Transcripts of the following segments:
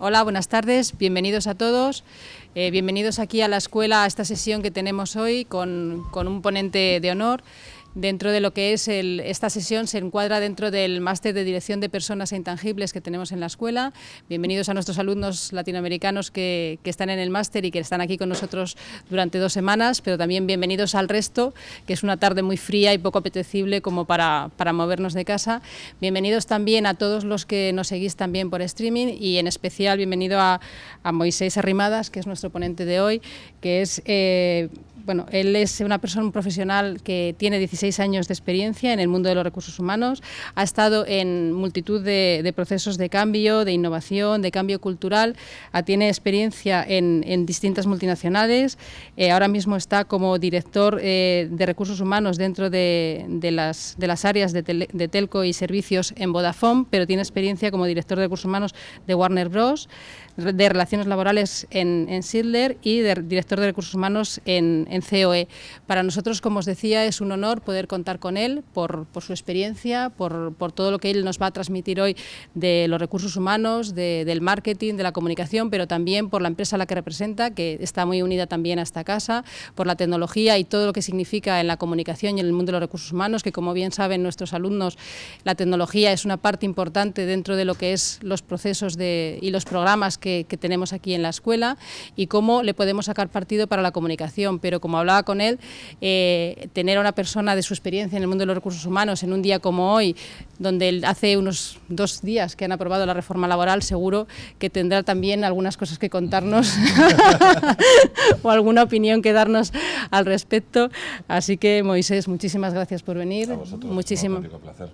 Hola, buenas tardes, bienvenidos a todos. Eh, bienvenidos aquí a la escuela, a esta sesión que tenemos hoy con, con un ponente de honor dentro de lo que es esta sesión se encuadra dentro del máster de dirección de personas e intangibles que tenemos en la escuela. Bienvenidos a nuestros alumnos latinoamericanos que, están en el máster y que están aquí con nosotros durante dos semanas, pero también bienvenidos al resto, que es una tarde muy fría y poco apetecible como para, movernos de casa. Bienvenidos también a todos los que nos seguís también por streaming y en especial bienvenido a, Moisés Arrimadas, que es nuestro ponente de hoy, que es... Eh, bueno, él es una persona, profesional que tiene 16 años de experiencia en el mundo de los recursos humanos, ha estado en multitud de, procesos de cambio, de innovación, de cambio cultural, ah, tiene experiencia en, distintas multinacionales, eh, ahora mismo está como director eh, de recursos humanos dentro de, las, áreas de telco y servicios en Vodafone, pero tiene experiencia como director de recursos humanos de Warner Bros de Relaciones Laborales en, en Sidler y de director de Recursos Humanos en, COE. Para nosotros, como os decía, es un honor poder contar con él por, su experiencia, por, todo lo que él nos va a transmitir hoy de los recursos humanos, del marketing, de la comunicación, pero también por la empresa a la que representa, que está muy unida también a esta casa, por la tecnología y todo lo que significa en la comunicación y en el mundo de los recursos humanos, que como bien saben nuestros alumnos, la tecnología es una parte importante dentro de lo que es los procesos de, y los programas que, tenemos aquí en la escuela y cómo le podemos sacar partido para la comunicación. Pero como hablaba con él, eh, tener a una persona de su experiencia en el mundo de los recursos humanos en un día como hoy, donde hace unos dos días que han aprobado la reforma laboral, seguro que tendrá también algunas cosas que contarnos o alguna opinión que darnos al respecto. Así que, Moisés, muchísimas gracias por venir. A vosotros, muchísimo. placer.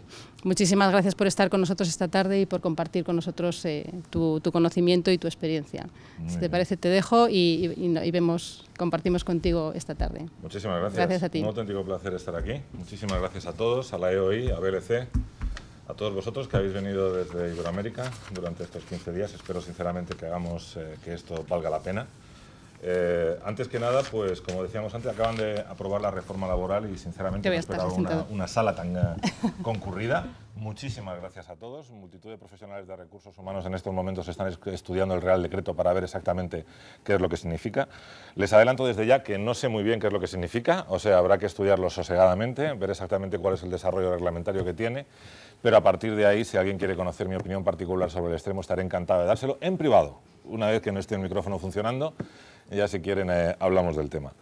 Muchísimas gracias por estar con nosotros esta tarde y por compartir con nosotros eh, tu, conocimiento y tu experiencia. si te parece, te dejo y, vemos, compartimos contigo esta tarde. Muchísimas gracias. Gracias a ti. Un auténtico placer estar aquí. Muchísimas gracias a todos, a la EOI, a BLC, a todos vosotros que habéis venido desde Iberoamérica durante estos 15 días. Espero sinceramente que hagamos eh, que esto valga la pena. Eh, antes que nada, pues como decíamos antes, acaban de aprobar la reforma laboral y sinceramente no esperaba una, una, sala tan eh, concurrida. Muchísimas gracias a todos. Multitud de profesionales de recursos humanos en estos momentos están estudiando el Real Decreto para ver exactamente qué es lo que significa. Les adelanto desde ya que no sé muy bien qué es lo que significa, o sea, habrá que estudiarlo sosegadamente, ver exactamente cuál es el desarrollo reglamentario que tiene, pero a partir de ahí, si alguien quiere conocer mi opinión particular sobre el extremo, estaré encantado de dárselo en privado, una vez que no esté el micrófono funcionando ya si quieren eh, hablamos del tema.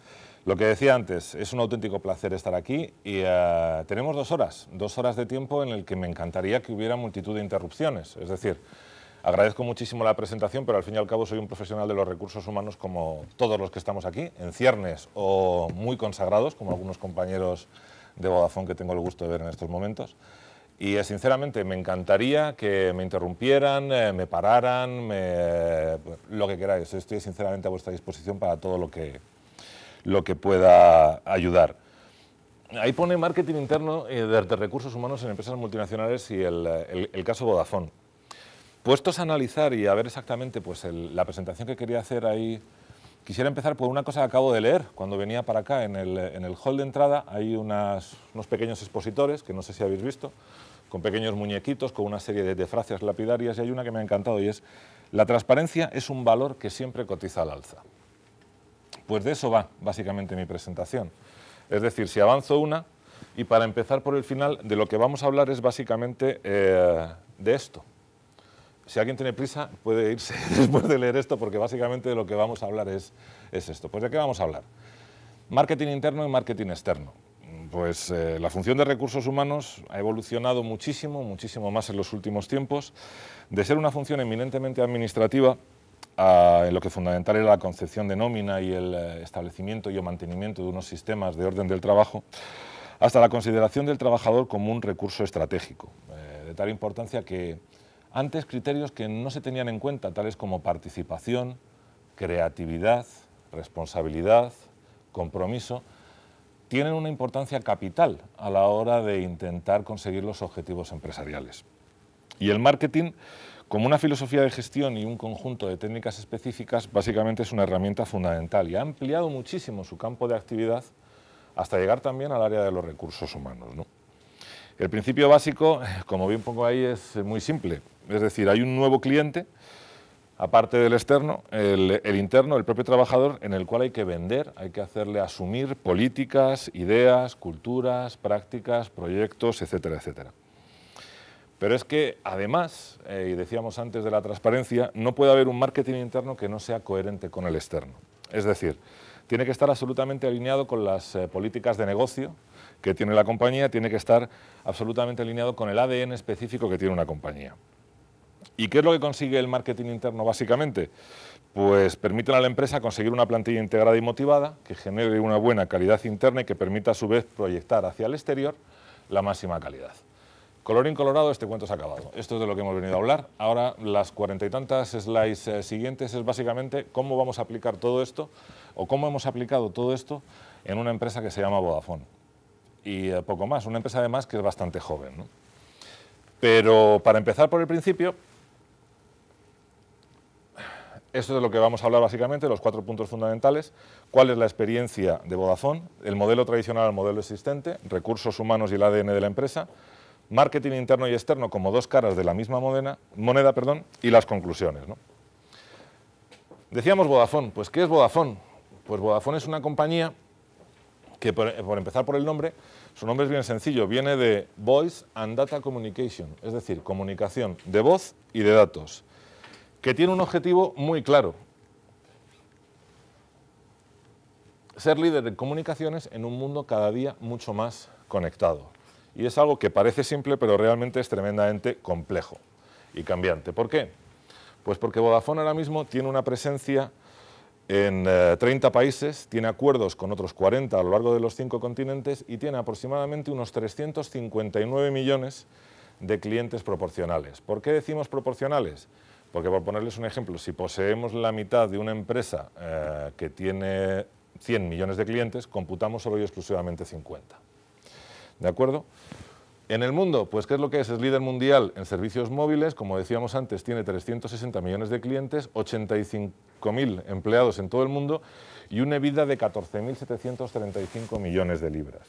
Lo que decía antes, es un auténtico placer estar aquí y eh, tenemos dos horas, dos horas de tiempo en el que me encantaría que hubiera multitud de interrupciones. Es decir, agradezco muchísimo la presentación, pero al fin y al cabo soy un profesional de los recursos humanos como todos los que estamos aquí, en ciernes o muy consagrados, como algunos compañeros de Vodafone que tengo el gusto de ver en estos momentos. Y eh, sinceramente me encantaría que me interrumpieran, eh, me pararan, lo que queráis. Estoy sinceramente a vuestra disposición para todo lo que, lo que pueda ayudar. Ahí pone marketing interno eh, de, de, recursos humanos en empresas multinacionales y el, caso Vodafone. Puestos a analizar y a ver exactamente pues, la presentación que quería hacer ahí, quisiera empezar por una cosa que acabo de leer. Cuando venía para acá, en el, hall de entrada, hay unos pequeños expositores, que no sé si habéis visto, con pequeños muñequitos, con una serie de, de lapidarias y hay una que me ha encantado y es, la transparencia es un valor que siempre cotiza al alza. Pues de eso va básicamente mi presentación. Es decir, si avanzo una, y para empezar por el final, de lo que vamos a hablar es básicamente eh, de esto. Si alguien tiene prisa, puede irse después de leer esto, porque básicamente de lo que vamos a hablar es, es esto. Pues de qué vamos a hablar. Marketing interno y marketing externo pues eh, la función de recursos humanos ha evolucionado muchísimo, muchísimo más en los últimos tiempos, de ser una función eminentemente administrativa ah, en lo que fundamental era la concepción de nómina y el eh, establecimiento y o mantenimiento de unos sistemas de orden del trabajo, hasta la consideración del trabajador como un recurso estratégico, eh, de tal importancia que antes criterios que no se tenían en cuenta, tales como participación, creatividad, responsabilidad, compromiso, tienen una importancia capital a la hora de intentar conseguir los objetivos empresariales. Y el marketing, como una filosofía de gestión y un conjunto de técnicas específicas, básicamente es una herramienta fundamental y ha ampliado muchísimo su campo de actividad hasta llegar también al área de los recursos humanos. El principio básico, como bien pongo ahí, es muy simple. Es decir, hay un nuevo cliente aparte del externo, el, interno, el propio trabajador, en el cual hay que vender, hay que hacerle asumir políticas, ideas, culturas, prácticas, proyectos, etcétera, etcétera. Pero es que, además, eh, y decíamos antes de la transparencia, no puede haber un marketing interno que no sea coherente con el externo. Es decir, tiene que estar absolutamente alineado con las eh, políticas de negocio que tiene la compañía, tiene que estar absolutamente alineado con el ADN específico que tiene una compañía. ¿Y qué es lo que consigue el marketing interno básicamente? Pues permiten a la empresa conseguir una plantilla integrada y motivada que genere una buena calidad interna y que permita a su vez proyectar hacia el exterior la máxima calidad. Color incolorado, este cuento se ha acabado. Esto es de lo que hemos venido a hablar. Ahora, las cuarenta y tantas slides eh, siguientes es básicamente cómo vamos a aplicar todo esto o cómo hemos aplicado todo esto en una empresa que se llama Vodafone. Y eh, poco más, una empresa además que es bastante joven. Pero para empezar por el principio, eso es de lo que vamos a hablar básicamente, los cuatro puntos fundamentales. ¿Cuál es la experiencia de Vodafone? El modelo tradicional al modelo existente, recursos humanos y el ADN de la empresa, marketing interno y externo como dos caras de la misma moneda, moneda perdón, y las conclusiones. Decíamos Vodafone, pues ¿qué es Vodafone? Pues Vodafone es una compañía que, por empezar por el nombre, su nombre es bien sencillo, viene de Voice and Data Communication, es decir, comunicación de voz y de datos que tiene un objetivo muy claro. Ser líder de comunicaciones en un mundo cada día mucho más conectado. Y es algo que parece simple, pero realmente es tremendamente complejo y cambiante. ¿Por qué? Pues porque Vodafone ahora mismo tiene una presencia en 30 eh, países, tiene acuerdos con otros 40 a lo largo de los cinco continentes y tiene aproximadamente unos 359 millones de clientes proporcionales. ¿Por qué decimos proporcionales? Porque por ponerles un ejemplo, si poseemos la mitad de una empresa eh, que tiene 100 millones de clientes, computamos solo y exclusivamente 50. ¿De acuerdo? En el mundo, pues ¿qué es lo que es? Es líder mundial en servicios móviles, como decíamos antes, tiene 360 millones de clientes, 85.000 empleados en todo el mundo y una vida de 14.735 millones de libras,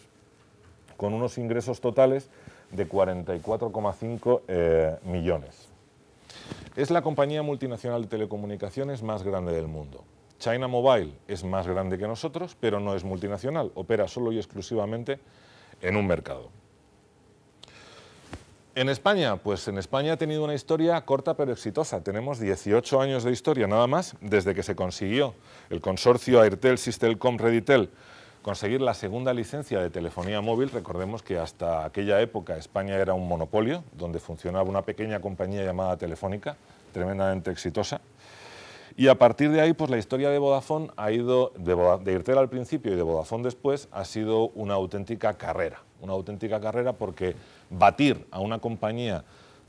con unos ingresos totales de 44,5 eh, millones. Es la compañía multinacional de telecomunicaciones más grande del mundo. China Mobile es más grande que nosotros, pero no es multinacional, opera solo y exclusivamente en un mercado. En España, pues en España ha tenido una historia corta pero exitosa. Tenemos 18 años de historia nada más desde que se consiguió el consorcio Airtel, Sistelcom, Reditel conseguir la segunda licencia de telefonía móvil. Recordemos que hasta aquella época España era un monopolio, donde funcionaba una pequeña compañía llamada Telefónica, tremendamente exitosa. Y a partir de ahí, pues la historia de Vodafone ha ido, de, de Irtel al principio y de Vodafone después, ha sido una auténtica carrera. Una auténtica carrera porque batir a una compañía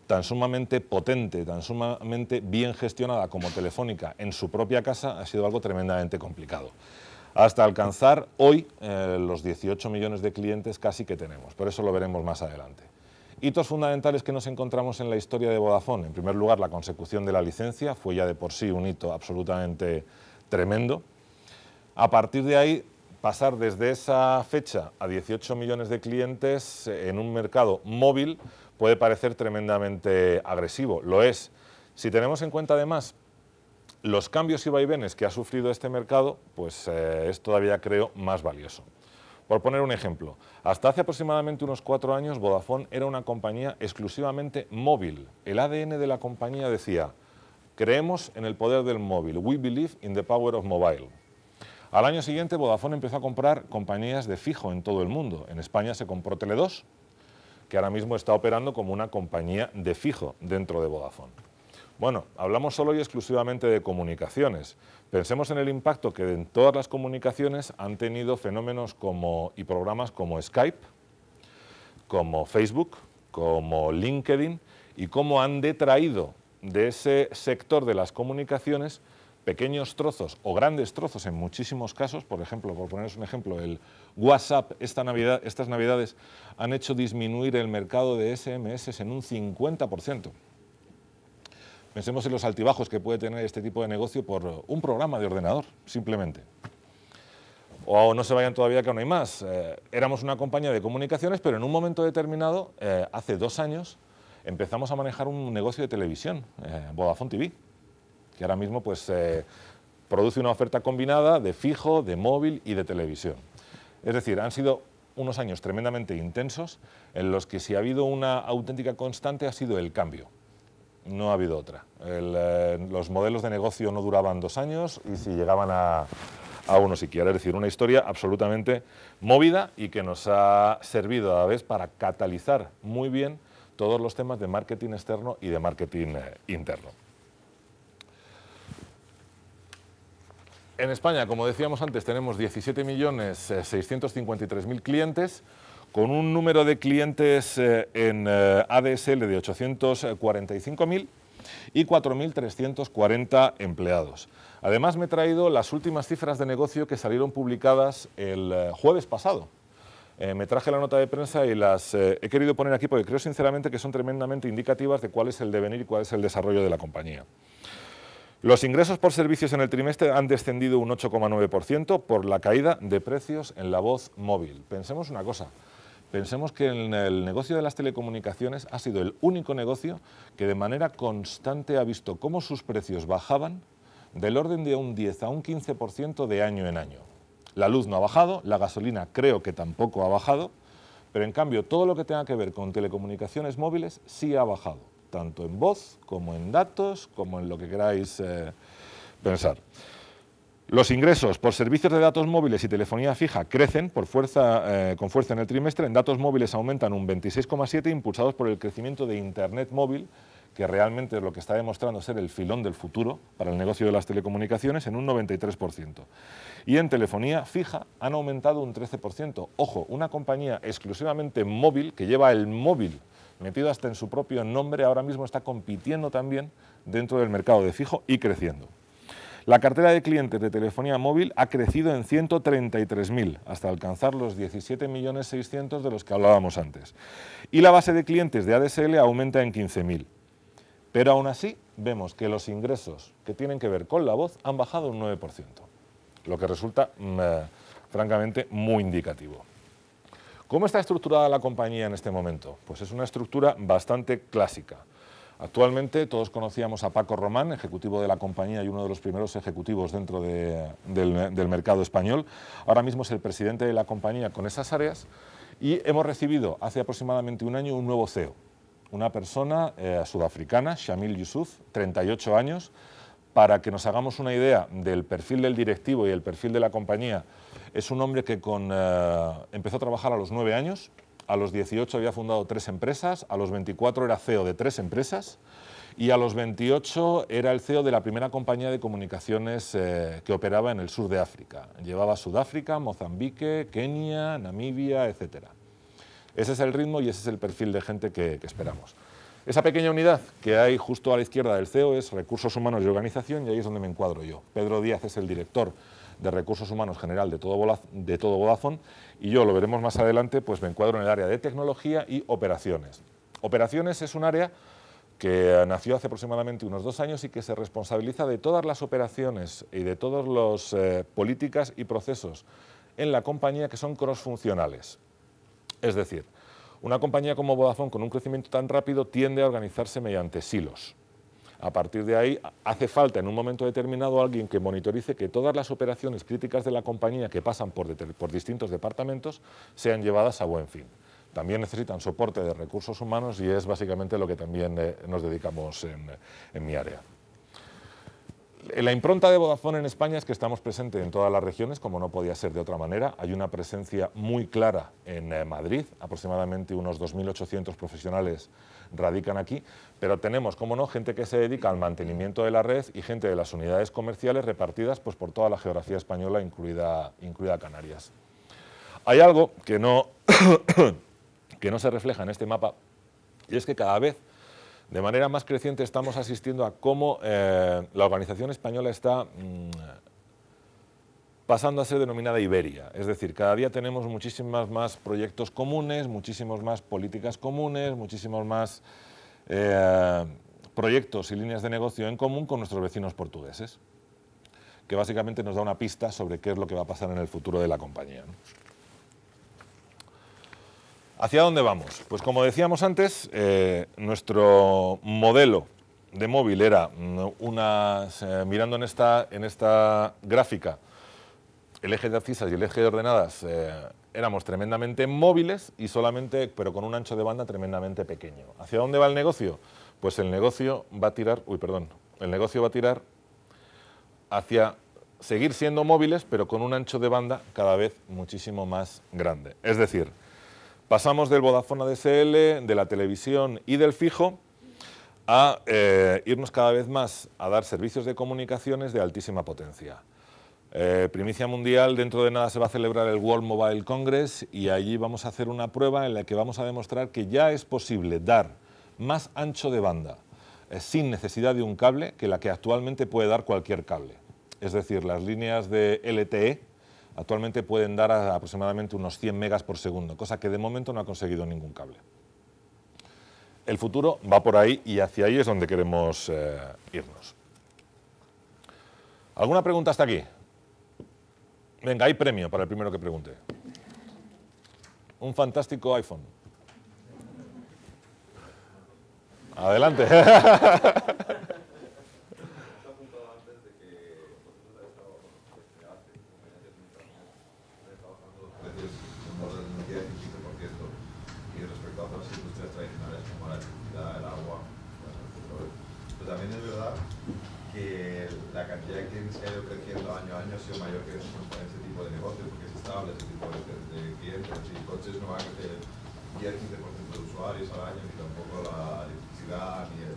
tan sumamente potente, tan sumamente bien gestionada como Telefónica en su propia casa ha sido algo tremendamente complicado hasta alcanzar hoy eh, los 18 millones de clientes casi que tenemos, por eso lo veremos más adelante. Hitos fundamentales que nos encontramos en la historia de Vodafone. En primer lugar, la consecución de la licencia fue ya de por sí un hito absolutamente tremendo. A partir de ahí, pasar desde esa fecha a 18 millones de clientes en un mercado móvil puede parecer tremendamente agresivo. Lo es. Si tenemos en cuenta además los cambios y vaivenes que ha sufrido este mercado, pues eh, es todavía, creo, más valioso. Por poner un ejemplo, hasta hace aproximadamente unos cuatro años Vodafone era una compañía exclusivamente móvil. El ADN de la compañía decía, creemos en el poder del móvil, we believe in the power of mobile. Al año siguiente Vodafone empezó a comprar compañías de fijo en todo el mundo. En España se compró Tele2, que ahora mismo está operando como una compañía de fijo dentro de Vodafone. Bueno, hablamos solo y exclusivamente de comunicaciones. Pensemos en el impacto que en todas las comunicaciones han tenido fenómenos como, y programas como Skype, como Facebook, como LinkedIn y cómo han detraído de ese sector de las comunicaciones pequeños trozos o grandes trozos en muchísimos casos, por ejemplo, por poneros un ejemplo, el WhatsApp estas navidades han hecho disminuir el mercado de SMS en un 50%. Pensemos en los altibajos que puede tener este tipo de negocio por un programa de ordenador, simplemente. O no se vayan todavía, que aún hay más. Eh, éramos una compañía de comunicaciones, pero en un momento determinado, eh, hace dos años, empezamos a manejar un negocio de televisión, eh, Vodafone TV, que ahora mismo pues, produce una oferta combinada de fijo, de móvil y de televisión. Es decir, han sido unos años tremendamente intensos en los que si ha habido una auténtica constante ha sido el cambio no ha habido otra. Eh, los modelos de negocio no duraban dos años y si llegaban a, uno siquiera. Es decir, una historia absolutamente movida y que nos ha servido a la vez para catalizar muy bien todos los temas de marketing externo y de marketing eh, interno. En España, como decíamos antes, tenemos 17.653.000 eh, clientes, con un número de clientes eh, en eh, ADSL de 845.000 y 4.340 empleados. Además me he traído las últimas cifras de negocio que salieron publicadas el eh, jueves pasado. me traje la nota de prensa y las he querido poner aquí porque creo sinceramente que son tremendamente indicativas de cuál es el devenir y cuál es el desarrollo de la compañía. Los ingresos por servicios en el trimestre han descendido un 8,9% por la caída de precios en la voz móvil. Pensemos una cosa, Pensemos que en el negocio de las telecomunicaciones ha sido el único negocio que de manera constante ha visto cómo sus precios bajaban del orden de un 10 a un 15% de año en año. La luz no ha bajado, la gasolina creo que tampoco ha bajado, pero en cambio todo lo que tenga que ver con telecomunicaciones móviles sí ha bajado, tanto en voz como en datos, como en lo que queráis eh, pensar. Los ingresos por servicios de datos móviles y telefonía fija crecen eh, con fuerza en el trimestre. En datos móviles aumentan un 26,7 impulsados por el crecimiento de Internet móvil, que realmente es lo que está demostrando ser el filón del futuro para el negocio de las telecomunicaciones, en un 93%. Y en telefonía fija han aumentado un 13%. Ojo, una compañía exclusivamente móvil, que lleva el móvil metido hasta en su propio nombre, ahora mismo está compitiendo también dentro del mercado de fijo y creciendo. La cartera de clientes de telefonía móvil ha crecido en 133.000, hasta alcanzar los 17.600.000 de los que hablábamos antes. Y la base de clientes de ADSL aumenta en 15.000. Pero aún así, vemos que los ingresos que tienen que ver con la voz han bajado un 9%, lo que resulta, mm, francamente, muy indicativo. ¿Cómo está estructurada la compañía en este momento? Pues es una estructura bastante clásica. Actualmente todos conocíamos a Paco Román, ejecutivo de la compañía y uno de los primeros ejecutivos dentro del, mercado español. Ahora mismo es el presidente de la compañía con esas áreas y hemos recibido hace aproximadamente un año un nuevo CEO, una persona eh, sudafricana, Shamil Yusuf, 38 años. Para que nos hagamos una idea del perfil del directivo y el perfil de la compañía, es un hombre que eh, empezó a trabajar a los 9 años, a los 18 había fundado tres empresas, a los 24 era CEO de tres empresas y a los 28 era el CEO de la primera compañía de comunicaciones eh, que operaba en el sur de África. Llevaba Sudáfrica, Mozambique, Kenia, Namibia, etc. Ese es el ritmo y ese es el perfil de gente que, que esperamos. Esa pequeña unidad que hay justo a la izquierda del CEO es Recursos Humanos y Organización y ahí es donde me encuadro yo. Pedro Díaz es el director de Recursos Humanos General de todo, Vodafone y yo, lo veremos más adelante, pues me encuadro en el área de tecnología y operaciones. Operaciones es un área que nació hace aproximadamente unos dos años y que se responsabiliza de todas las operaciones y de todas las eh, políticas y procesos en la compañía que son crossfuncionales. Es decir, una compañía como Vodafone con un crecimiento tan rápido tiende a organizarse mediante silos. A partir de ahí, hace falta en un momento determinado alguien que monitorice que todas las operaciones críticas de la compañía que pasan por, distintos departamentos sean llevadas a buen fin también necesitan soporte de recursos humanos y es básicamente lo que también eh, nos dedicamos en mi área. La impronta de Vodafone en España es que estamos presentes en todas las regiones, como no podía ser de otra manera. Hay una presencia muy clara en eh, Madrid, aproximadamente unos 2.800 profesionales radican aquí, pero tenemos, como no, gente que se dedica al mantenimiento de la red y gente de las unidades comerciales repartidas pues, por toda la geografía española, incluida, incluida Canarias. Hay algo que que no se refleja en este mapa, y es que cada vez de manera más creciente estamos asistiendo a cómo eh, la organización española está mm, pasando a ser denominada Iberia. Es decir, cada día tenemos muchísimos más proyectos comunes, muchísimos más políticas comunes, muchísimos más eh, proyectos y líneas de negocio en común con nuestros vecinos portugueses, que básicamente nos da una pista sobre qué es lo que va a pasar en el futuro de la compañía. ¿Hacia dónde vamos? Pues como decíamos antes, eh, nuestro modelo de móvil era mm, unas, eh, mirando en esta, en esta gráfica, el eje de abscisas y el eje de ordenadas eh, éramos tremendamente móviles y solamente, pero con un ancho de banda tremendamente pequeño. ¿Hacia dónde va el negocio? Pues el negocio va a tirar, uy, perdón, el negocio va a tirar hacia seguir siendo móviles, pero con un ancho de banda cada vez muchísimo más grande. Es decir, Pasamos del Vodafone ADSL, de la televisión y del fijo a eh, irnos cada vez más a dar servicios de comunicaciones de altísima potencia. Eh, primicia mundial, dentro de nada se va a celebrar el World Mobile Congress y allí vamos a hacer una prueba en la que vamos a demostrar que ya es posible dar más ancho de banda eh, sin necesidad de un cable que la que actualmente puede dar cualquier cable. Es decir, las líneas de LTE actualmente pueden dar aproximadamente unos 100 megas por segundo, cosa que de momento no ha conseguido ningún cable. El futuro va por ahí y hacia ahí es donde queremos eh, irnos. ¿Alguna pregunta hasta aquí? Venga, hay premio para el primero que pregunte. Un fantástico iPhone. Adelante. mayor que es para ese tipo de negocios porque es estable ese tipo de, clientes. Y coches no van a crecer 10-15% de usuarios al año, ni tampoco la electricidad, ni el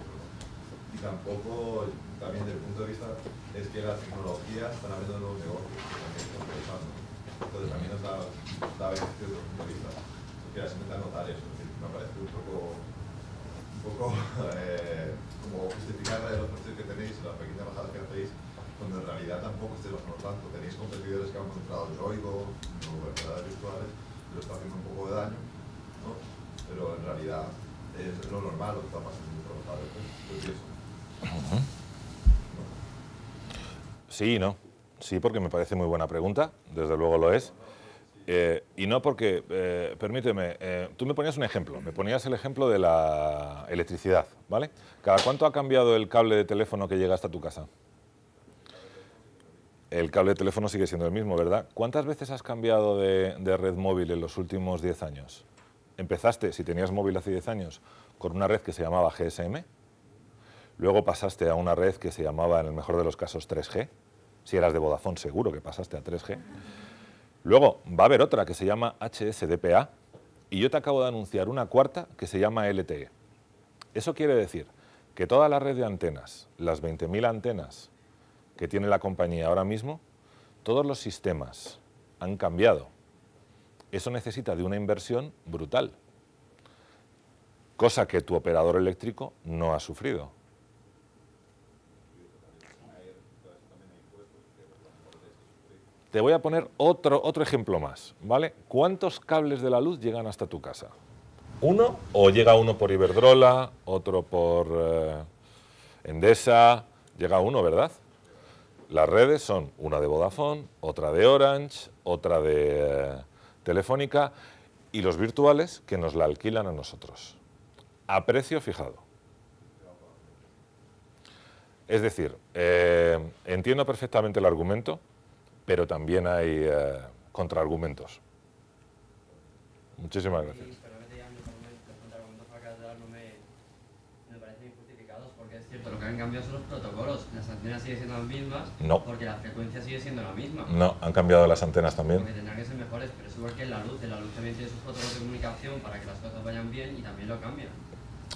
y tampoco, también desde el punto de vista, es que las tecnologías están abriendo nuevos negocios que también están pensando. Entonces también nos da, da desde el punto de vista. que las intentan anotar eso, me parece un poco, un poco eh, la de los precios que tenéis, las pequeñas bajadas que hacéis, ...donde en realidad tampoco estáis los tanto. Tenéis competidores que han mostrado Yoigo o verdades virtuales, lo está haciendo un poco de daño, ¿no? Pero en realidad es lo normal lo que está pasando con los padres. Sí, no. Sí, porque me parece muy buena pregunta, desde luego lo es. Eh, y no porque, eh, permíteme, eh, tú me ponías un ejemplo, me ponías el ejemplo de la electricidad, ¿vale? ¿Cada cuánto ha cambiado el cable de teléfono que llega hasta tu casa? el cable de teléfono sigue siendo el mismo, ¿verdad? ¿Cuántas veces has cambiado de, red móvil en los últimos 10 años? Empezaste, si tenías móvil hace 10 años, con una red que se llamaba GSM, luego pasaste a una red que se llamaba, en el mejor de los casos, 3G, si eras de Vodafone seguro que pasaste a 3G, luego va a haber otra que se llama HSDPA, y yo te acabo de anunciar una cuarta que se llama LTE. Eso quiere decir que toda la red de antenas, las 20.000 antenas que tiene la compañía ahora mismo, todos los sistemas han cambiado. Eso necesita de una inversión brutal, cosa que tu operador eléctrico no ha sufrido. Te voy a poner otro, otro ejemplo más, ¿vale? ¿Cuántos cables de la luz llegan hasta tu casa? ¿Uno? ¿O llega uno por Iberdrola, otro por eh, Endesa? Llega uno, ¿verdad? Las redes son una de Vodafone, otra de Orange, otra de eh, Telefónica y los virtuales que nos la alquilan a nosotros, a precio fijado. Es decir, eh, entiendo perfectamente el argumento, pero también hay eh, contraargumentos. Muchísimas gracias. han cambiado son los protocolos. Las antenas siguen siendo las mismas. Porque la frecuencia sigue siendo la misma. No, han cambiado las antenas también. Porque tendrán que ser mejores, pero es igual que en la luz. En la luz también tiene sus protocolos de comunicación para que las cosas vayan bien y también lo cambian.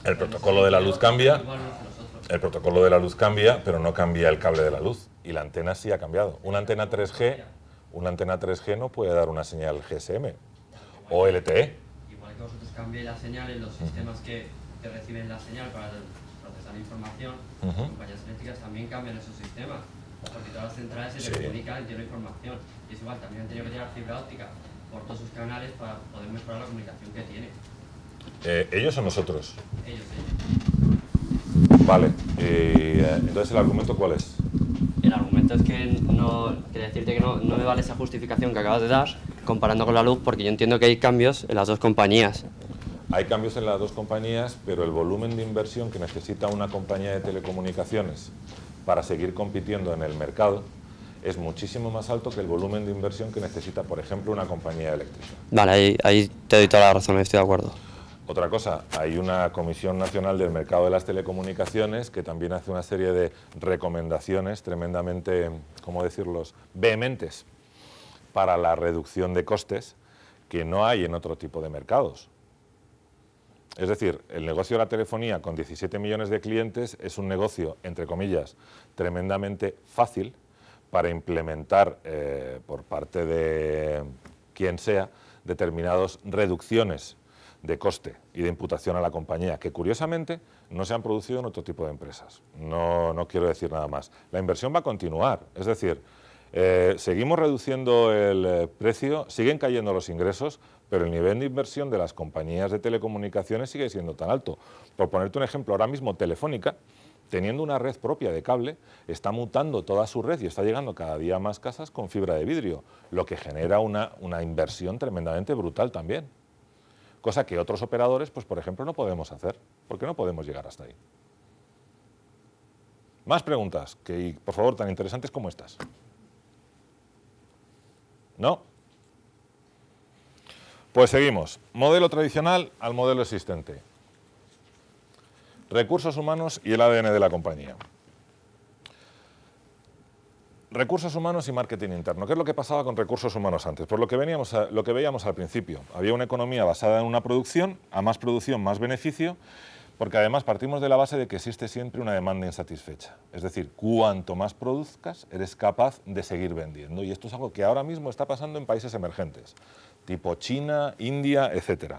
El protocolo de la luz cambia. El protocolo de la luz cambia, pero no cambia el cable de la luz. Y la antena sí ha cambiado. Una antena 3G, una antena 3G no puede dar una señal GSM o LTE. Igual que vosotros cambiéis la señal en los sistemas que que reciben la señal para la información, las compañías eléctricas también cambian esos sistemas, porque todas las centrales se les comunican lleno información. Y es igual, también han tenido que tirar fibra óptica por todos sus canales para poder mejorar la comunicación que tienen. Eh, ¿Ellos o nosotros? Ellos, ellos. Vale, eh, entonces el argumento cuál es? El argumento es que no, quería decirte que no, no me vale esa justificación que acabas de dar comparando con la luz porque yo entiendo que hay cambios en las dos compañías. Hay cambios en las dos compañías, pero el volumen de inversión que necesita una compañía de telecomunicaciones para seguir compitiendo en el mercado es muchísimo más alto que el volumen de inversión que necesita, por ejemplo, una compañía eléctrica. Vale, ahí, te doy toda la razón, estoy de acuerdo. Otra cosa, hay una Comisión Nacional del Mercado de las Telecomunicaciones que también hace una serie de recomendaciones tremendamente, ¿cómo decirlos?, vehementes para la reducción de costes que no hay en otro tipo de mercados. Es decir, el negocio de la telefonía con 17 millones de clientes es un negocio, entre comillas, tremendamente fácil para implementar eh, por parte de quien sea determinadas reducciones de coste y de imputación a la compañía, que curiosamente no se han producido en otro tipo de empresas. No, quiero decir nada más. La inversión va a continuar, es decir, eh, seguimos reduciendo el eh, precio, siguen cayendo los ingresos, pero el nivel de inversión de las compañías de telecomunicaciones sigue siendo tan alto. Por ponerte un ejemplo, ahora mismo Telefónica, teniendo una red propia de cable, está mutando toda su red y está llegando cada día más casas con fibra de vidrio, lo que genera una, una inversión tremendamente brutal también. Cosa que otros operadores, pues por ejemplo, no podemos hacer, porque no podemos llegar hasta ahí. Más preguntas, que por favor tan interesantes como estas. ¿No? Pues seguimos. Modelo tradicional al modelo existente. Recursos humanos y el ADN de la compañía. Recursos humanos y marketing interno. ¿Qué es lo que pasaba con recursos humanos antes? Por lo que, veníamos a, lo que veíamos al principio. Había una economía basada en una producción, a más producción, más beneficio, porque además partimos de la base de que existe siempre una demanda insatisfecha. Es decir, cuanto más produzcas, eres capaz de seguir vendiendo. Y esto es algo que ahora mismo está pasando en países emergentes tipo China, India, etc.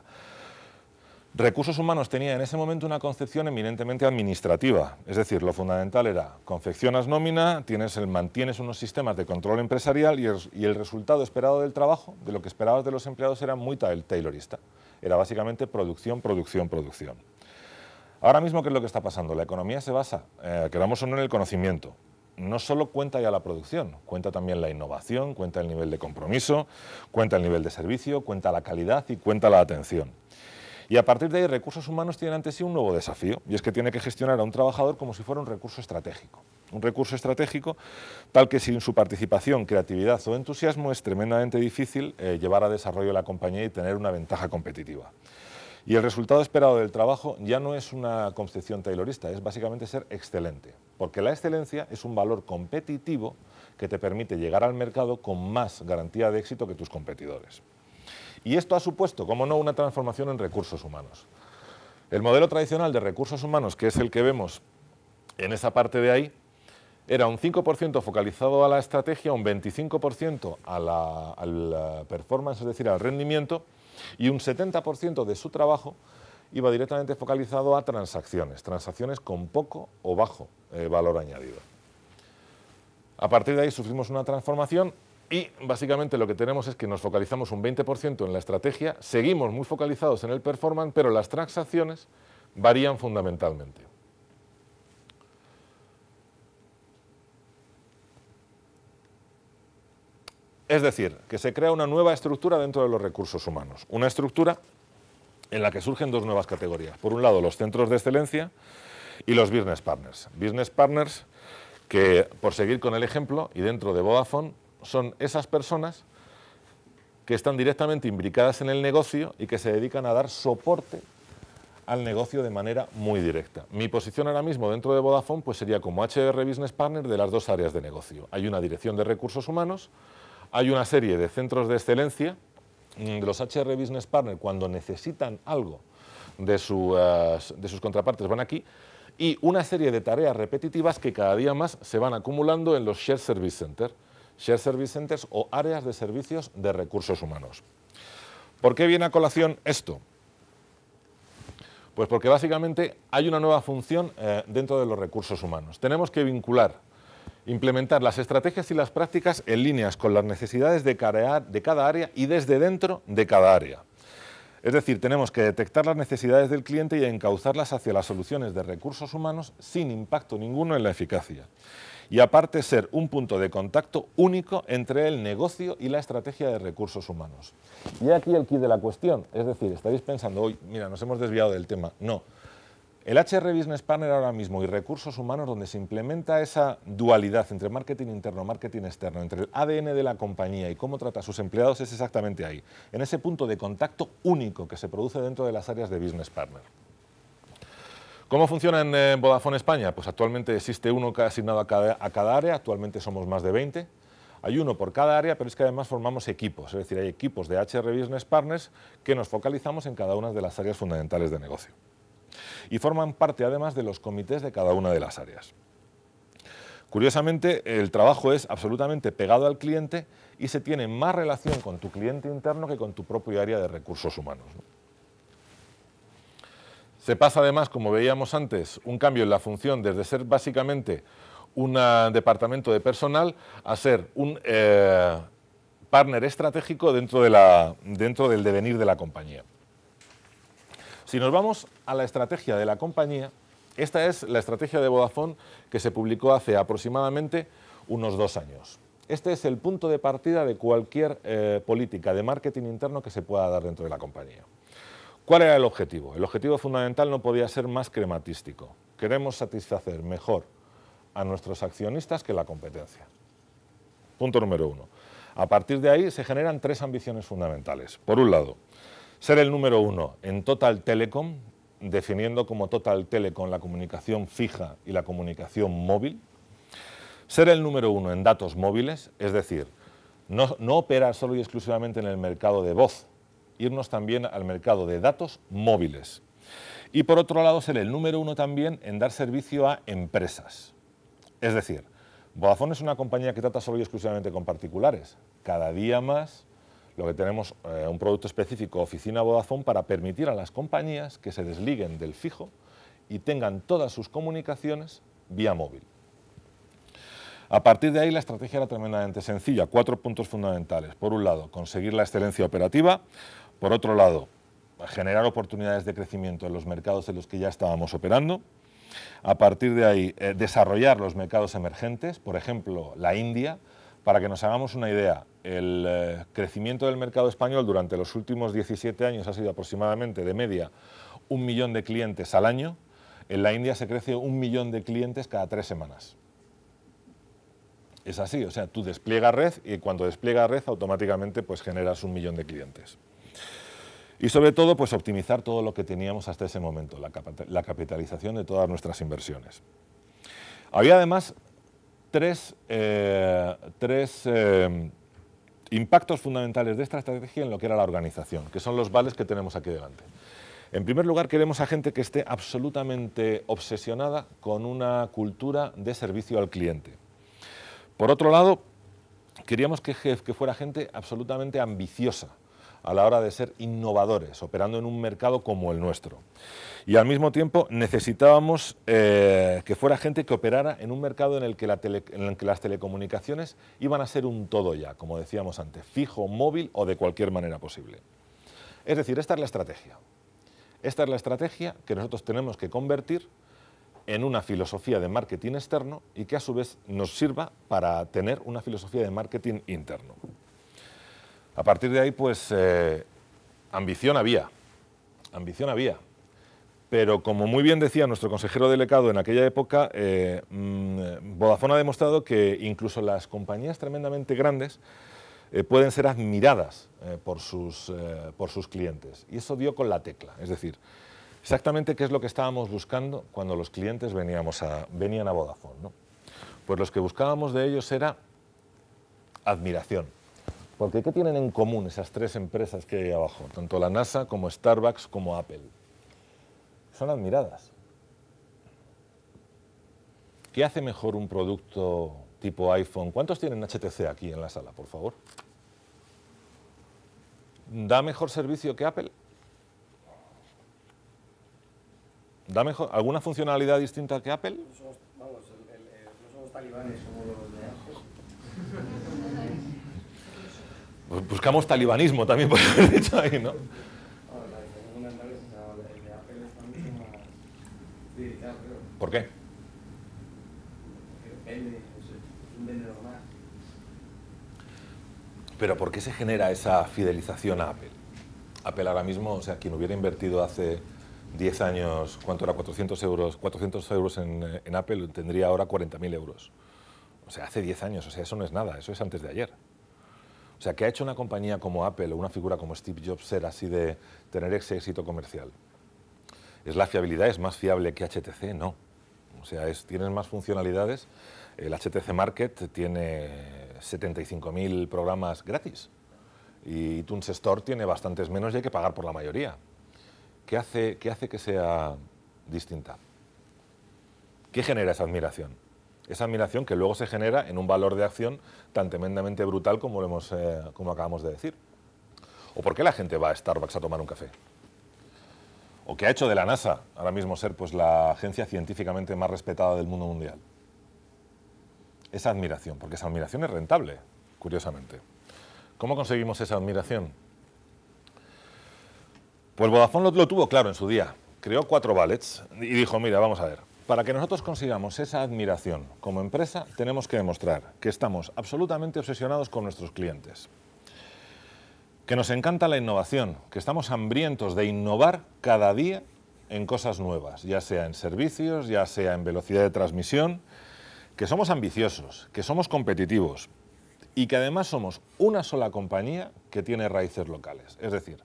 Recursos humanos tenía en ese momento una concepción eminentemente administrativa, es decir, lo fundamental era confeccionas nómina, tienes el, mantienes unos sistemas de control empresarial y el, resultado esperado del trabajo, de lo que esperabas de los empleados, era muy taylorista, era básicamente producción, producción, producción. Ahora mismo, ¿qué es lo que está pasando? La economía se basa, eh, queramos o no, en el conocimiento no solo cuenta ya la producción, cuenta también la innovación, cuenta el nivel de compromiso, cuenta el nivel de servicio, cuenta la calidad y cuenta la atención. Y a partir de ahí, recursos humanos tienen ante sí un nuevo desafío, y es que tiene que gestionar a un trabajador como si fuera un recurso estratégico. Un recurso estratégico tal que sin su participación, creatividad o entusiasmo es tremendamente difícil eh, llevar a desarrollo la compañía y tener una ventaja competitiva. Y el resultado esperado del trabajo ya no es una concepción taylorista, es básicamente ser excelente porque la excelencia es un valor competitivo que te permite llegar al mercado con más garantía de éxito que tus competidores. Y esto ha supuesto, como no, una transformación en recursos humanos. El modelo tradicional de recursos humanos, que es el que vemos en esa parte de ahí, era un 5% focalizado a la estrategia, un 25% a la, a performance, es decir, al rendimiento, y un 70% de su trabajo iba directamente focalizado a transacciones, transacciones con poco o bajo eh, valor añadido. A partir de ahí sufrimos una transformación y básicamente lo que tenemos es que nos focalizamos un 20% en la estrategia, seguimos muy focalizados en el performance, pero las transacciones varían fundamentalmente. Es decir, que se crea una nueva estructura dentro de los recursos humanos, una estructura en la que surgen dos nuevas categorías. Por un lado, los centros de excelencia y los business partners. Business partners que, por seguir con el ejemplo, y dentro de Vodafone, son esas personas que están directamente imbricadas en el negocio y que se dedican a dar soporte al negocio de manera muy directa. Mi posición ahora mismo dentro de Vodafone pues sería como HR Business Partner de las dos áreas de negocio. Hay una dirección de recursos humanos, hay una serie de centros de excelencia Mm, los HR Business Partner cuando necesitan algo eh, de sus, contrapartes van aquí y una serie de tareas repetitivas que cada día más se van acumulando en los Shared Service Centers, Shared Service Centers o áreas de servicios de recursos humanos. ¿Por qué viene a colación esto? Pues porque básicamente hay una nueva función eh, dentro de los recursos humanos. Tenemos que vincular Implementar las estrategias y las prácticas en líneas con las necesidades de cada, área y desde dentro de cada área. Es decir, tenemos que detectar las necesidades del cliente y encauzarlas hacia las soluciones de recursos humanos sin impacto ninguno en la eficacia. Y aparte ser un punto de contacto único entre el negocio y la estrategia de recursos humanos. Y aquí el kit de la cuestión. Es decir, estáis pensando, hoy, mira, nos hemos desviado del tema. No, el HR Business Partner ahora mismo y recursos humanos donde se implementa esa dualidad entre marketing interno, marketing externo, entre el ADN de la compañía y cómo trata a sus empleados es exactamente ahí, en ese punto de contacto único que se produce dentro de las áreas de Business Partner. ¿Cómo funciona en eh, Vodafone España? Pues actualmente existe uno asignado cada, a cada área, actualmente somos más de 20, hay uno por cada área, pero es que además formamos equipos, es decir, hay equipos de HR Business Partners que nos focalizamos en cada una de las áreas fundamentales de negocio y forman parte además de los comités de cada una de las áreas. Curiosamente, el trabajo es absolutamente pegado al cliente y se tiene más relación con tu cliente interno que con tu propio área de recursos humanos. Se pasa además, como veíamos antes, un cambio en la función desde ser básicamente un eh, departamento de personal a ser un eh, partner estratégico dentro del devenir de la compañía. Si nos vamos a la estrategia de la compañía, esta es la estrategia de Vodafone que se publicó hace aproximadamente unos dos años. Este es el punto de partida de cualquier eh, política de marketing interno que se pueda dar dentro de la compañía. ¿Cuál era el objetivo? El objetivo fundamental no podía ser más crematístico. Queremos satisfacer mejor a nuestros accionistas que la competencia. Punto número uno. A partir de ahí se generan tres ambiciones fundamentales. Por un lado, ser el número uno en Total Telecom, definiendo como Total Telecom la comunicación fija y la comunicación móvil. Ser el número uno en datos móviles, es decir, no, operar solo y exclusivamente en el mercado de voz, irnos también al mercado de datos móviles. Y por otro lado, ser el número uno también en dar servicio a empresas. Es decir, Vodafone es una compañía que trata solo y exclusivamente con particulares. Cada día más lo que tenemos eh, un producto específico, Oficina Vodafone, para permitir a las compañías que se desliguen del fijo y tengan todas sus comunicaciones vía móvil. A partir de ahí la estrategia era tremendamente sencilla, cuatro puntos fundamentales. Por un lado, conseguir la excelencia operativa, por otro lado, generar oportunidades de crecimiento en los mercados en los que ya estábamos operando, a partir de ahí eh, desarrollar los mercados emergentes, por ejemplo la India, para que nos hagamos una idea, el eh, crecimiento del mercado español durante los últimos 17 años ha sido aproximadamente de media un millón de clientes al año. En la India se crece un millón de clientes cada tres semanas. Es así, o sea, tú despliegas red y cuando despliegas red automáticamente pues generas un millón de clientes. Y sobre todo, pues optimizar todo lo que teníamos hasta ese momento, la, capitalización de todas nuestras inversiones. Había además tres, eh, tres eh, impactos fundamentales de esta estrategia en lo que era la organización, que son los vales que tenemos aquí delante. En primer lugar, queremos a gente que esté absolutamente obsesionada con una cultura de servicio al cliente. Por otro lado, queríamos que, que fuera gente absolutamente ambiciosa, a la hora de ser innovadores, operando en un mercado como el nuestro. Y al mismo tiempo necesitábamos eh, que fuera gente que operara en un mercado en el que las telecomunicaciones iban a ser un todo ya, como decíamos antes, fijo, móvil o de cualquier manera posible. Es decir, esta es la estrategia. Esta es la estrategia que nosotros tenemos que convertir en una filosofía de marketing externo y que a su vez nos sirva para tener una filosofía de marketing interno. A partir de ahí, pues, eh, ambición había, ambición había. Pero como muy bien decía nuestro consejero delegado en aquella época, eh, mm, Vodafone ha demostrado que incluso las compañías tremendamente grandes eh, pueden ser admiradas por, sus, clientes. Y eso dio con la tecla. Es decir, exactamente qué es lo que estábamos buscando cuando los clientes venían a Vodafone. Pues los que buscábamos de ellos era admiración porque ¿qué tienen en común esas tres empresas que hay abajo? Tanto la NASA como Starbucks como Apple. Son admiradas. ¿Qué hace mejor un producto tipo iPhone? ¿Cuántos tienen HTC aquí en la sala, por favor? ¿Da mejor servicio que Apple? ¿Da mejor, alguna funcionalidad distinta que Apple? vamos, no somos talibanes, somos Pues buscamos talibanismo también, por haber dicho ahí, ¿no? ¿Por qué? Pero ¿por qué se genera esa fidelización a Apple? Apple ahora mismo, o sea, quien hubiera invertido hace 10 años, ¿cuánto era? 400 euros, 400 euros en, en Apple tendría ahora 40.000 euros. O sea, hace 10 años, o sea, eso no es nada, eso es antes de ayer. O sea, ¿qué ha hecho una compañía como Apple o una figura como Steve Jobs ser así de tener ese éxito comercial? ¿Es la fiabilidad? ¿Es más fiable que HTC? No. O sea, tienen más funcionalidades. El HTC Market tiene 75.000 programas gratis y Toons Store tiene bastantes menos y hay que pagar por la mayoría. qué hace que sea distinta? ¿Qué genera esa admiración? esa admiración que luego se genera en un valor de acción tan tremendamente brutal como, lo hemos, eh, como acabamos de decir. ¿O por qué la gente va a Starbucks a tomar un café? ¿O qué ha hecho de la NASA ahora mismo ser pues, la agencia científicamente más respetada del mundo mundial? Esa admiración, porque esa admiración es rentable, curiosamente. ¿Cómo conseguimos esa admiración? Pues Vodafone lo, lo tuvo claro en su día. Creó cuatro ballets y dijo, mira, vamos a ver, para que nosotros consigamos esa admiración como empresa, tenemos que demostrar que estamos absolutamente obsesionados con nuestros clientes, que nos encanta la innovación, que estamos hambrientos de innovar cada día en cosas nuevas, ya sea en servicios, ya sea en velocidad de transmisión, que somos ambiciosos, que somos competitivos y que además somos una sola compañía que tiene raíces locales. Es decir,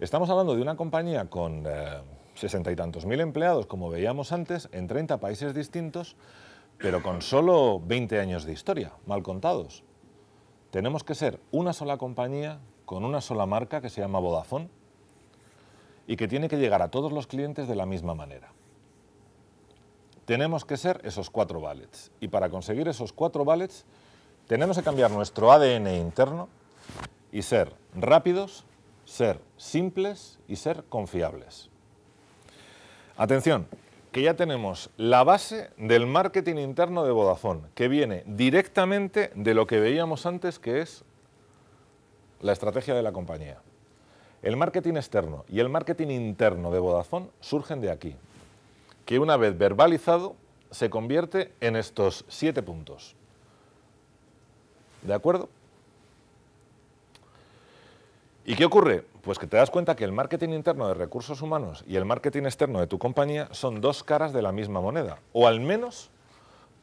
estamos hablando de una compañía con, eh, sesenta y tantos mil empleados, como veíamos antes, en 30 países distintos, pero con solo 20 años de historia, mal contados. Tenemos que ser una sola compañía con una sola marca que se llama Vodafone y que tiene que llegar a todos los clientes de la misma manera. Tenemos que ser esos cuatro ballets y para conseguir esos cuatro ballets tenemos que cambiar nuestro ADN interno y ser rápidos, ser simples y ser confiables. Atención, que ya tenemos la base del marketing interno de Vodafone, que viene directamente de lo que veíamos antes, que es la estrategia de la compañía. El marketing externo y el marketing interno de Vodafone surgen de aquí, que una vez verbalizado se convierte en estos siete puntos. ¿De acuerdo? ¿Y qué ocurre? Pues que te das cuenta que el marketing interno de recursos humanos y el marketing externo de tu compañía son dos caras de la misma moneda, o al menos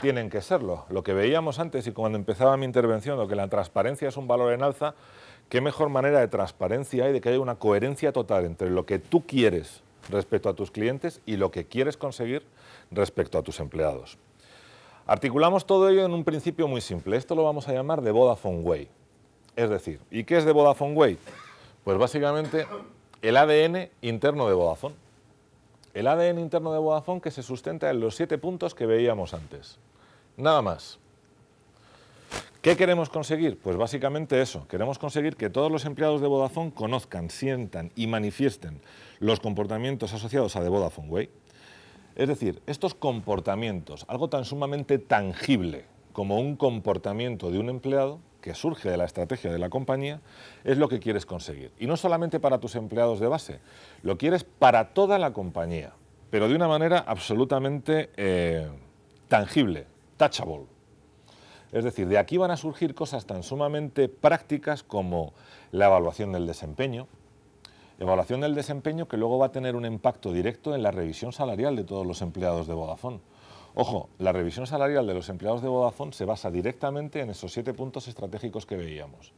tienen que serlo. Lo que veíamos antes y cuando empezaba mi intervención, lo que la transparencia es un valor en alza, qué mejor manera de transparencia hay de que haya una coherencia total entre lo que tú quieres respecto a tus clientes y lo que quieres conseguir respecto a tus empleados. Articulamos todo ello en un principio muy simple. Esto lo vamos a llamar de Vodafone Way. Es decir, ¿y qué es de Vodafone Way? Pues básicamente el ADN interno de Vodafone. El ADN interno de Vodafone que se sustenta en los siete puntos que veíamos antes. Nada más. ¿Qué queremos conseguir? Pues básicamente eso, queremos conseguir que todos los empleados de Vodafone conozcan, sientan y manifiesten los comportamientos asociados a The Vodafone Way. Es decir, estos comportamientos, algo tan sumamente tangible como un comportamiento de un empleado, que surge de la estrategia de la compañía es lo que quieres conseguir. Y no solamente para tus empleados de base, lo quieres para toda la compañía, pero de una manera absolutamente eh, tangible, touchable. Es decir, de aquí van a surgir cosas tan sumamente prácticas como la evaluación del desempeño, evaluación del desempeño que luego va a tener un impacto directo en la revisión salarial de todos los empleados de Vodafone Ojo, la revisión salarial de los empleados de Vodafone se basa directamente en esos siete puntos estratégicos que veíamos.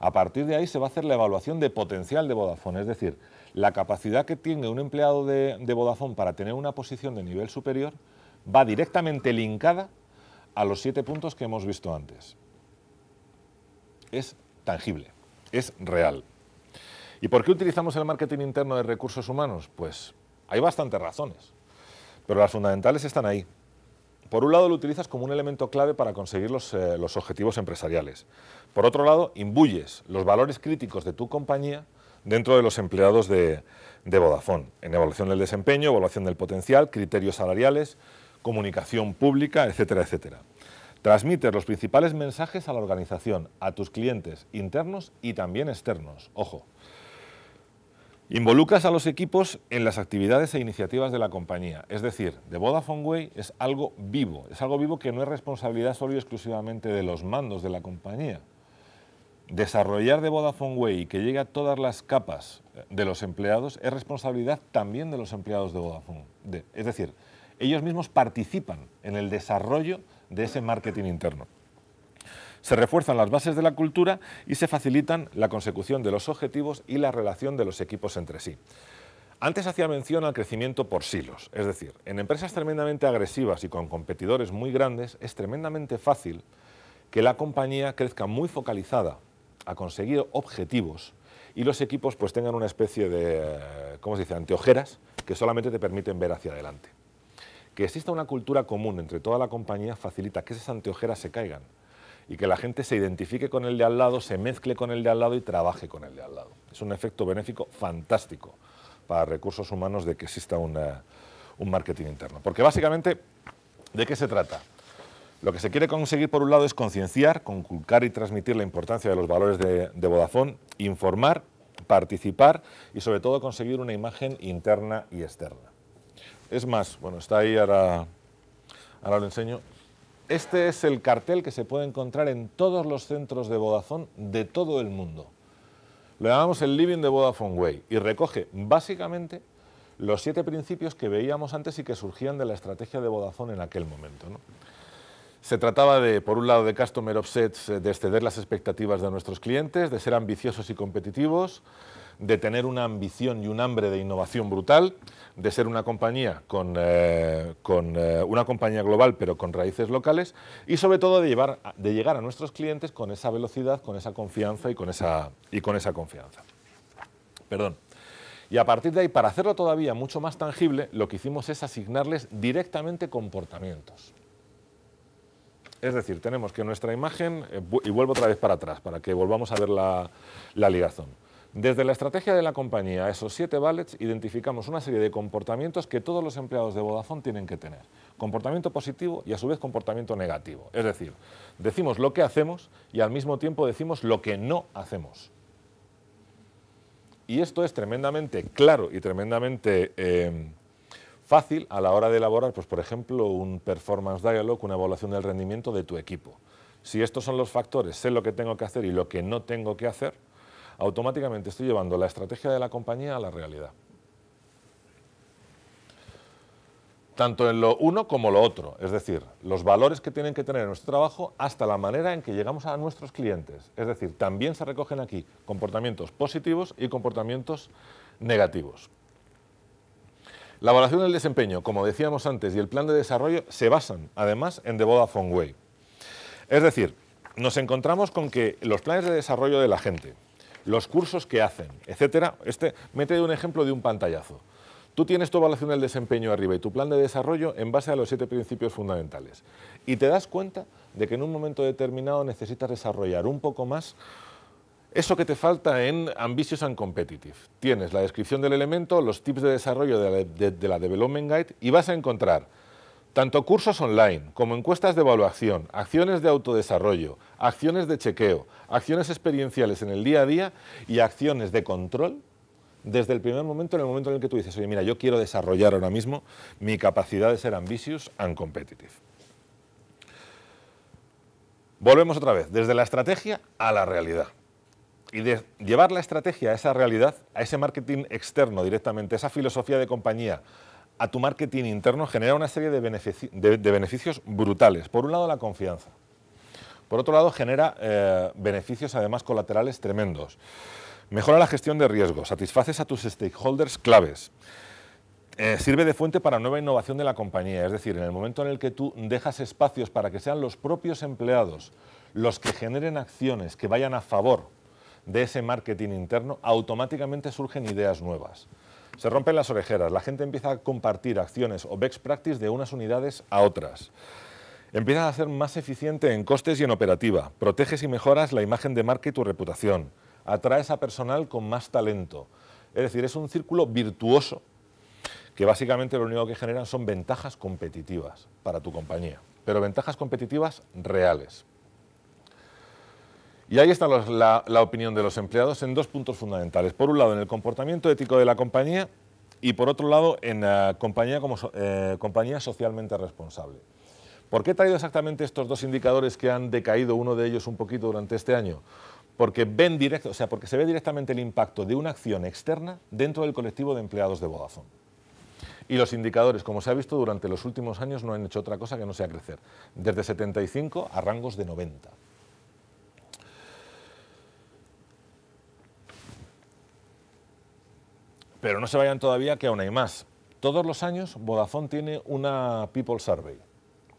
A partir de ahí se va a hacer la evaluación de potencial de Vodafone, es decir, la capacidad que tiene un empleado de, Vodafone para tener una posición de nivel superior va directamente linkada a los siete puntos que hemos visto antes. Es tangible, es real. ¿Y por qué utilizamos el marketing interno de recursos humanos? Pues hay bastantes razones, pero las fundamentales están ahí. Por un lado, lo utilizas como un elemento clave para conseguir eh, los, objetivos empresariales. Por otro lado, imbuyes los valores críticos de tu compañía dentro de los empleados de, de Vodafone, en evaluación del desempeño, evaluación del potencial, criterios salariales, comunicación pública, etcétera, etcétera. Transmites los principales mensajes a la organización, a tus clientes internos y también externos. Ojo, Involucras a los equipos en las actividades e iniciativas de la compañía. Es decir, de Vodafone Way es algo vivo, es algo vivo que no es responsabilidad solo y exclusivamente de los mandos de la compañía. Desarrollar de Vodafone Way y que llegue a todas las capas de los empleados es responsabilidad también de los empleados de Vodafone. es decir, ellos mismos participan en el desarrollo de ese marketing interno se refuerzan las bases de la cultura y se facilitan la consecución de los objetivos y la relación de los equipos entre sí. Antes hacía mención al crecimiento por silos, es decir, en empresas tremendamente agresivas y con competidores muy grandes es tremendamente fácil que la compañía crezca muy focalizada a conseguir objetivos y los equipos pues tengan una especie de, ¿cómo se dice?, anteojeras que solamente te permiten ver hacia adelante. Que exista una cultura común entre toda la compañía facilita que esas anteojeras se caigan y que la gente se identifique con el de al lado, se mezcle con el de al lado y trabaje con el de al lado. Es un efecto benéfico fantástico para recursos humanos de que exista un marketing interno. Porque básicamente, ¿de qué se trata? Lo que se quiere conseguir, por un lado, es concienciar, conculcar y transmitir la importancia de los valores de, de, Vodafone, informar, participar y, sobre todo, conseguir una imagen interna y externa. Es más, bueno, está ahí, ahora, ahora lo enseño. Este es el cartel que se puede encontrar en todos los centros de Vodafone de todo el mundo. Lo llamamos el Living de Vodafone Way y recoge básicamente los siete principios que veíamos antes y que surgían de la estrategia de Vodafone en aquel momento. Se trataba de, por un lado, de customer offsets, eh, de exceder las expectativas de nuestros clientes, de ser ambiciosos y competitivos, de tener una ambición y un hambre de innovación brutal, de ser una compañía, con, eh, eh, una compañía global pero con raíces locales y sobre todo de, llevar, de llegar a nuestros clientes con esa velocidad, con esa confianza y con esa, y con esa confianza. Perdón. Y a partir de ahí, para hacerlo todavía mucho más tangible, lo que hicimos es asignarles directamente comportamientos. Es decir, tenemos que nuestra imagen, eh, y vuelvo otra vez para atrás, para que volvamos a ver la, la ligazón. Desde la estrategia de la compañía a esos siete ballets identificamos una serie de comportamientos que todos los empleados de Vodafone tienen que tener. Comportamiento positivo y a su vez comportamiento negativo. Es decir, decimos lo que hacemos y al mismo tiempo decimos lo que no hacemos. Y esto es tremendamente claro y tremendamente eh, fácil a la hora de elaborar, pues, por ejemplo, un performance dialogue, una evaluación del rendimiento de tu equipo. Si estos son los factores, sé lo que tengo que hacer y lo que no tengo que hacer, automáticamente estoy llevando la estrategia de la compañía a la realidad. Tanto en lo uno como lo otro, es decir, los valores que tienen que tener nuestro trabajo hasta la manera en que llegamos a nuestros clientes. Es decir, también se recogen aquí comportamientos positivos y comportamientos negativos. La evaluación del desempeño, como decíamos antes, y el plan de desarrollo se basan, además, en The Vodafone Way. Es decir, nos encontramos con que los planes de desarrollo de la gente, los cursos que hacen, etcétera. Este, mete un ejemplo de un pantallazo. Tú tienes tu evaluación del desempeño arriba y tu plan de desarrollo en base a los siete principios fundamentales. Y te das cuenta de que en un momento determinado necesitas desarrollar un poco más eso que te falta en Ambitious and Competitive. Tienes la descripción del elemento, los tips de desarrollo de la Development Guide y vas a encontrar tanto cursos online como encuestas de evaluación, acciones de autodesarrollo, acciones de chequeo, acciones experienciales en el día a día y acciones de control desde el primer momento, en el momento en el que tú dices, oye, mira, yo quiero desarrollar ahora mismo mi capacidad de ser ambitious and competitive. Volvemos otra vez, desde la estrategia a la realidad. Y de llevar la estrategia a esa realidad, a ese marketing externo directamente, esa filosofía de compañía, a tu marketing interno genera una serie de, beneficios brutales. Por un lado, la confianza. Por otro lado, genera eh, beneficios además colaterales tremendos. Mejora la gestión de riesgos, satisfaces a tus stakeholders claves. Eh, sirve de fuente para nueva innovación de la compañía, es decir, en el momento en el que tú dejas espacios para que sean los propios empleados los que generen acciones que vayan a favor de ese marketing interno, automáticamente surgen ideas nuevas. Se rompen las orejeras, la gente empieza a compartir acciones o best practice de unas unidades a otras. Empiezas a ser más eficiente en costes y en operativa. Proteges y mejoras la imagen de marca y tu reputación. Atraes a personal con más talento. Es decir, es un círculo virtuoso que básicamente lo único que generan son ventajas competitivas para tu compañía, pero ventajas competitivas reales. Y ahí está la, opinión de los empleados en dos puntos fundamentales. Por un lado, en el comportamiento ético de la compañía y por otro lado, en la eh, compañía, como, eh, compañía socialmente responsable. ¿Por qué he traído exactamente estos dos indicadores que han decaído uno de ellos un poquito durante este año? Porque, ven o sea, porque se ve directamente el impacto de una acción externa dentro del colectivo de empleados de Vodafone. Y los indicadores, como se ha visto durante los últimos años, no han hecho otra cosa que no sea crecer, desde 75 a rangos de 90. Pero no se vayan todavía, que aún hay más. Todos los años Vodafone tiene una People Survey,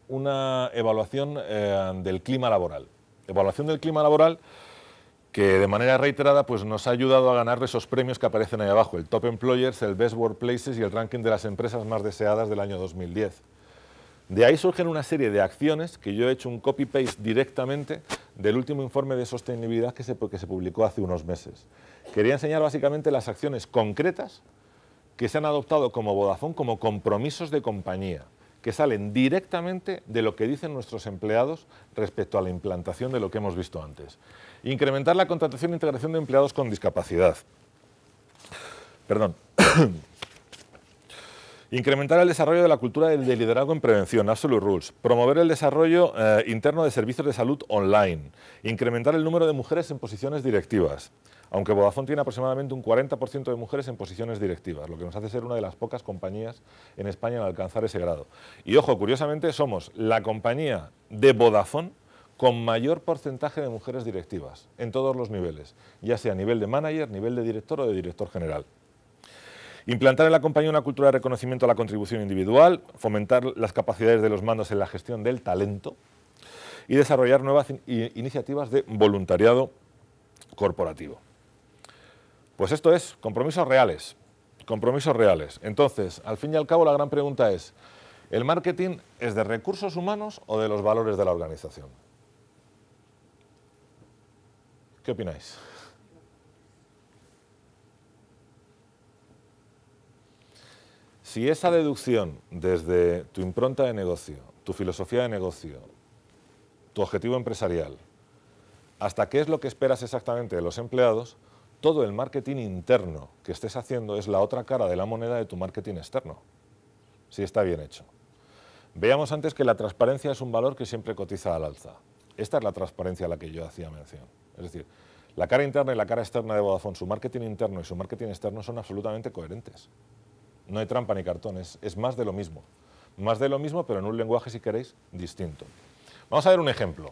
una evaluación eh, del clima laboral. Evaluación del clima laboral que de manera reiterada pues, nos ha ayudado a ganar esos premios que aparecen ahí abajo, el Top Employers, el Best Workplaces y el ranking de las empresas más deseadas del año 2010. De ahí surgen una serie de acciones que yo he hecho un copy-paste directamente del último informe de sostenibilidad que se, que se publicó hace unos meses. Quería enseñar básicamente las acciones concretas que se han adoptado como Vodafone como compromisos de compañía, que salen directamente de lo que dicen nuestros empleados respecto a la implantación de lo que hemos visto antes. Incrementar la contratación e integración de empleados con discapacidad. Perdón. Incrementar el desarrollo de la cultura del liderazgo en prevención, Absolute Rules. Promover el desarrollo eh, interno de servicios de salud online. Incrementar el número de mujeres en posiciones directivas aunque Vodafone tiene aproximadamente un 40% de mujeres en posiciones directivas, lo que nos hace ser una de las pocas compañías en España en alcanzar ese grado. Y ojo, curiosamente somos la compañía de Vodafone con mayor porcentaje de mujeres directivas, en todos los niveles, ya sea a nivel de manager, nivel de director o de director general. Implantar en la compañía una cultura de reconocimiento a la contribución individual, fomentar las capacidades de los mandos en la gestión del talento y desarrollar nuevas iniciativas de voluntariado corporativo. Pues esto es compromisos reales, compromisos reales. Entonces, al fin y al cabo, la gran pregunta es, ¿el marketing es de recursos humanos o de los valores de la organización? ¿Qué opináis? Si esa deducción desde tu impronta de negocio, tu filosofía de negocio, tu objetivo empresarial, hasta qué es lo que esperas exactamente de los empleados, todo el marketing interno que estés haciendo es la otra cara de la moneda de tu marketing externo, si está bien hecho. Veamos antes que la transparencia es un valor que siempre cotiza al alza. Esta es la transparencia a la que yo hacía mención. Es decir, la cara interna y la cara externa de Vodafone, su marketing interno y su marketing externo son absolutamente coherentes. No hay trampa ni cartón, es más de lo mismo. Más de lo mismo, pero en un lenguaje, si queréis, distinto. Vamos a ver un ejemplo.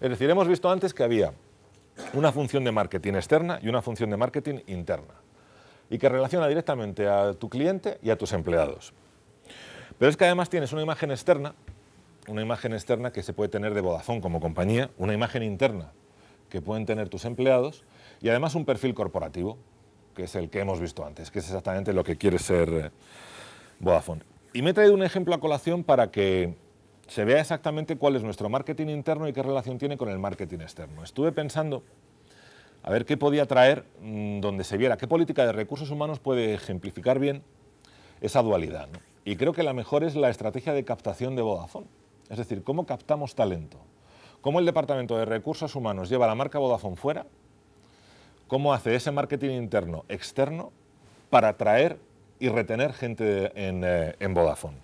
Es decir, hemos visto antes que había una función de marketing externa y una función de marketing interna, y que relaciona directamente a tu cliente y a tus empleados. Pero es que además tienes una imagen externa, una imagen externa que se puede tener de Vodafone como compañía, una imagen interna que pueden tener tus empleados y además un perfil corporativo, que es el que hemos visto antes, que es exactamente lo que quiere ser eh, Vodafone. Y me he traído un ejemplo a colación para que se vea exactamente cuál es nuestro marketing interno y qué relación tiene con el marketing externo. Estuve pensando a ver qué podía traer mm, donde se viera, qué política de recursos humanos puede ejemplificar bien esa dualidad. Y creo que la mejor es la estrategia de captación de Vodafone, es decir, cómo captamos talento, cómo el Departamento de Recursos Humanos lleva la marca Vodafone fuera, cómo hace ese marketing interno, externo, para atraer y retener gente en, eh, en Vodafone.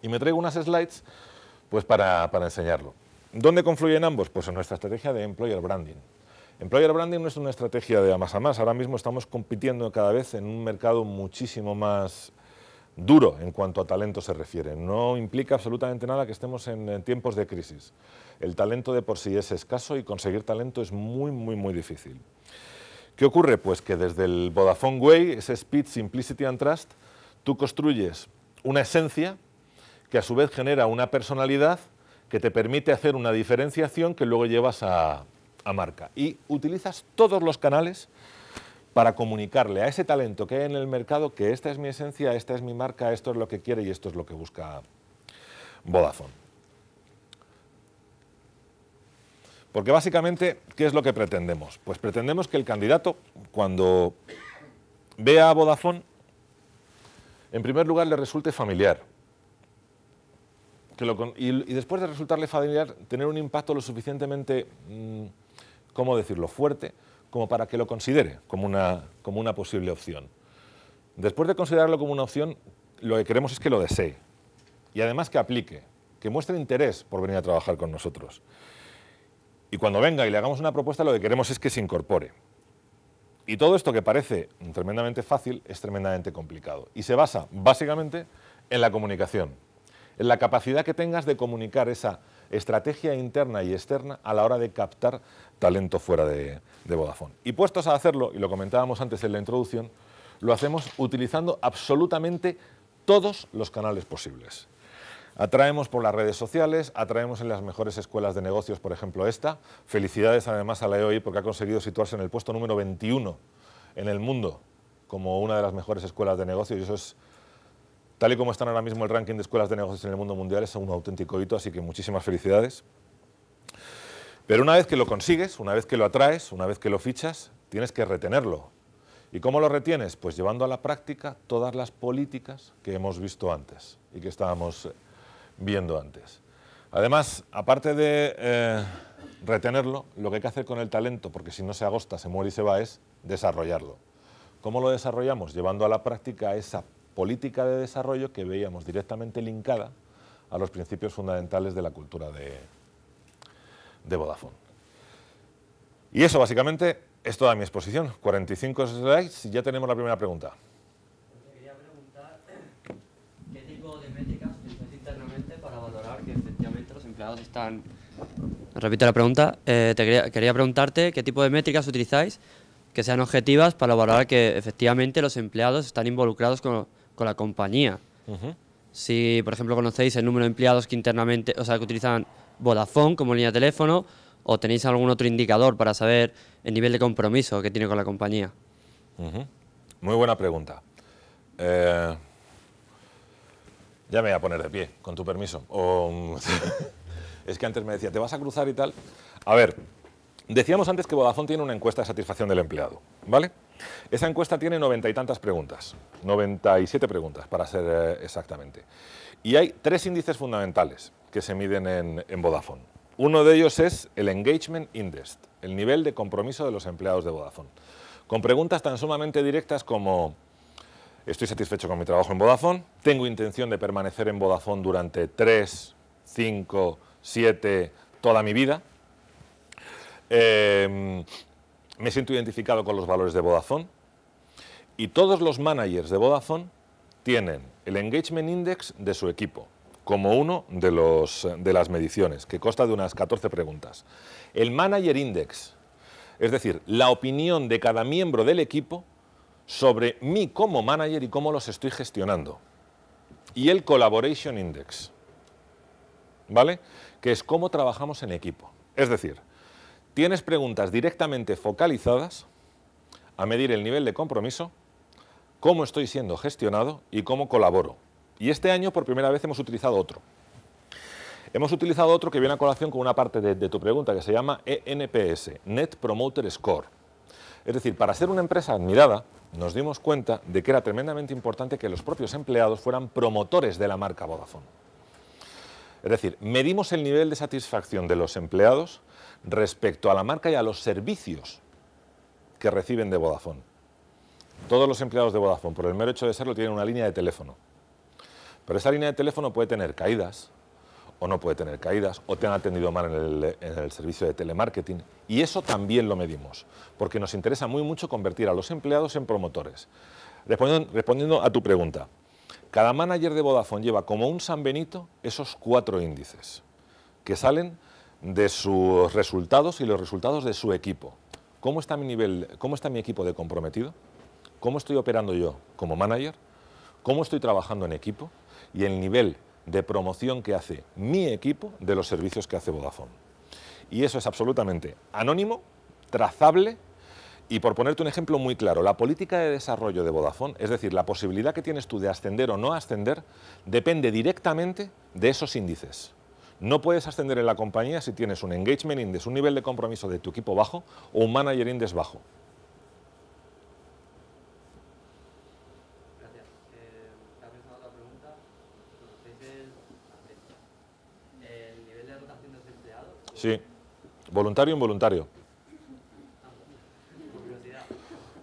Y me traigo unas slides pues para, enseñarlo. ¿Dónde confluyen ambos? Pues en nuestra estrategia de employer branding. Employer branding no es una estrategia de a más a más. Ahora mismo estamos compitiendo cada vez en un mercado muchísimo más duro en cuanto a talento se refiere. No implica absolutamente nada que estemos en, en, tiempos de crisis. El talento de por sí es escaso y conseguir talento es muy, muy, muy difícil. ¿Qué ocurre? Pues que desde el Vodafone Way, ese Speed, Simplicity and Trust, tú construyes una esencia que a su vez genera una personalidad que te permite hacer una diferenciación que luego llevas a, marca. Y utilizas todos los canales para comunicarle a ese talento que hay en el mercado que esta es mi esencia, esta es mi marca, esto es lo que quiere y esto es lo que busca Vodafone. Porque básicamente, ¿qué es lo que pretendemos? Pues pretendemos que el candidato, cuando vea a Vodafone, en primer lugar le resulte familiar, y, después de resultarle familiar, tener un impacto lo suficientemente, mm, ¿cómo decirlo?, fuerte, como para que lo considere como una, como una posible opción. Después de considerarlo como una opción, lo que queremos es que lo desee y además que aplique, que muestre interés por venir a trabajar con nosotros. Y cuando venga y le hagamos una propuesta, lo que queremos es que se incorpore. Y todo esto que parece tremendamente fácil es tremendamente complicado y se basa básicamente en la comunicación en la capacidad que tengas de comunicar esa estrategia interna y externa a la hora de captar talento fuera de, de Vodafone. Y puestos a hacerlo, y lo comentábamos antes en la introducción, lo hacemos utilizando absolutamente todos los canales posibles. Atraemos por las redes sociales, atraemos en las mejores escuelas de negocios, por ejemplo esta. Felicidades además a la EOI porque ha conseguido situarse en el puesto número 21 en el mundo como una de las mejores escuelas de negocios y eso es Tal y como están ahora mismo el ranking de escuelas de negocios en el mundo mundial es un auténtico hito, así que muchísimas felicidades. Pero una vez que lo consigues, una vez que lo atraes, una vez que lo fichas, tienes que retenerlo. ¿Y cómo lo retienes? Pues llevando a la práctica todas las políticas que hemos visto antes y que estábamos viendo antes. Además, aparte de eh, retenerlo, lo que hay que hacer con el talento, porque si no se agosta, se muere y se va, es desarrollarlo. ¿Cómo lo desarrollamos? Llevando a la práctica esa política de desarrollo que veíamos directamente linkada a los principios fundamentales de la cultura de, de Vodafone. Y eso básicamente es toda mi exposición. 45 slides y ya tenemos la primera pregunta. Quería preguntar qué tipo de métricas internamente para valorar que efectivamente los empleados están... repito la pregunta. Eh, quería, quería preguntarte qué tipo de métricas utilizáis que sean objetivas para valorar que efectivamente los empleados están involucrados con, con la compañía. Si, por ejemplo, conocéis el número de empleados que internamente, o sea, que utilizan Vodafone como línea de teléfono, o tenéis algún otro indicador para saber el nivel de compromiso que tiene con la compañía. Muy buena pregunta. Eh, ya me voy a poner de pie, con tu permiso. es que antes me decía, ¿te vas a cruzar y tal? A ver, decíamos antes que Vodafone tiene una encuesta de satisfacción del empleado, ¿vale? Esa encuesta tiene noventa y tantas preguntas, 97 preguntas para ser eh, exactamente. Y hay tres índices fundamentales que se miden en, Vodafone. Uno de ellos es el Engagement Index, el nivel de compromiso de los empleados de Vodafone, con preguntas tan sumamente directas como estoy satisfecho con mi trabajo en Vodafone, tengo intención de permanecer en Vodafone durante 3, 5, siete, toda mi vida. Em, me siento identificado con los valores de Vodafone y todos los managers de Vodafone tienen el engagement index de su equipo como uno de, los, de las mediciones, que consta de unas 14 preguntas. El manager index, es decir, la opinión de cada miembro del equipo sobre mí como manager y cómo los estoy gestionando. Y el collaboration index, ¿vale? Que es cómo trabajamos en equipo. Es decir, Tienes preguntas directamente focalizadas a medir el nivel de compromiso, cómo estoy siendo gestionado y cómo colaboro. Y este año por primera vez hemos utilizado otro. Hemos utilizado otro que viene a colación con una parte de, tu pregunta que se llama ENPS, Net Promoter Score. Es decir, para ser una empresa admirada, nos dimos cuenta de que era tremendamente importante que los propios empleados fueran promotores de la marca Vodafone. Es decir, medimos el nivel de satisfacción de los empleados respecto a la marca y a los servicios que reciben de Vodafone. Todos los empleados de Vodafone, por el mero hecho de serlo, tienen una línea de teléfono. Pero esa línea de teléfono puede tener caídas, o no puede tener caídas, o te han atendido mal en el, servicio de telemarketing. Y eso también lo medimos, porque nos interesa muy mucho convertir a los empleados en promotores. Respondiendo, respondiendo a tu pregunta, cada manager de Vodafone lleva como un San Benito esos cuatro índices, que salen de sus resultados y los resultados de su equipo. ¿Cómo está mi nivel, cómo está mi equipo de comprometido? ¿Cómo estoy operando yo como manager? ¿Cómo estoy trabajando en equipo? Y el nivel de promoción que hace mi equipo de los servicios que hace Vodafone. Y eso es absolutamente anónimo, trazable y por ponerte un ejemplo muy claro, la política de desarrollo de Vodafone, es decir, la posibilidad que tienes tú de ascender o no ascender, depende directamente de esos índices. No puedes ascender en la compañía si tienes un engagement index, un nivel de compromiso de tu equipo bajo o un manager index bajo. Sí. Voluntario o involuntario.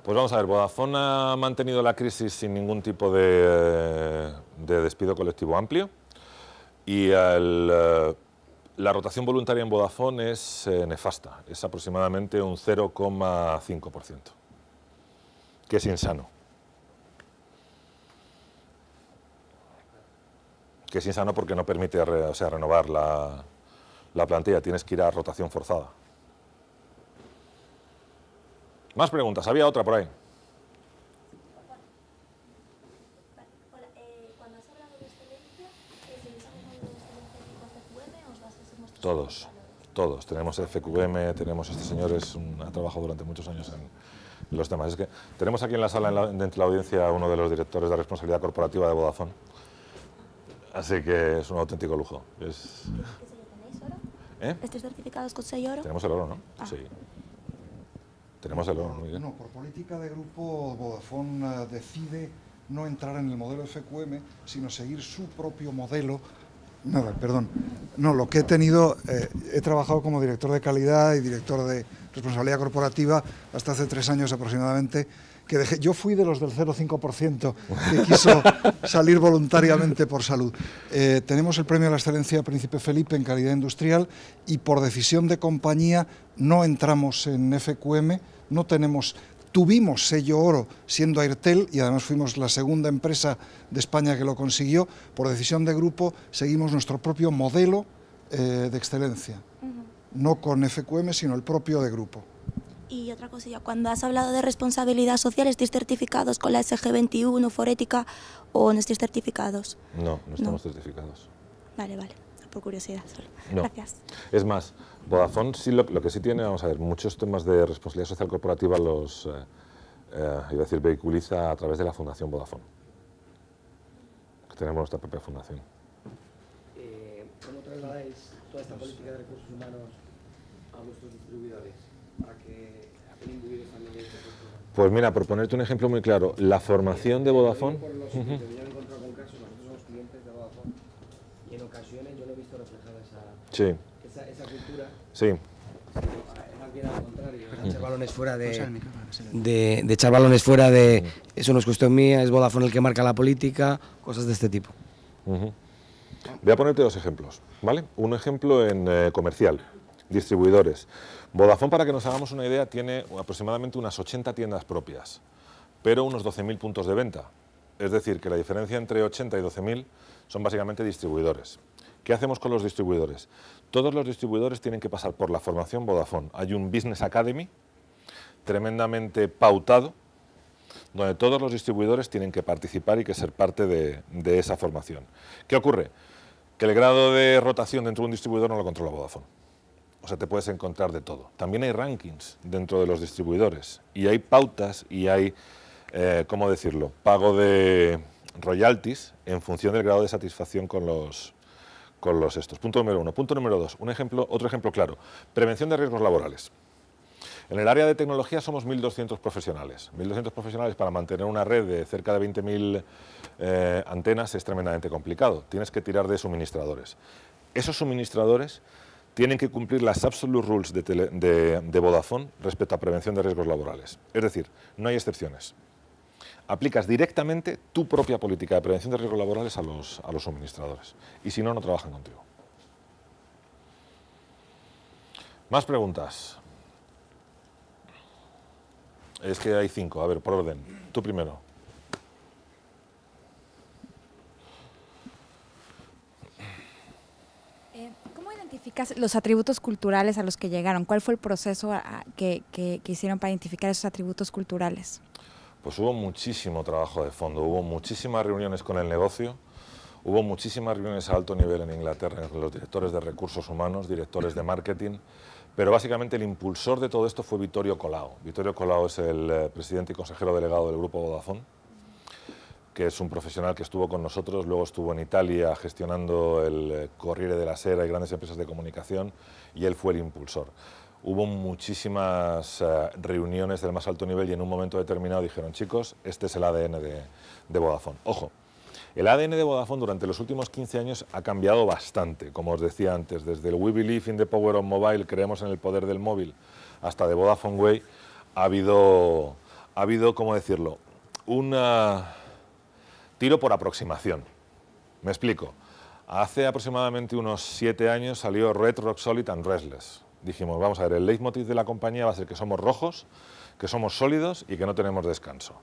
Pues vamos a ver, Vodafone ha mantenido la crisis sin ningún tipo de despido colectivo amplio. Y eh, la rotación voluntaria en Vodafone es eh, nefasta, es aproximadamente un 0,5%, que es insano. Que es insano porque no permite sea, renovar la, la plantilla, tienes que ir a rotación forzada. Más preguntas, había otra por ahí. todos, todos. Tenemos FQM, tenemos este señor, un, ha trabajado durante muchos años en, los temas. Es que tenemos aquí en la sala, la, dentro de la audiencia, a uno de los directores de responsabilidad corporativa de Vodafone. Así que es un auténtico lujo. Es... ¿Eh? ¿Eh? ¿Estos certificados con sello oro? Tenemos el oro, ¿no? Ah. Sí. Tenemos el oro. no, por política de grupo, Vodafone eh, decide no entrar en el modelo FQM, sino seguir su propio modelo Nada, perdón. No, lo que he tenido, eh, he trabajado como director de calidad y director de responsabilidad corporativa hasta hace tres años aproximadamente. Que dejé, yo fui de los del 0,5% que quiso salir voluntariamente por salud. Eh, tenemos el premio a la excelencia Príncipe Felipe en calidad industrial y por decisión de compañía no entramos en FQM, no tenemos tuvimos sello oro siendo Airtel y además fuimos la segunda empresa de España que lo consiguió, por decisión de grupo seguimos nuestro propio modelo eh, de excelencia, no con FQM sino el propio de grupo. Y otra cosilla, cuando has hablado de responsabilidad social, ¿estáis certificados con la SG21, Forética o no estáis certificados? No, no estamos certificados. Vale, vale curiosidad Gracias. Es más, Vodafone sí, lo, que sí tiene, vamos a ver, muchos temas de responsabilidad social corporativa los, eh, eh, iba a decir, vehiculiza a través de la Fundación Vodafone. tenemos nuestra propia fundación. Eh, ¿Cómo trasladáis toda esta política de recursos humanos a distribuidores? pues mira, por ponerte un ejemplo muy claro, la formación de Vodafone... Sí. Esa, cultura. Sí. De echar balones fuera de, fuera de eso no es cuestión mía, es Vodafone el que marca la política, cosas de este tipo. Voy a ponerte dos ejemplos, ¿vale? Un ejemplo en eh, comercial, distribuidores. Vodafone, para que nos hagamos una idea, tiene aproximadamente unas 80 tiendas propias, pero unos 12.000 puntos de venta. Es decir, que la diferencia entre 80 y 12.000 son básicamente distribuidores. ¿Qué hacemos con los distribuidores? Todos los distribuidores tienen que pasar por la formación Vodafone. Hay un Business Academy tremendamente pautado, donde todos los distribuidores tienen que participar y que ser parte de, esa formación. ¿Qué ocurre? Que el grado de rotación dentro de un distribuidor no lo controla Vodafone. O sea, te puedes encontrar de todo. También hay rankings dentro de los distribuidores y hay pautas y hay, eh, ¿cómo decirlo?, pago de royalties en función del grado de satisfacción con los, con los estos. Punto número uno. Punto número dos. Un ejemplo, otro ejemplo claro. Prevención de riesgos laborales. En el área de tecnología somos 1.200 profesionales. 1.200 profesionales para mantener una red de cerca de 20.000 eh, antenas es tremendamente complicado. Tienes que tirar de suministradores. Esos suministradores tienen que cumplir las absolute rules de, de Vodafone respecto a prevención de riesgos laborales. Es decir, no hay excepciones aplicas directamente tu propia política de prevención de riesgos laborales a los, a suministradores. Y si no, no trabajan contigo. Más preguntas. Es que hay cinco. A ver, por orden. Tú primero. Eh, ¿Cómo identificas los atributos culturales a los que llegaron? ¿Cuál fue el proceso que hicieron para identificar esos atributos culturales? Pues hubo muchísimo trabajo de fondo, hubo muchísimas reuniones con el negocio, hubo muchísimas reuniones a alto nivel en Inglaterra con los directores de recursos humanos, directores de marketing, pero básicamente el impulsor de todo esto fue Vittorio Colao. Vittorio Colao es el eh, presidente y consejero delegado del grupo Vodafone, que es un profesional que estuvo con nosotros, luego estuvo en Italia gestionando el eh, Corriere de la Sera y grandes empresas de comunicación, y él fue el impulsor hubo muchísimas eh, reuniones del más alto nivel y en un momento determinado dijeron, chicos, este es el ADN de, Vodafone. Ojo, el ADN de Vodafone durante los últimos 15 años ha cambiado bastante, como os decía antes, desde el We Believe in the Power of Mobile, creemos en el poder del móvil, hasta de Vodafone Way, ha habido, ha habido ¿cómo decirlo?, un tiro por aproximación. Me explico. Hace aproximadamente unos 7 años salió Red Rock Solid and Restless, dijimos, vamos a ver, el leitmotiv de la compañía va a ser que somos rojos, que somos sólidos y que no tenemos descanso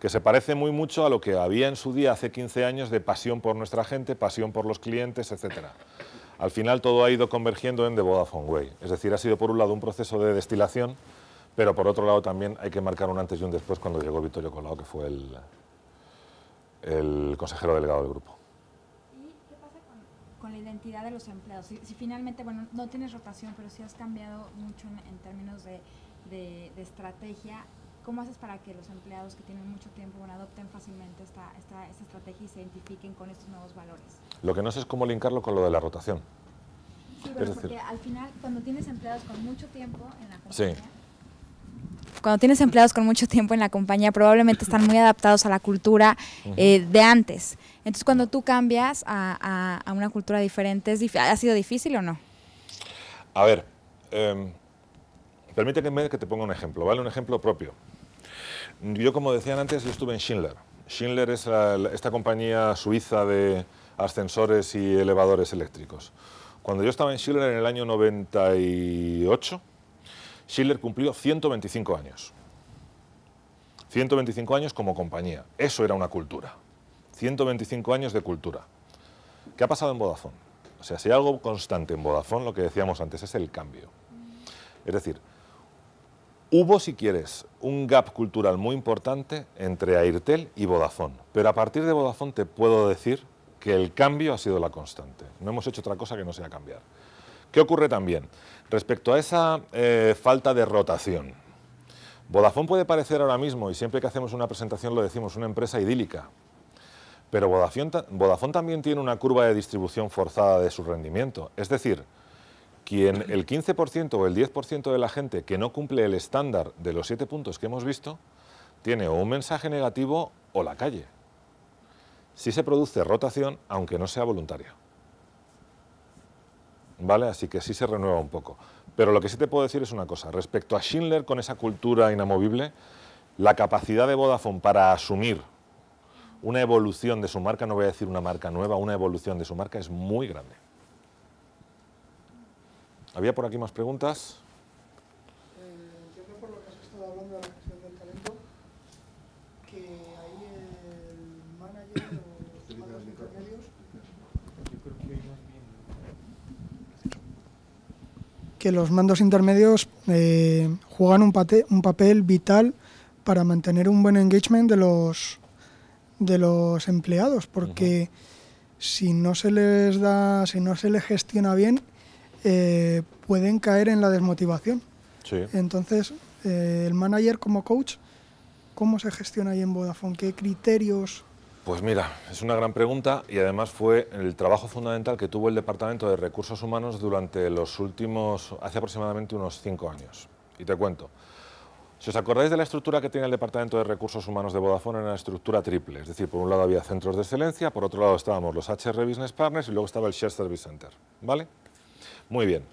que se parece muy mucho a lo que había en su día hace 15 años de pasión por nuestra gente, pasión por los clientes, etc. Al final todo ha ido convergiendo en The Vodafone Way, es decir, ha sido por un lado un proceso de destilación, pero por otro lado también hay que marcar un antes y un después cuando llegó Vittorio Colao, que fue el consejero delegado del grupo con la identidad de los empleados? Si, finalmente, bueno, no tienes rotación, pero si has cambiado mucho en, términos de, estrategia, ¿cómo haces para que los empleados que tienen mucho tiempo bueno, adopten fácilmente esta, estrategia y se identifiquen con estos nuevos valores? Lo que no sé es cómo linkarlo con lo de la rotación. Sí, porque al final, cuando tienes empleados con mucho tiempo en la compañía... cuando tienes empleados con mucho tiempo en la compañía, probablemente están muy adaptados a la cultura eh, de antes. Entonces, cuando tú cambias a, una cultura diferente, ¿ha sido difícil o no? A ver, em, permíteme que te ponga un ejemplo, ¿vale? Un ejemplo propio. Yo, como decían antes, yo estuve en Schindler. Schindler es esta compañía suiza de ascensores y elevadores eléctricos. Cuando yo estaba en Schindler en el año 98, Schindler cumplió 125 años. 125 años como compañía. Eso era una cultura. 125 años de cultura. ¿Qué ha pasado en Vodafone? O sea, si hay algo constante en Vodafone, lo que decíamos antes, es el cambio. Es decir, hubo, si quieres, un gap cultural muy importante entre Airtel y Vodafone. Pero a partir de Vodafone te puedo decir que el cambio ha sido la constante. No hemos hecho otra cosa que no sea cambiar. ¿Qué ocurre también? Respecto a esa eh, falta de rotación, Vodafone puede parecer ahora mismo, y siempre que hacemos una presentación lo decimos, una empresa idílica, pero Vodafone, también tiene una curva de distribución forzada de su rendimiento. Es decir, quien el 15% o el 10% de la gente que no cumple el estándar de los 7 puntos que hemos visto, tiene o un mensaje negativo o la calle. Si sí se produce rotación, aunque no sea voluntaria. ¿Vale? Así que sí se renueva un poco. Pero lo que sí te puedo decir es una cosa. Respecto a Schindler, con esa cultura inamovible, la capacidad de Vodafone para asumir una evolución de su marca, no voy a decir una marca nueva, una evolución de su marca es muy grande. ¿Había por aquí más preguntas? Eh, yo creo por lo que has estado hablando que los mandos intermedios... los mandos intermedios juegan un papel vital para mantener un buen engagement de los de los empleados, porque si no se les da, si no se les gestiona bien, eh, pueden caer en la desmotivación. Entonces, eh, el manager como coach, ¿cómo se gestiona ahí en Vodafone? ¿Qué criterios? Pues mira, es una gran pregunta y además fue el trabajo fundamental que tuvo el Departamento de Recursos Humanos durante los últimos, hace aproximadamente unos cinco años. Y te cuento. Si os acordáis de la estructura que tiene el Departamento de Recursos Humanos de Vodafone, era una estructura triple. Es decir, por un lado había centros de excelencia, por otro lado estábamos los HR Business Partners y luego estaba el Shared Service Center. ¿Vale? Muy bien.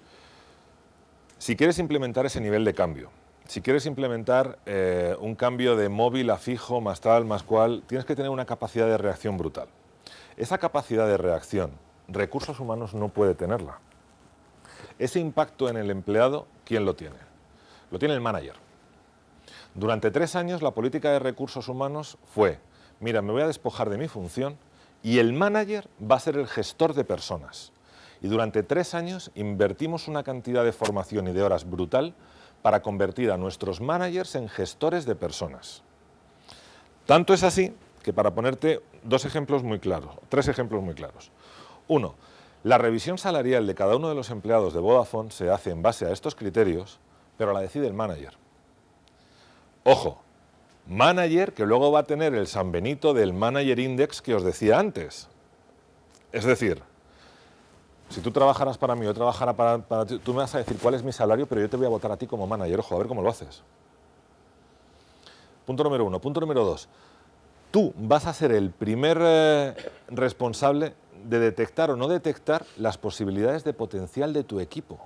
Si quieres implementar ese nivel de cambio, si quieres implementar eh, un cambio de móvil a fijo, más tal, más cual, tienes que tener una capacidad de reacción brutal. Esa capacidad de reacción, recursos humanos no puede tenerla. Ese impacto en el empleado, ¿quién lo tiene? Lo tiene el manager. Durante tres años la política de recursos humanos fue, mira, me voy a despojar de mi función y el manager va a ser el gestor de personas. Y durante tres años invertimos una cantidad de formación y de horas brutal para convertir a nuestros managers en gestores de personas. Tanto es así que para ponerte dos ejemplos muy claros, tres ejemplos muy claros. Uno, la revisión salarial de cada uno de los empleados de Vodafone se hace en base a estos criterios, pero la decide el manager. Ojo, manager que luego va a tener el San Benito del Manager Index que os decía antes. Es decir, si tú trabajaras para mí, yo trabajara para, ti, tú me vas a decir cuál es mi salario, pero yo te voy a votar a ti como manager. Ojo, a ver cómo lo haces. Punto número uno. Punto número dos. Tú vas a ser el primer eh, responsable de detectar o no detectar las posibilidades de potencial de tu equipo.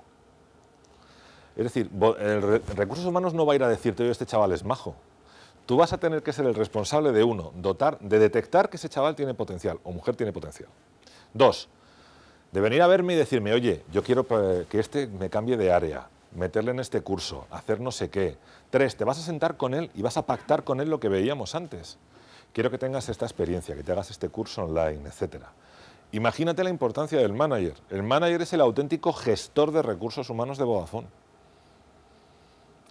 Es decir, el recursos humanos no va a ir a decirte, oye, este chaval es majo. Tú vas a tener que ser el responsable de uno, dotar, de detectar que ese chaval tiene potencial o mujer tiene potencial. Dos, de venir a verme y decirme, oye, yo quiero eh, que este me cambie de área, meterle en este curso, hacer no sé qué. Tres, te vas a sentar con él y vas a pactar con él lo que veíamos antes. Quiero que tengas esta experiencia, que te hagas este curso online, etc. Imagínate la importancia del manager. El manager es el auténtico gestor de recursos humanos de Vodafone.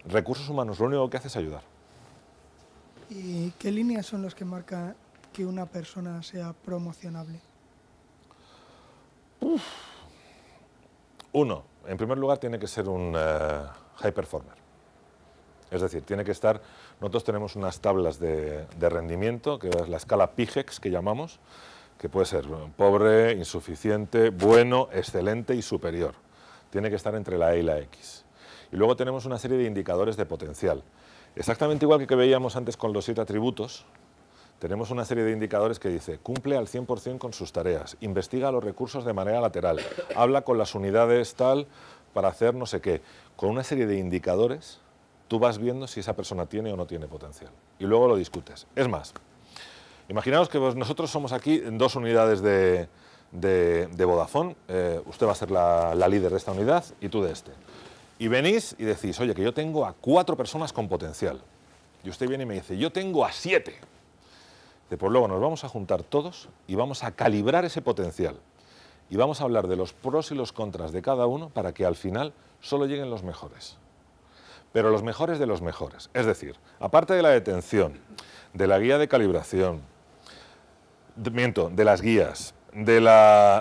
Recursos humanos, lo único que hace es ayudar. ¿Y qué líneas son las que marca que una persona sea promocionable? Uno, en primer lugar tiene que ser un eh, high performer. Es decir, tiene que estar, nosotros tenemos unas tablas de, de, rendimiento, que es la escala PIGEX que llamamos, que puede ser pobre, insuficiente, bueno, excelente y superior. Tiene que estar entre la E y la X. Y luego tenemos una serie de indicadores de potencial. Exactamente igual que, veíamos antes con los siete atributos, tenemos una serie de indicadores que dice, cumple al 100% con sus tareas, investiga los recursos de manera lateral, habla con las unidades tal para hacer no sé qué. Con una serie de indicadores tú vas viendo si esa persona tiene o no tiene potencial. Y luego lo discutes. Es más, imaginaos que nosotros somos aquí en dos unidades de, de, Vodafone. Eh, usted va a ser la líder de esta unidad y tú de este. Y venís y decís, oye, que yo tengo a cuatro personas con potencial. Y usted viene y me dice, yo tengo a siete. De por pues luego nos vamos a juntar todos y vamos a calibrar ese potencial. Y vamos a hablar de los pros y los contras de cada uno para que al final solo lleguen los mejores. Pero los mejores de los mejores. Es decir, aparte de la detención, de la guía de calibración, miento, de las guías,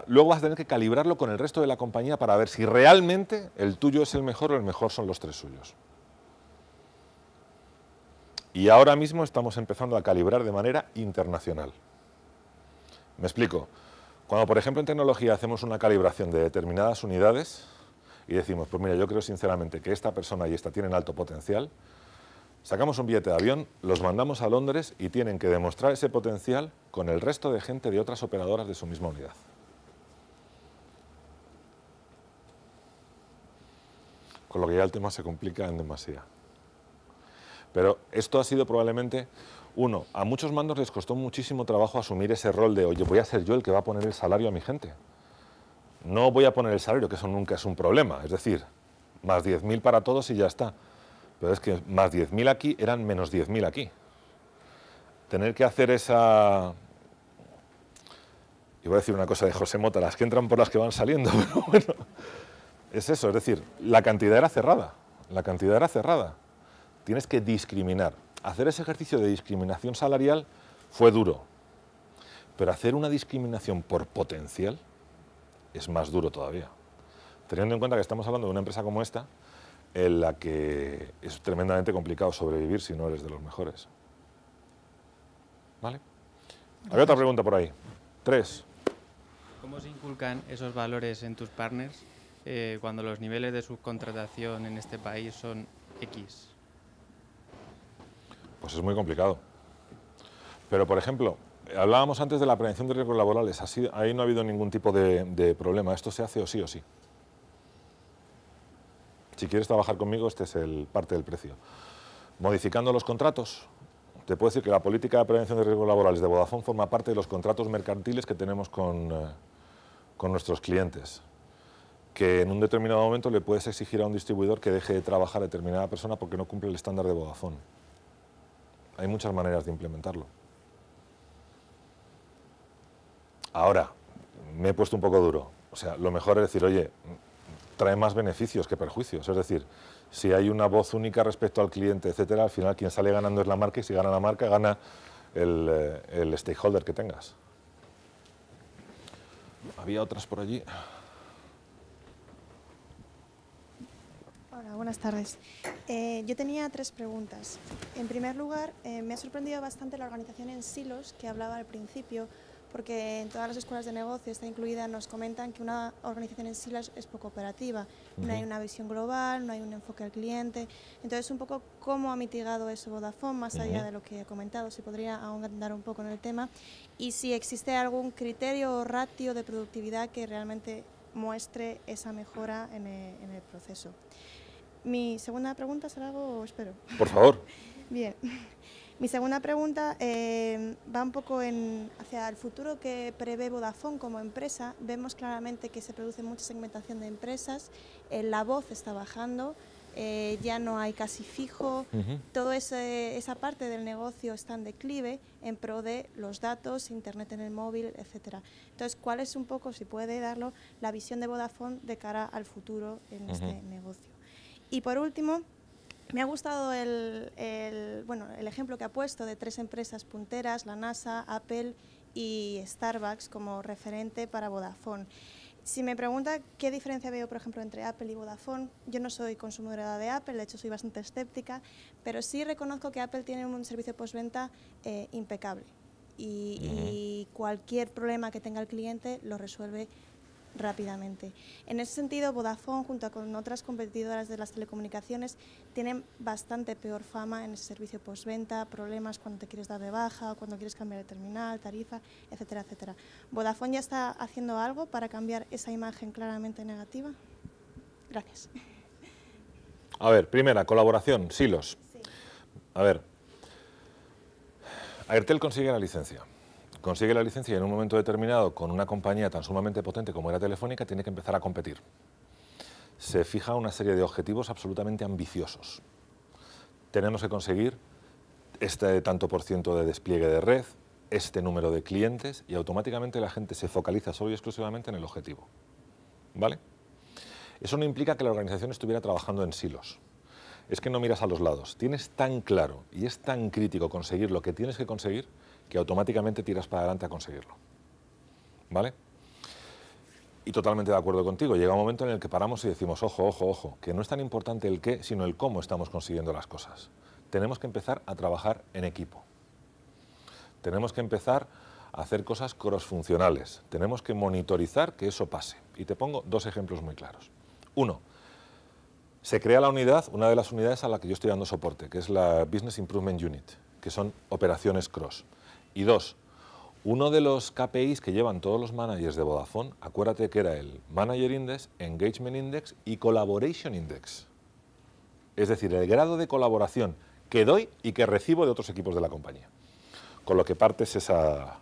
Luego vas a tener que calibrarlo con el resto de la compañía para ver si realmente el tuyo es el mejor o el mejor son los tres suyos. Y ahora mismo estamos empezando a calibrar de manera internacional. Me explico. Cuando, por ejemplo, en tecnología hacemos una calibración de determinadas unidades y decimos, pues mira, yo creo sinceramente que esta persona y esta tienen alto potencial, Sacamos un billete de avión, los mandamos a Londres y tienen que demostrar ese potencial con el resto de gente de otras operadoras de su misma unidad. Con lo que ya el tema se complica en demasía. Pero esto ha sido probablemente uno, a muchos mandos les costó muchísimo trabajo asumir ese rol de, oye, voy a ser yo el que va a poner el salario a mi gente. No voy a poner el salario, que eso nunca es un problema, es decir, más 10.000 para todos y ya está. Pero es que más 10.000 aquí eran menos 10.000 aquí. Tener que hacer esa... Y voy a decir una cosa de José Mota, las que entran por las que van saliendo, pero bueno, es eso, es decir, la cantidad era cerrada, la cantidad era cerrada. Tienes que discriminar. Hacer ese ejercicio de discriminación salarial fue duro, pero hacer una discriminación por potencial es más duro todavía. Teniendo en cuenta que estamos hablando de una empresa como esta, en la que es tremendamente complicado sobrevivir si no eres de los mejores. ¿Vale? Había otra pregunta por ahí. Tres. ¿Cómo se inculcan esos valores en tus partners eh, cuando los niveles de subcontratación en este país son X? Pues es muy complicado. Pero, por ejemplo, hablábamos antes de la prevención de riesgos laborales. Así, ahí no ha habido ningún tipo de problema. Esto se hace o sí o sí. Si quieres trabajar conmigo, este es el parte del precio. Modificando los contratos, te puedo decir que la política de prevención de riesgos laborales de Vodafone forma parte de los contratos mercantiles que tenemos con, eh, con nuestros clientes que en un determinado momento le puedes exigir a un distribuidor que deje de trabajar a determinada persona porque no cumple el estándar de Vodafone. Hay muchas maneras de implementarlo. Ahora, me he puesto un poco duro. O sea, lo mejor es decir, oye, trae más beneficios que perjuicios. Es decir, si hay una voz única respecto al cliente, etcétera, al final quien sale ganando es la marca y si gana la marca, gana el, eh, stakeholder que tengas. Había otras por allí. Hola, buenas tardes. Eh, yo tenía tres preguntas. En primer lugar, eh, me ha sorprendido bastante la organización en silos que hablaba al principio, porque en todas las escuelas de negocio está incluida, nos comentan que una organización en sí es poco operativa, no hay una visión global, no hay un enfoque al cliente. Entonces, un poco cómo ha mitigado eso Vodafone, más allá de lo que he comentado, si podría ahondar un poco en el tema, y si existe algún criterio o ratio de productividad que realmente muestre esa mejora en el, en el proceso. Mi segunda pregunta será algo, espero. Por favor. Bien. Mi segunda pregunta eh, va un poco hacia el futuro que prevé Vodafone como empresa. Vemos claramente que se produce mucha segmentación de empresas, eh, la voz está bajando, eh, ya no hay casi fijo, toda esa parte del negocio está en declive en pro de los datos, Internet en el móvil, etc. Entonces, ¿cuál es un poco, si puede darlo, la visión de Vodafone de cara al futuro en este negocio? Y por último, me ha gustado el, bueno, el ejemplo que ha puesto de tres empresas punteras, la NASA, Apple y Starbucks como referente para Vodafone. Si me pregunta qué diferencia veo, por ejemplo, entre Apple y Vodafone, yo no soy consumidora de Apple, de hecho soy bastante escéptica, pero sí reconozco que Apple tiene un servicio postventa eh, impecable y cualquier problema que tenga el cliente lo resuelve rápidamente. En ese sentido, Vodafone, junto con otras competidoras de las telecomunicaciones, tienen bastante peor fama en ese servicio postventa, problemas cuando te quieres dar de baja o cuando quieres cambiar de terminal, tarifa, etcétera, etcétera. ¿Vodafone ya está haciendo algo para cambiar esa imagen claramente negativa? Gracias. A ver, primera, colaboración, silos. A ver, Airtel consigue la licencia consigue la licencia y en un momento determinado con una compañía tan sumamente potente como era Telefónica tiene que empezar a competir. Se fija una serie de objetivos absolutamente ambiciosos. Tenemos que conseguir este tanto por ciento de despliegue de red, este número de clientes y automáticamente la gente se focaliza solo y exclusivamente en el objetivo. ¿Vale? Eso no implica que la organización estuviera trabajando en silos. Es que no miras a los lados. Tienes tan claro y es tan crítico conseguir lo que tienes que conseguir que automáticamente tiras para adelante a conseguirlo. ¿Vale? Y totalmente de acuerdo contigo, llega un momento en el que paramos y decimos, ojo, ojo, ojo, que no es tan importante el qué, sino el cómo estamos consiguiendo las cosas. Tenemos que empezar a trabajar en equipo. Tenemos que empezar a hacer cosas crossfuncionales. Tenemos que monitorizar que eso pase. Y te pongo dos ejemplos muy claros. Uno, se crea la unidad, una de las unidades a la que yo estoy dando soporte, que es la Business Improvement Unit, que son operaciones cross. Y dos, uno de los KPIs que llevan todos los managers de Vodafone, acuérdate que era el Manager Index, Engagement Index y Collaboration Index. Es decir, el grado de colaboración que doy y que recibo de otros equipos de la compañía. Con lo que partes esa,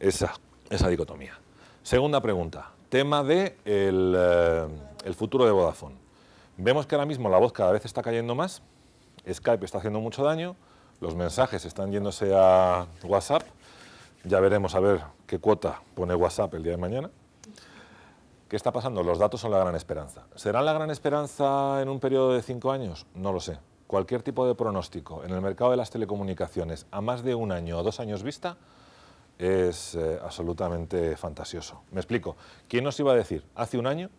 esa, esa dicotomía. Segunda pregunta, tema de el eh, futuro de Vodafone. Vemos que ahora mismo la voz cada vez está cayendo más, Skype está haciendo mucho daño, los mensajes están yéndose a WhatsApp. Ya veremos a ver qué cuota pone WhatsApp el día de mañana. ¿Qué está pasando? Los datos son la gran esperanza. ¿Serán la gran esperanza en un periodo de cinco años? No lo sé. Cualquier tipo de pronóstico en el mercado de las telecomunicaciones a más de un año o dos años vista es eh, absolutamente fantasioso. Me explico. ¿Quién nos iba a decir hace un año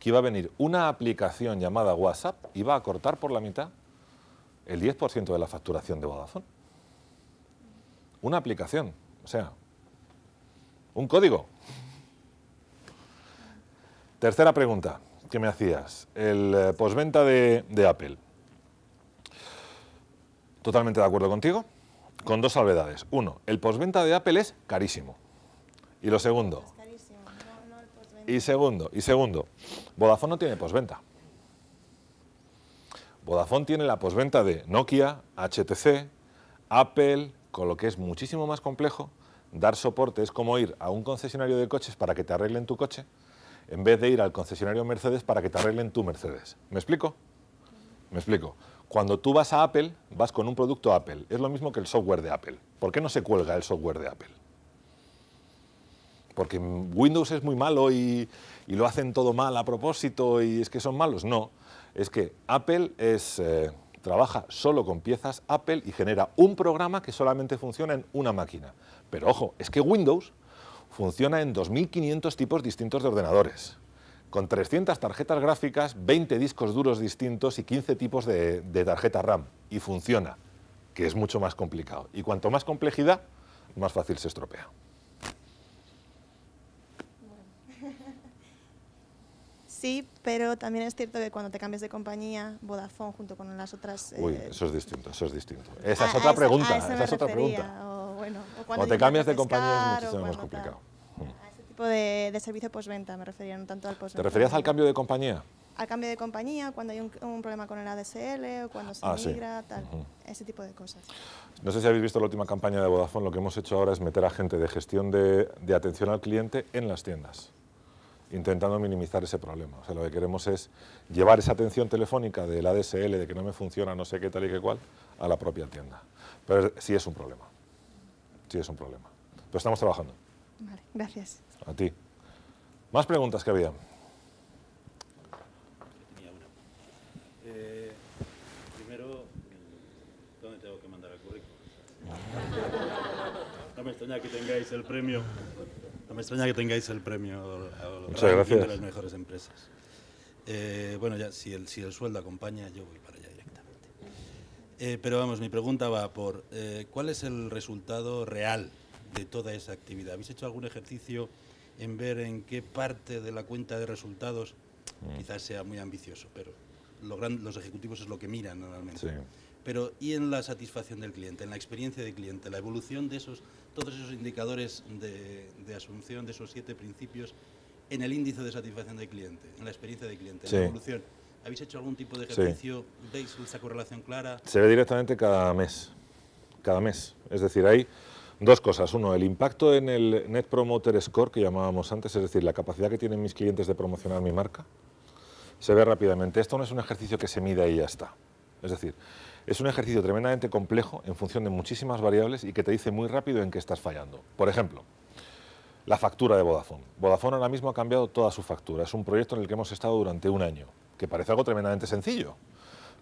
que iba a venir una aplicación llamada WhatsApp y va a cortar por la mitad el 10% de la facturación de Vodafone. Una aplicación, o sea, un código. Tercera pregunta que me hacías, el eh, posventa de, Apple. Totalmente de acuerdo contigo, con dos salvedades. Uno, el posventa de Apple es carísimo. Y lo segundo. y segundo, y segundo, Vodafone no tiene posventa. Vodafone tiene la posventa de Nokia, HTC, Apple, con lo que es muchísimo más complejo dar soporte. Es como ir a un concesionario de coches para que te arreglen tu coche, en vez de ir al concesionario Mercedes para que te arreglen tu Mercedes. ¿Me explico? Me explico. Cuando tú vas a Apple, vas con un producto Apple. Es lo mismo que el software de Apple. ¿Por qué no se cuelga el software de Apple? Porque Windows es muy malo y lo hacen todo mal a propósito y es que son malos. No es que Apple eh, trabaja solo con piezas Apple y genera un programa que solamente funciona en una máquina. Pero ojo, es que Windows funciona en 2.500 tipos distintos de ordenadores, con 300 tarjetas gráficas, 20 discos duros distintos y 15 tipos de tarjeta RAM. Y funciona, que es mucho más complicado. Y cuanto más complejidad, más fácil se estropea. sí, pero también es cierto que cuando te cambias de compañía, Vodafone junto con las otras... Eh, Uy, eso es distinto, eso es distinto. Esa es otra pregunta, esa, es O, cuando te cambias de compañía es muchísimo más complicado. Mm. a ese tipo de, servicio postventa me refería, no tanto al postventa. ¿Te referías al cambio de compañía? al cambio de compañía, cuando hay un, problema con el ADSL o cuando se ah, migra, tal, ese tipo de cosas. No sé si habéis visto la última campaña de Vodafone, lo que hemos hecho ahora es meter a gente de gestión de atención al cliente en las tiendas intentando minimizar ese problema. O sea, lo que queremos es llevar esa atención telefónica del ADSL, de que no me funciona, no sé qué tal y qué cual, a la propia tienda. Pero sí es un problema. Sí es un problema. Pero estamos trabajando. Vale, gracias. A ti. Más preguntas que había. Eh, primero, ¿dónde tengo que mandar el currículum? No me extraña que tengáis el premio me extraña que tengáis el premio a de las mejores empresas. Eh, bueno, ya, si el, si el sueldo acompaña, yo voy para allá directamente. Eh, pero vamos, mi pregunta va por, eh, ¿cuál es el resultado real de toda esa actividad? ¿Habéis hecho algún ejercicio en ver en qué parte de la cuenta de resultados, mm. quizás sea muy ambicioso, pero los ejecutivos es lo que miran normalmente. Sí. Pero, ¿y en la satisfacción del cliente, en la experiencia del cliente, la evolución de esos todos esos indicadores de, asunción de esos siete principios en el índice de satisfacción del cliente, en la experiencia del cliente, en la evolución. ¿Habéis hecho algún tipo de ejercicio? de esa correlación clara? Se ve directamente cada mes, cada mes. Es decir, hay dos cosas. Uno, el impacto en el Net Promoter Score que llamábamos antes, es decir, la capacidad que tienen mis clientes de promocionar mi marca, se ve rápidamente. Esto no es un ejercicio que se mida y ya está. Es decir, es un ejercicio tremendamente complejo en función de muchísimas variables y que te dice muy rápido en qué estás fallando. Por ejemplo, la factura de Vodafone. Vodafone ahora mismo ha cambiado toda su factura. Es un proyecto en el que hemos estado durante un año, que parece algo tremendamente sencillo.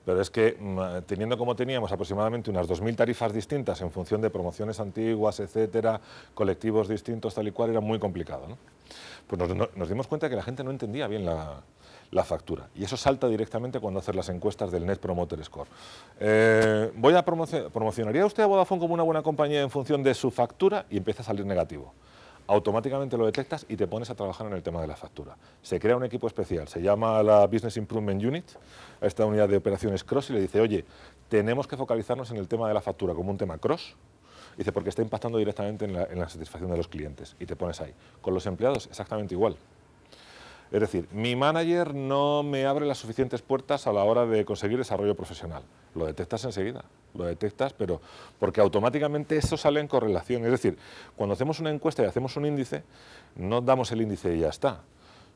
Pero es que, mm, teniendo como teníamos aproximadamente unas 2.000 tarifas distintas en función de promociones antiguas, etcétera, colectivos distintos, tal y cual, era muy complicado. Pues nos dimos cuenta que la gente no entendía bien la, la factura. Y eso salta directamente cuando haces las encuestas del Net Promoter Score. Eh, voy a ¿Promocionaría usted a Vodafone como una buena compañía en función de su factura? Y empieza a salir negativo automáticamente lo detectas y te pones a trabajar en el tema de la factura. Se crea un equipo especial, se llama la Business Improvement Unit, esta unidad de operaciones cross, y le dice, oye, tenemos que focalizarnos en el tema de la factura como un tema cross, dice, porque está impactando directamente en la satisfacción de los clientes, y te pones ahí. Con los empleados, exactamente igual. Es decir, mi manager no me abre las suficientes puertas a la hora de conseguir desarrollo profesional. Lo detectas enseguida, lo detectas, pero porque automáticamente eso sale en correlación. Es decir, cuando hacemos una encuesta y hacemos un índice, no damos el índice y ya está.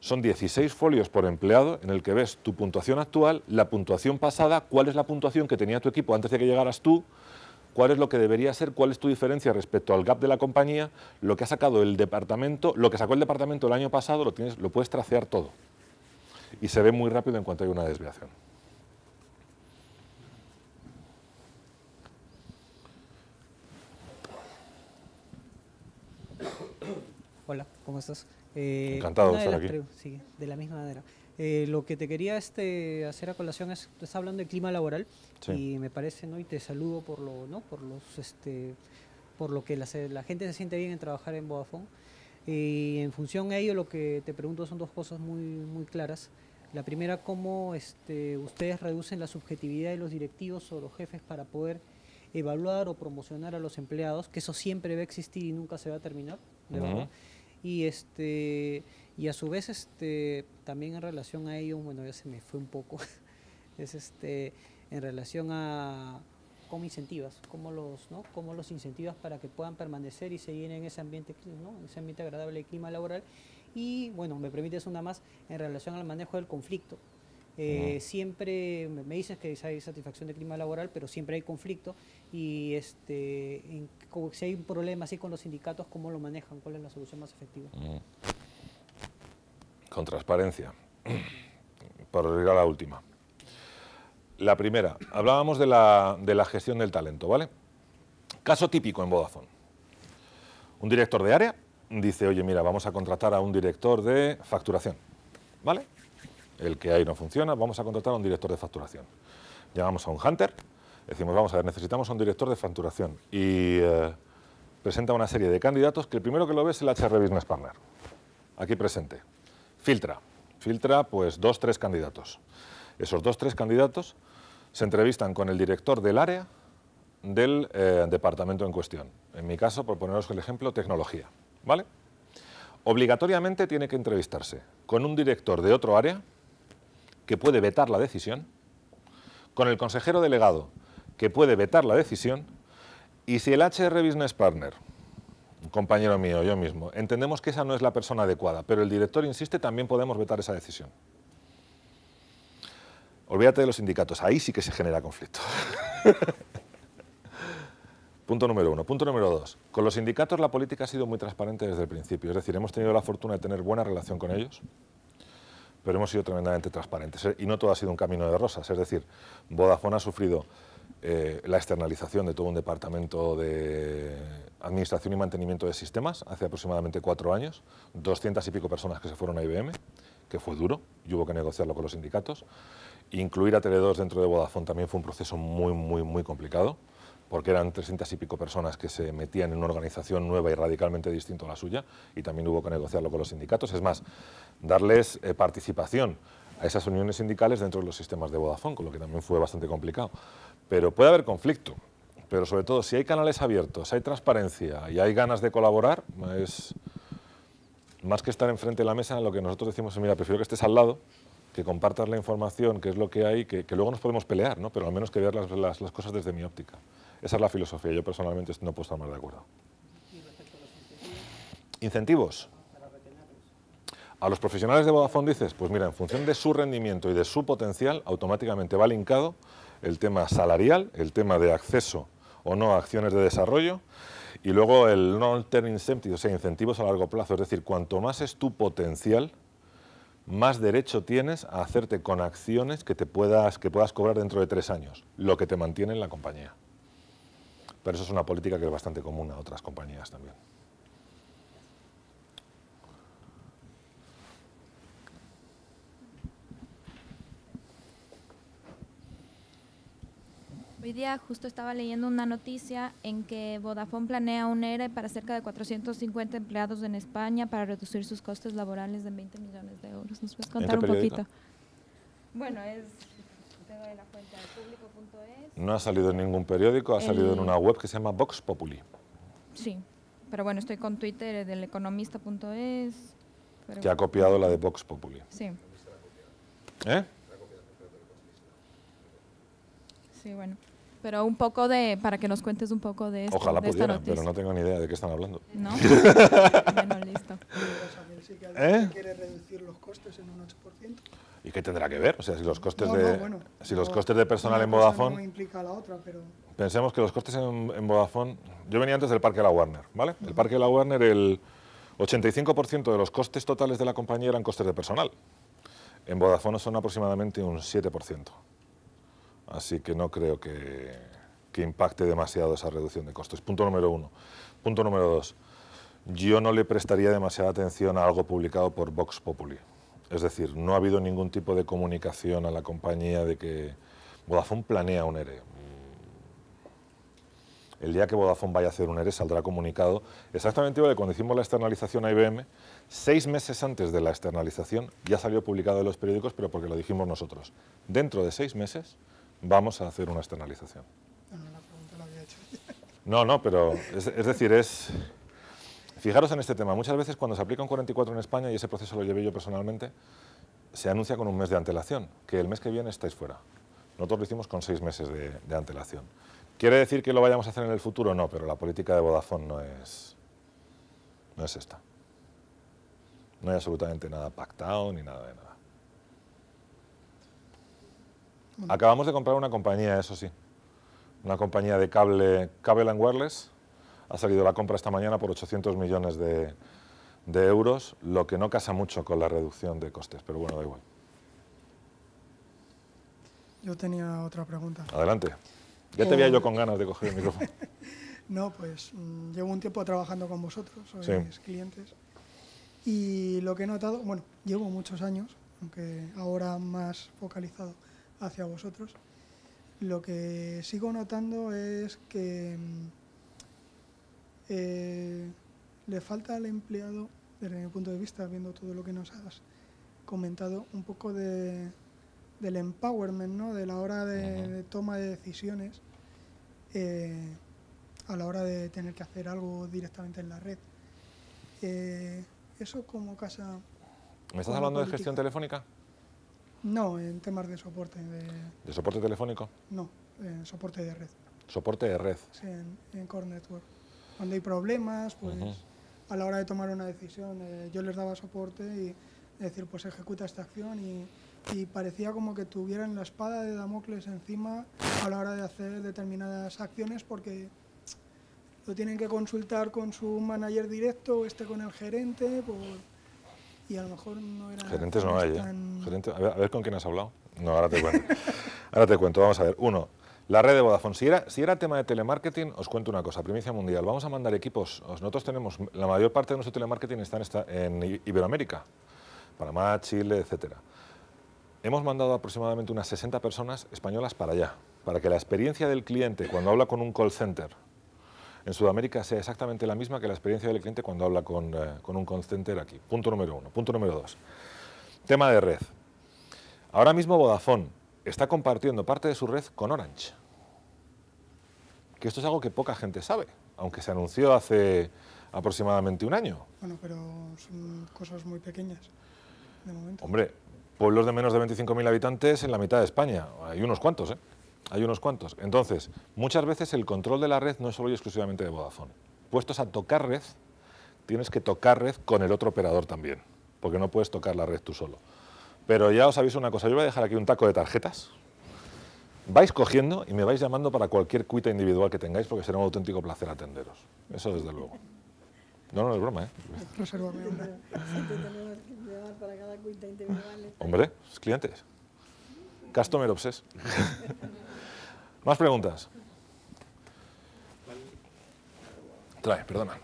Son 16 folios por empleado en el que ves tu puntuación actual, la puntuación pasada, cuál es la puntuación que tenía tu equipo antes de que llegaras tú, cuál es lo que debería ser, cuál es tu diferencia respecto al gap de la compañía, lo que ha sacado el departamento, lo que sacó el departamento el año pasado, lo, tienes, lo puedes tracear todo. Y se ve muy rápido en cuanto hay una desviación. Hola, ¿cómo estás? Encantado eh, de estar aquí. sí, de la misma manera. Eh, lo que te quería este, hacer a colación es, estás hablando de clima laboral y me parece, ¿no? Y te saludo por lo, ¿no? Por los, este, por lo que la, gente se siente bien en trabajar en Vodafone. Y en función a ello, lo que te pregunto son dos cosas muy, muy claras. La primera, cómo este, ustedes reducen la subjetividad de los directivos o los jefes para poder evaluar o promocionar a los empleados, que eso siempre va a existir y nunca se va a terminar, de verdad. Y este y a su vez, este, también en relación a ello, bueno, ya se me fue un poco, es este, en relación a cómo incentivas, cómo los, ¿no? los incentivas para que puedan permanecer y seguir en ese ambiente, ¿no? ese ambiente agradable de clima laboral. Y bueno, me permite permites una más en relación al manejo del conflicto. Eh, siempre me dices que hay satisfacción de clima laboral, pero siempre hay conflicto. Y este, si hay un problema así con los sindicatos, ¿cómo lo manejan? ¿Cuál es la solución más efectiva? con transparencia, para ir a la última. La primera, hablábamos de la, gestión del talento, ¿vale? Caso típico en Vodafone. Un director de área dice, oye, mira, vamos a contratar a un director de facturación, ¿vale? El que ahí no funciona, vamos a contratar a un director de facturación. Llamamos a un hunter, decimos, vamos a ver, necesitamos a un director de facturación y eh, presenta una serie de candidatos que el primero que lo ve es el HR Business Partner, aquí presente filtra, filtra pues dos, tres candidatos. Esos dos, tres candidatos se entrevistan con el director del área del eh, departamento en cuestión. En mi caso, por poneros el ejemplo, tecnología. ¿Vale? Obligatoriamente tiene que entrevistarse con un director de otro área que puede vetar la decisión, con el consejero delegado que puede vetar la decisión y si el HR Business Partner un compañero mío, yo mismo, entendemos que esa no es la persona adecuada, pero el director insiste, también podemos vetar esa decisión. Olvídate de los sindicatos, ahí sí que se genera conflicto. Punto número uno. Punto número dos. Con los sindicatos la política ha sido muy transparente desde el principio. Es decir, hemos tenido la fortuna de tener buena relación con ellos, pero hemos sido tremendamente transparentes. Y no todo ha sido un camino de rosas. Es decir, Vodafone ha sufrido eh, la externalización de todo un departamento de administración y mantenimiento de sistemas hace aproximadamente cuatro años, 200 y pico personas que se fueron a IBM, que fue duro y hubo que negociarlo con los sindicatos. Incluir a Tele2 dentro de Vodafone también fue un proceso muy, muy, muy complicado, porque eran 300 y pico personas que se metían en una organización nueva y radicalmente distinta a la suya, y también hubo que negociarlo con los sindicatos. Es más, darles eh, participación a esas uniones sindicales dentro de los sistemas de Vodafone, con lo que también fue bastante complicado. Pero puede haber conflicto, pero sobre todo si hay canales abiertos, hay transparencia y hay ganas de colaborar, es más que estar enfrente de la mesa, lo que nosotros decimos es, mira, prefiero que estés al lado, que compartas la información, que es lo que hay, que, luego nos podemos pelear, ¿no? pero al menos que veas las, cosas desde mi óptica. Esa es la filosofía, yo personalmente no puedo estar más de acuerdo. incentivos? ¿Incentivos? A los profesionales de Vodafone dices, pues mira, en función de su rendimiento y de su potencial, automáticamente va linkado el tema salarial, el tema de acceso o no a acciones de desarrollo y luego el non term incentives, o sea, incentivos a largo plazo. Es decir, cuanto más es tu potencial, más derecho tienes a hacerte con acciones que, te puedas, que puedas cobrar dentro de tres años, lo que te mantiene en la compañía. Pero eso es una política que es bastante común a otras compañías también. Hoy día justo estaba leyendo una noticia en que Vodafone planea un ERE e para cerca de 450 empleados en España para reducir sus costes laborales de 20 millones de euros. ¿Nos puedes contar este un poquito? Bueno, es No ha salido en ningún periódico, ha salido en una web que se llama Vox Populi. Sí, pero bueno, estoy con Twitter eh, del economista.es. Que ha copiado la de Vox Populi. Sí. ¿Eh? Sí, bueno. Pero un poco de, para que nos cuentes un poco de esto. Ojalá pudiera, pero no tengo ni idea de qué están hablando. No. bueno, listo. ¿Eh? quiere reducir los costes en un 8%. ¿Y qué tendrá que ver? O sea, si los costes, de, si los costes de personal en Vodafone... No implica la otra, pero... Pensemos que los costes en, Vodafone... Yo venía antes del Parque de la Warner, ¿vale? El Parque de la Warner, el 85% de los costes totales de la compañía eran costes de personal. En Vodafone son aproximadamente un 7%. Así que no creo que, que impacte demasiado esa reducción de costes. Punto número uno. Punto número dos. Yo no le prestaría demasiada atención a algo publicado por Vox Populi. Es decir, no ha habido ningún tipo de comunicación a la compañía de que Vodafone planea un ERE. El día que Vodafone vaya a hacer un ERE saldrá comunicado exactamente igual que cuando hicimos la externalización a IBM, seis meses antes de la externalización ya salió publicado en los periódicos, pero porque lo dijimos nosotros. Dentro de seis meses vamos a hacer una externalización. Ah, no, no, pero es, decir, es... Fijaros en este tema, muchas veces cuando se aplica un 44 en España, y ese proceso lo llevé yo personalmente, se anuncia con un mes de antelación, que el mes que viene estáis fuera. Nosotros lo hicimos con seis meses de, antelación. ¿Quiere decir que lo vayamos a hacer en el futuro? No, pero la política de Vodafone no es, no es esta. No hay absolutamente nada pactado ni nada de nada. Acabamos de comprar una compañía, eso sí. Una compañía de cable, cable and wireless. Ha salido la compra esta mañana por 800 millones de, de euros, lo que no casa mucho con la reducción de costes, pero bueno, da igual. Yo tenía otra pregunta. Adelante. Ya te yo con ganas de coger el eh, micrófono. no, pues mm, llevo un tiempo trabajando con vosotros, sois mis clientes. Y lo que he notado, bueno, llevo muchos años, aunque ahora más focalizado hacia vosotros. Lo que sigo notando es que mm, eh, le falta al empleado, desde mi punto de vista, viendo todo lo que nos has comentado, un poco del empowerment, ¿no? de la hora de, toma de decisiones, eh, a la hora de tener que hacer algo directamente en la red. Eh, eso como casa... ¿Me estás hablando de gestión telefónica? No, en temas de soporte. ¿De, soporte telefónico? No, en soporte de red. ¿Soporte de red? Sí, en, Core Network. Cuando hay problemas, pues a la hora de tomar una decisión, eh, yo les daba soporte y decir, pues ejecuta esta acción y, parecía como que tuvieran la espada de Damocles encima a la hora de hacer determinadas acciones porque lo tienen que consultar con su manager directo o este con el gerente. Pues, y a lo mejor no era... Gerentes no hay, ¿eh? a, ver, con quién has hablado. No, ahora te cuento. ahora te cuento, vamos a ver. Uno, la red de Vodafone. Si era, si era tema de telemarketing, os cuento una cosa, primicia mundial. Vamos a mandar equipos. Nosotros tenemos, la mayor parte de nuestro telemarketing está en, Iberoamérica, Panamá, Chile, etcétera. Hemos mandado aproximadamente unas 60 personas españolas para allá, para que la experiencia del cliente cuando habla con un call center en Sudamérica sea exactamente la misma que la experiencia del cliente cuando habla con, eh, un constenter aquí. Punto número uno. Punto número dos. Tema de red. Ahora mismo Vodafone está compartiendo parte de su red con Orange. Que esto es algo que poca gente sabe, aunque se anunció hace aproximadamente un año. Bueno, pero son cosas muy pequeñas, de momento. Hombre, pueblos de menos de 25.000 habitantes en la mitad de España. Hay unos cuantos, ¿eh? Hay unos cuantos. Entonces, muchas veces el control de la red no es solo y exclusivamente de Vodafone. Puestos a tocar red, tienes que tocar red con el otro operador también, porque no puedes tocar la red tú solo. Pero ya os aviso una cosa, yo voy a dejar aquí un taco de tarjetas. Vais cogiendo y me vais llamando para cualquier cuita individual que tengáis, porque será un auténtico placer atenderos. Eso desde luego. No, no es broma, ¿eh? Hombre, clientes. Customer obsessed. ¿Más preguntas? Trae, perdona.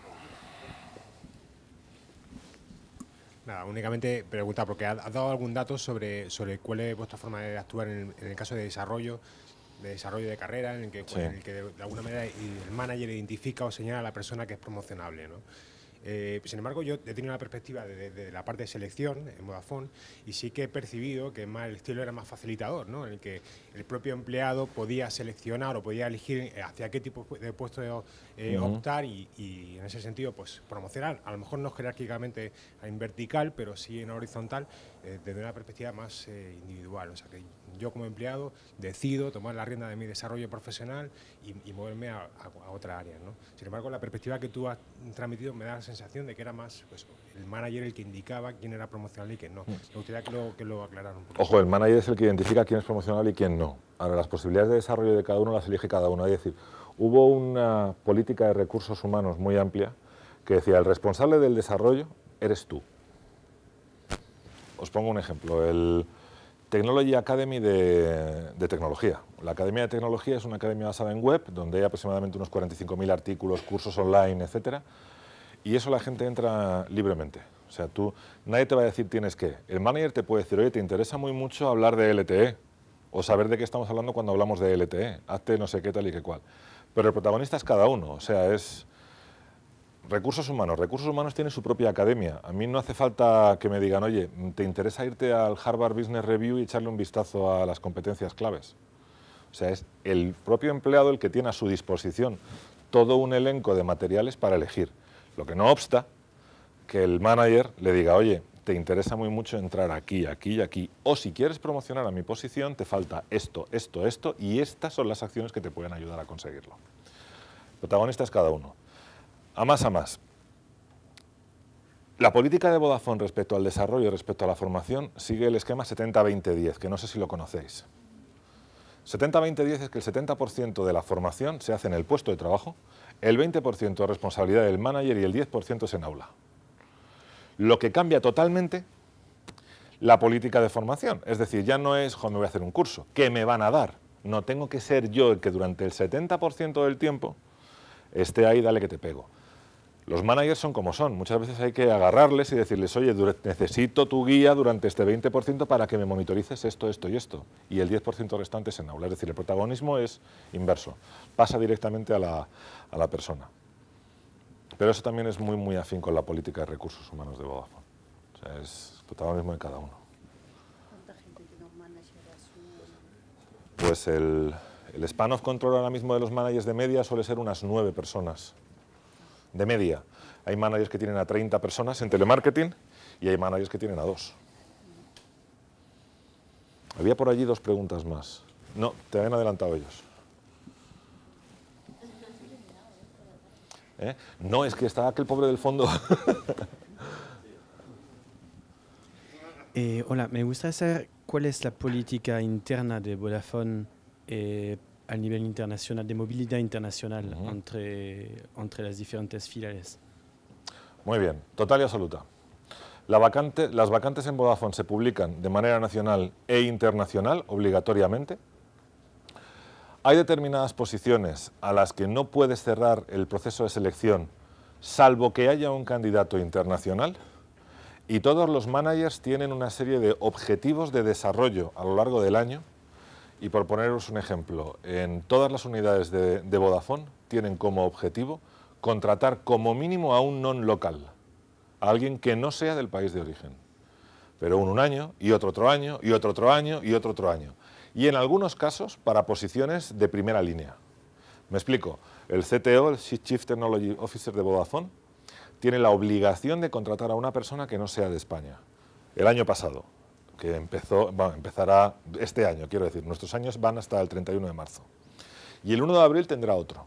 Nada, únicamente pregunta porque has dado algún dato sobre, sobre cuál es vuestra forma de actuar en el, caso de desarrollo, de desarrollo de carrera, en el que, de, alguna manera el manager identifica o señala a la persona que es promocionable, ¿no? Eh, sin embargo, yo he tenido una perspectiva desde de, la parte de selección en Vodafone y sí que he percibido que más, el estilo era más facilitador, en el que el propio empleado podía seleccionar o podía elegir eh, hacia qué tipo de puesto eh, optar y, y, en ese sentido pues promocionar, a lo mejor no jerárquicamente en vertical, pero sí en horizontal eh, desde una perspectiva más eh, individual. O sea, que yo como empleado decido tomar la rienda de mi desarrollo profesional y, moverme a, otra área. Sin embargo, la perspectiva que tú has transmitido me da la sensación de que era más pues, el manager el que indicaba quién era promocional y quién no. Mm. Me gustaría que lo, que un poco. Ojo, el manager es el que identifica quién es promocional y quién no. Ahora, las posibilidades de desarrollo de cada uno las elige cada uno. Es decir, hubo una política de recursos humanos muy amplia que decía, el responsable del desarrollo eres tú os pongo un ejemplo, el Technology Academy de, Tecnología. La Academia de Tecnología es una academia basada en web, donde hay aproximadamente unos 45.000 artículos, cursos online, etc. Y eso la gente entra libremente. O sea, tú, nadie te va a decir tienes que. El manager te puede decir, oye, te interesa muy mucho hablar de LTE, o saber de qué estamos hablando cuando hablamos de LTE, hazte no sé qué tal y qué cual. Pero el protagonista es cada uno, o sea, es Recursos humanos. Recursos humanos tiene su propia academia. A mí no hace falta que me digan, oye, ¿te interesa irte al Harvard Business Review y echarle un vistazo a las competencias claves? O sea, es el propio empleado el que tiene a su disposición todo un elenco de materiales para elegir. Lo que no obsta que el manager le diga, oye, te interesa muy mucho entrar aquí, aquí y aquí. O si quieres promocionar a mi posición, te falta esto, esto, esto, y estas son las acciones que te pueden ayudar a conseguirlo. Protagonistas cada uno a más a más. La política de Vodafone respecto al desarrollo, y respecto a la formación, sigue el esquema 70-20-10, que no sé si lo conocéis. 70-20-10 es que el 70% de la formación se hace en el puesto de trabajo, el 20% es responsabilidad del manager y el 10% es en aula. Lo que cambia totalmente la política de formación. Es decir, ya no es, jo, me voy a hacer un curso, ¿qué me van a dar? No tengo que ser yo el que durante el 70% del tiempo esté ahí, dale que te pego. Los managers son como son, muchas veces hay que agarrarles y decirles, oye, necesito tu guía durante este 20% para que me monitorices esto, esto y esto. Y el 10% restante es en aula, es decir, el protagonismo es inverso, pasa directamente a la, persona. Pero eso también es muy, muy afín con la política de recursos humanos de Vodafone. O sea, es protagonismo de cada uno. ¿Cuánta gente tiene un manager Pues el, el span of control ahora mismo de los managers de media suele ser unas nueve personas de media. Hay managers que tienen a 30 personas en telemarketing y hay managers que tienen a dos. Había por allí dos preguntas más. No, te habían adelantado ellos. ¿Eh? No, es que está aquel pobre del fondo. Eh, hola, me gustaría saber cuál es la política interna de Vodafone eh, a nivel internacional, de movilidad internacional entre, entre las diferentes filiales. Muy bien, total y absoluta. ¿Las vacantes en Vodafone se publican de manera nacional e internacional obligatoriamente? ¿Hay determinadas posiciones a las que no puedes cerrar el proceso de selección salvo que haya un candidato internacional? Y todos los managers tienen una serie de objetivos de desarrollo a lo largo del año y por poneros un ejemplo, en todas las unidades de, Vodafone tienen como objetivo contratar como mínimo a un non-local, a alguien que no sea del país de origen. Pero un, un año, y otro otro año, y otro otro año, y otro otro año. Y en algunos casos para posiciones de primera línea. Me explico, el CTO, el Chief Technology Officer de Vodafone, tiene la obligación de contratar a una persona que no sea de España. El año pasado, que empezó, bueno, empezará este año, quiero decir, nuestros años van hasta el 31 de marzo. Y el 1 de abril tendrá otro.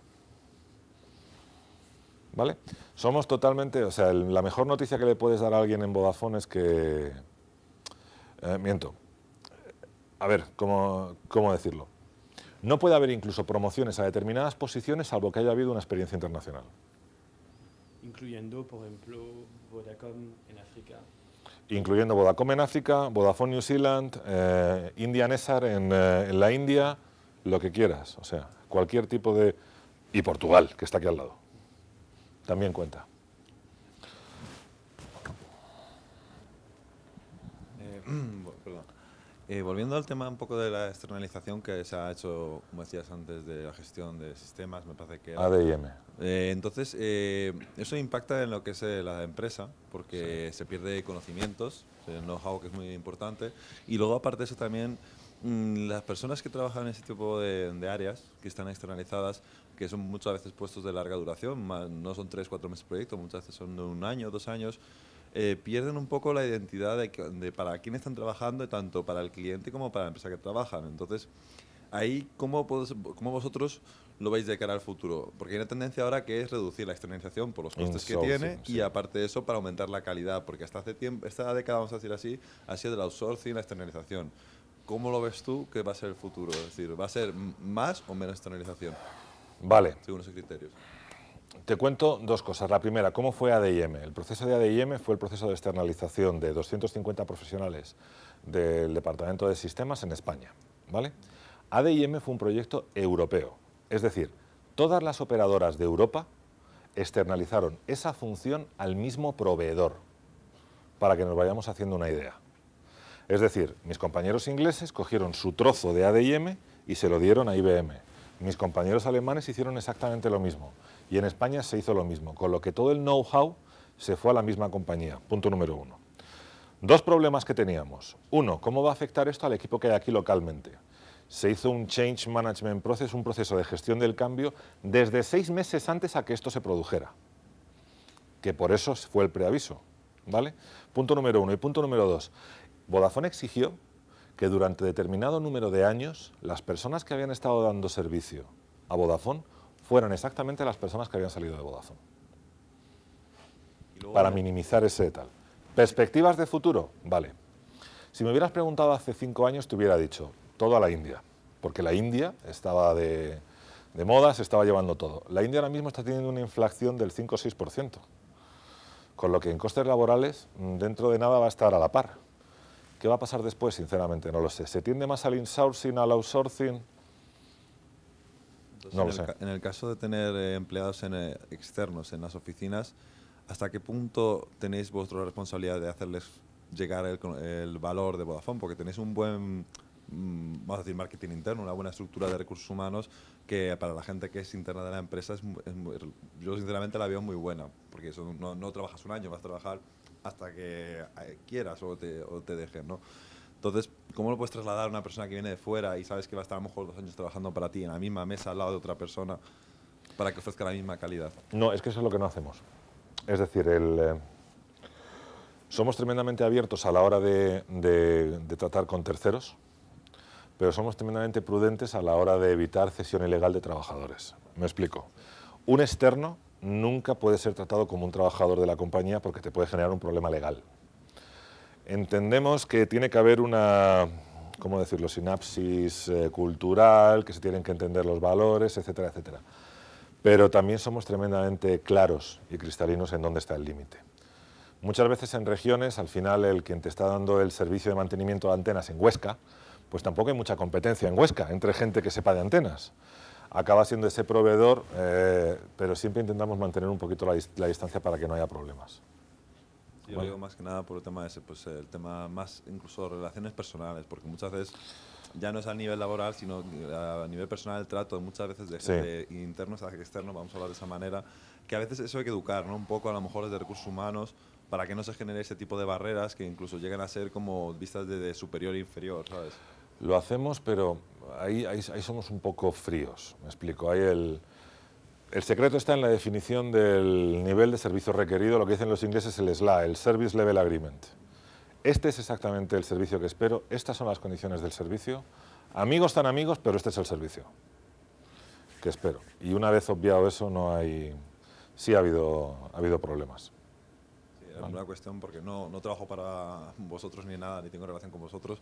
¿Vale? Somos totalmente, o sea, la mejor noticia que le puedes dar a alguien en Vodafone es que... Eh, miento. A ver, ¿cómo, ¿cómo decirlo? No puede haber incluso promociones a determinadas posiciones salvo que haya habido una experiencia internacional. Incluyendo, por ejemplo, Vodacom en África incluyendo Vodacom en África, Vodafone New Zealand, eh, Indian eh, en, la India, lo que quieras. O sea, cualquier tipo de... Y Portugal, que está aquí al lado. También cuenta. Eh, Eh, volviendo al tema un poco de la externalización que se ha hecho, como decías antes, de la gestión de sistemas, me parece que... ADM. Eh, entonces, eh, eso impacta en lo que es la empresa, porque se pierde conocimientos, el know-how que es muy importante, y luego aparte de eso también, mm, las personas que trabajan en ese tipo de, áreas, que están externalizadas, que son muchas veces puestos de larga duración, no son tres, cuatro meses de proyecto, muchas veces son de un año, dos años, eh, pierden un poco la identidad de, para quién están trabajando, tanto para el cliente como para la empresa que trabajan. Entonces, ahí, ¿cómo, cómo vosotros lo veis de cara al futuro? Porque hay una tendencia ahora que es reducir la externalización por los costes que tiene y aparte de eso para aumentar la calidad, porque hasta hace tiempo, esta década, vamos a decir así, ha sido la outsourcing y la externalización. ¿Cómo lo ves tú que va a ser el futuro? Es decir, ¿va a ser más o menos externalización? Vale. Según esos criterios. Te cuento dos cosas. La primera, ¿cómo fue ADIM? El proceso de ADIM fue el proceso de externalización de 250 profesionales del Departamento de Sistemas en España. ¿vale? ADIM fue un proyecto europeo, es decir, todas las operadoras de Europa externalizaron esa función al mismo proveedor, para que nos vayamos haciendo una idea. Es decir, mis compañeros ingleses cogieron su trozo de ADIM y se lo dieron a IBM. Mis compañeros alemanes hicieron exactamente lo mismo. Y en España se hizo lo mismo, con lo que todo el know-how se fue a la misma compañía, punto número uno. Dos problemas que teníamos. Uno, ¿cómo va a afectar esto al equipo que hay aquí localmente? Se hizo un Change Management Process, un proceso de gestión del cambio, desde seis meses antes a que esto se produjera. Que por eso fue el preaviso, ¿vale? Punto número uno. Y punto número dos, Vodafone exigió que durante determinado número de años las personas que habían estado dando servicio a Vodafone fueron exactamente las personas que habían salido de bodazo Para minimizar ese tal. Perspectivas de futuro, vale. Si me hubieras preguntado hace cinco años, te hubiera dicho, todo a la India, porque la India estaba de, de moda, se estaba llevando todo. La India ahora mismo está teniendo una inflación del 5 o 6%, con lo que en costes laborales mm, dentro de nada va a estar a la par. ¿Qué va a pasar después? Sinceramente, no lo sé. ¿Se tiende más al insourcing, al outsourcing? en, el, caso de tener eh, empleados eh, externos en las oficinas, ¿hasta qué punto tenéis vuestra responsabilidad de hacerles llegar el, valor de Vodafone? Porque tenéis un buen, mm, vamos a decir, marketing interno, una buena estructura de recursos humanos que para la gente que es interna de la empresa, es, yo sinceramente la veo muy buena, porque no, trabajas un año, vas a trabajar hasta que eh, quieras o te, o te dejen, ¿no? Entonces, ¿cómo lo puedes trasladar a una persona que viene de fuera y sabes que va a estar a lo mejor dos años trabajando para ti en la misma mesa al lado de otra persona para que ofrezca la misma calidad? No, es que eso es lo que no hacemos. Es decir, eh, somos tremendamente abiertos a la hora de tratar con terceros, pero somos tremendamente prudentes a la hora de evitar cesión ilegal de trabajadores. Me explico. Un externo nunca puede ser tratado como un trabajador de la compañía porque te puede generar un problema legal entendemos que tiene que haber una, ¿cómo decirlo?, sinapsis eh, cultural, que se tienen que entender los valores, etcétera, etcétera. Pero también somos tremendamente claros y cristalinos en dónde está el límite. Muchas veces en regiones, al final, el quien te está dando el servicio de mantenimiento de antenas en Huesca, pues tampoco hay mucha competencia en Huesca entre gente que sepa de antenas. Acaba siendo ese proveedor, eh, pero siempre intentamos mantener un poquito la distancia para que no haya problemas. Yo digo más que nada por el tema ese, pues el tema más incluso relaciones personales, porque muchas veces ya no es a nivel laboral, sino a nivel personal el trato muchas veces de, internos a externos, vamos a hablar de esa manera, que a veces eso hay que educar, ¿no? Un poco a lo mejor desde recursos humanos para que no se genere ese tipo de barreras que incluso llegan a ser como vistas de, superior e inferior, ¿sabes? Lo hacemos, pero ahí, ahí, ahí, somos un poco fríos, me explico. Hay el el secreto está en la definición del nivel de servicio requerido, lo que dicen los ingleses el SLA, el Service Level Agreement. Este es exactamente el servicio que espero, estas son las condiciones del servicio. Amigos tan amigos, pero este es el servicio que espero. Y una vez obviado eso, no hay... sí ha habido, ha habido problemas. Sí, es una cuestión porque no, no trabajo para vosotros ni nada, ni tengo relación con vosotros,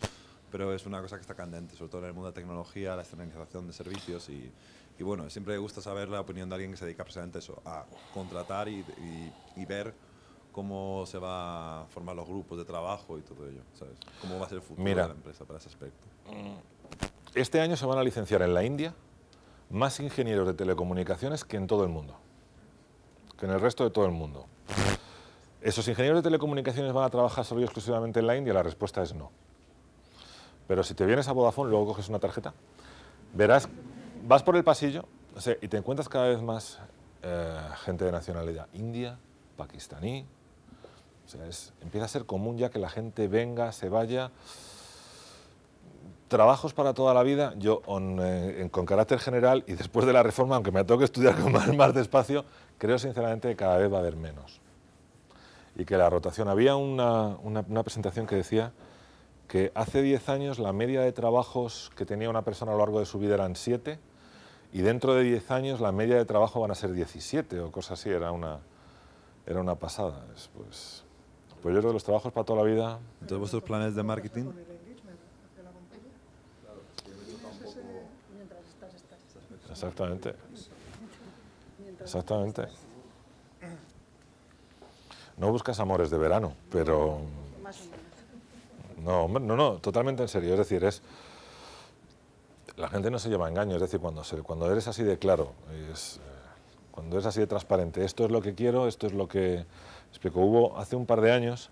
pero es una cosa que está candente, sobre todo en el mundo de tecnología, la externalización de servicios y y bueno, siempre me gusta saber la opinión de alguien que se dedica precisamente a eso, a contratar y, ver cómo se va a formar los grupos de trabajo y todo ello, ¿sabes? ¿Cómo va a ser el futuro de la empresa para ese aspecto? Mm. Este año se van a licenciar en la India más ingenieros de telecomunicaciones que en todo el mundo, que en el resto de todo el mundo. ¿Esos ingenieros de telecomunicaciones van a trabajar solo y exclusivamente en la India? La respuesta es no. Pero si te vienes a Vodafone, luego coges una tarjeta, verás vas por el pasillo y te encuentras cada vez más eh, gente de nacionalidad india, pakistaní. empieza a ser común ya que la gente venga, se vaya. Trabajos para toda la vida, yo eh, con carácter general y después de la reforma, aunque me toque estudiar con más, más despacio, creo sinceramente que cada vez va a haber menos. Y que la rotación, había una, una, una presentación que decía que hace 10 años la media de trabajos que tenía una persona a lo largo de su vida eran 7 y dentro de 10 años la media de trabajo van a ser 17 o cosas así, era una, era una pasada. Es, pues, pues, yo creo que los trabajos para toda la vida... ¿Todos vuestros planes de marketing? Exactamente. Exactamente. No buscas amores de verano, pero... No, hombre, no, no, totalmente en serio. Es decir, es la gente no se lleva engaño, es decir, cuando, eres así de claro, eh, cuando eres así de transparente, esto es lo que quiero, esto es lo que... Explico, hubo hace un par de años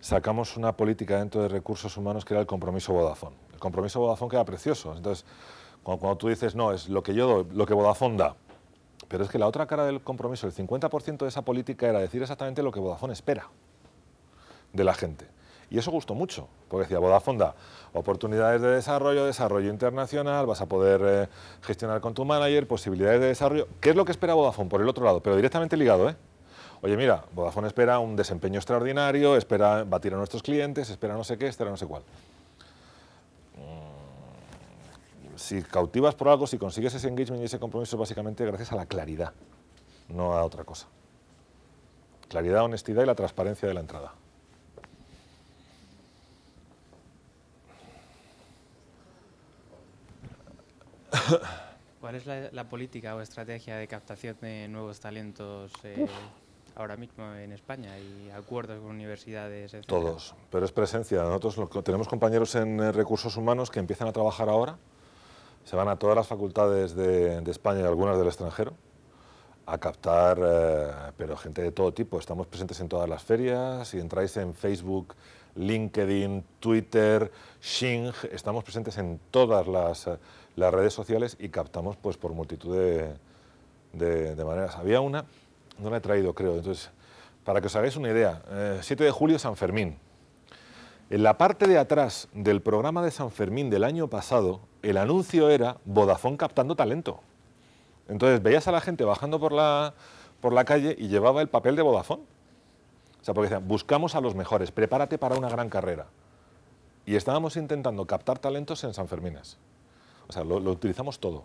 sacamos una política dentro de recursos humanos que era el compromiso Vodafone. El compromiso Vodafone queda precioso. Entonces, cuando, cuando tú dices, no, es lo que yo doy, lo que Vodafone da. Pero es que la otra cara del compromiso, el 50% de esa política era decir exactamente lo que Vodafone espera de la gente. Y eso gustó mucho, porque decía da oportunidades de desarrollo, desarrollo internacional, vas a poder eh, gestionar con tu manager, posibilidades de desarrollo. ¿Qué es lo que espera Vodafone por el otro lado? Pero directamente ligado, ¿eh? Oye, mira, Vodafone espera un desempeño extraordinario, espera batir a nuestros clientes, espera no sé qué, espera no sé cuál. Mm, si cautivas por algo, si consigues ese engagement y ese compromiso, básicamente gracias a la claridad, no a otra cosa. Claridad, honestidad y la transparencia de la entrada. ¿Cuál es la, política o estrategia de captación de nuevos talentos eh, ahora mismo en España y acuerdos con universidades? Todos, pero es presencia. Nosotros tenemos compañeros en eh, recursos humanos que empiezan a trabajar ahora, se van a todas las facultades de, España y algunas del extranjero a captar, eh, pero gente de todo tipo. Estamos presentes en todas las ferias, si entráis en Facebook, LinkedIn, Twitter, Xing, estamos presentes en todas las las redes sociales y captamos pues por multitud de, maneras. Había una, no la he traído creo, entonces, para que os hagáis una idea, 7 eh, de julio San Fermín. En la parte de atrás del programa de San Fermín del año pasado, el anuncio era Vodafone captando talento. Entonces veías a la gente bajando por la, por la calle y llevaba el papel de Vodafone. O sea, porque decían, buscamos a los mejores, prepárate para una gran carrera. Y estábamos intentando captar talentos en San Ferminas o sea, lo, utilizamos todo.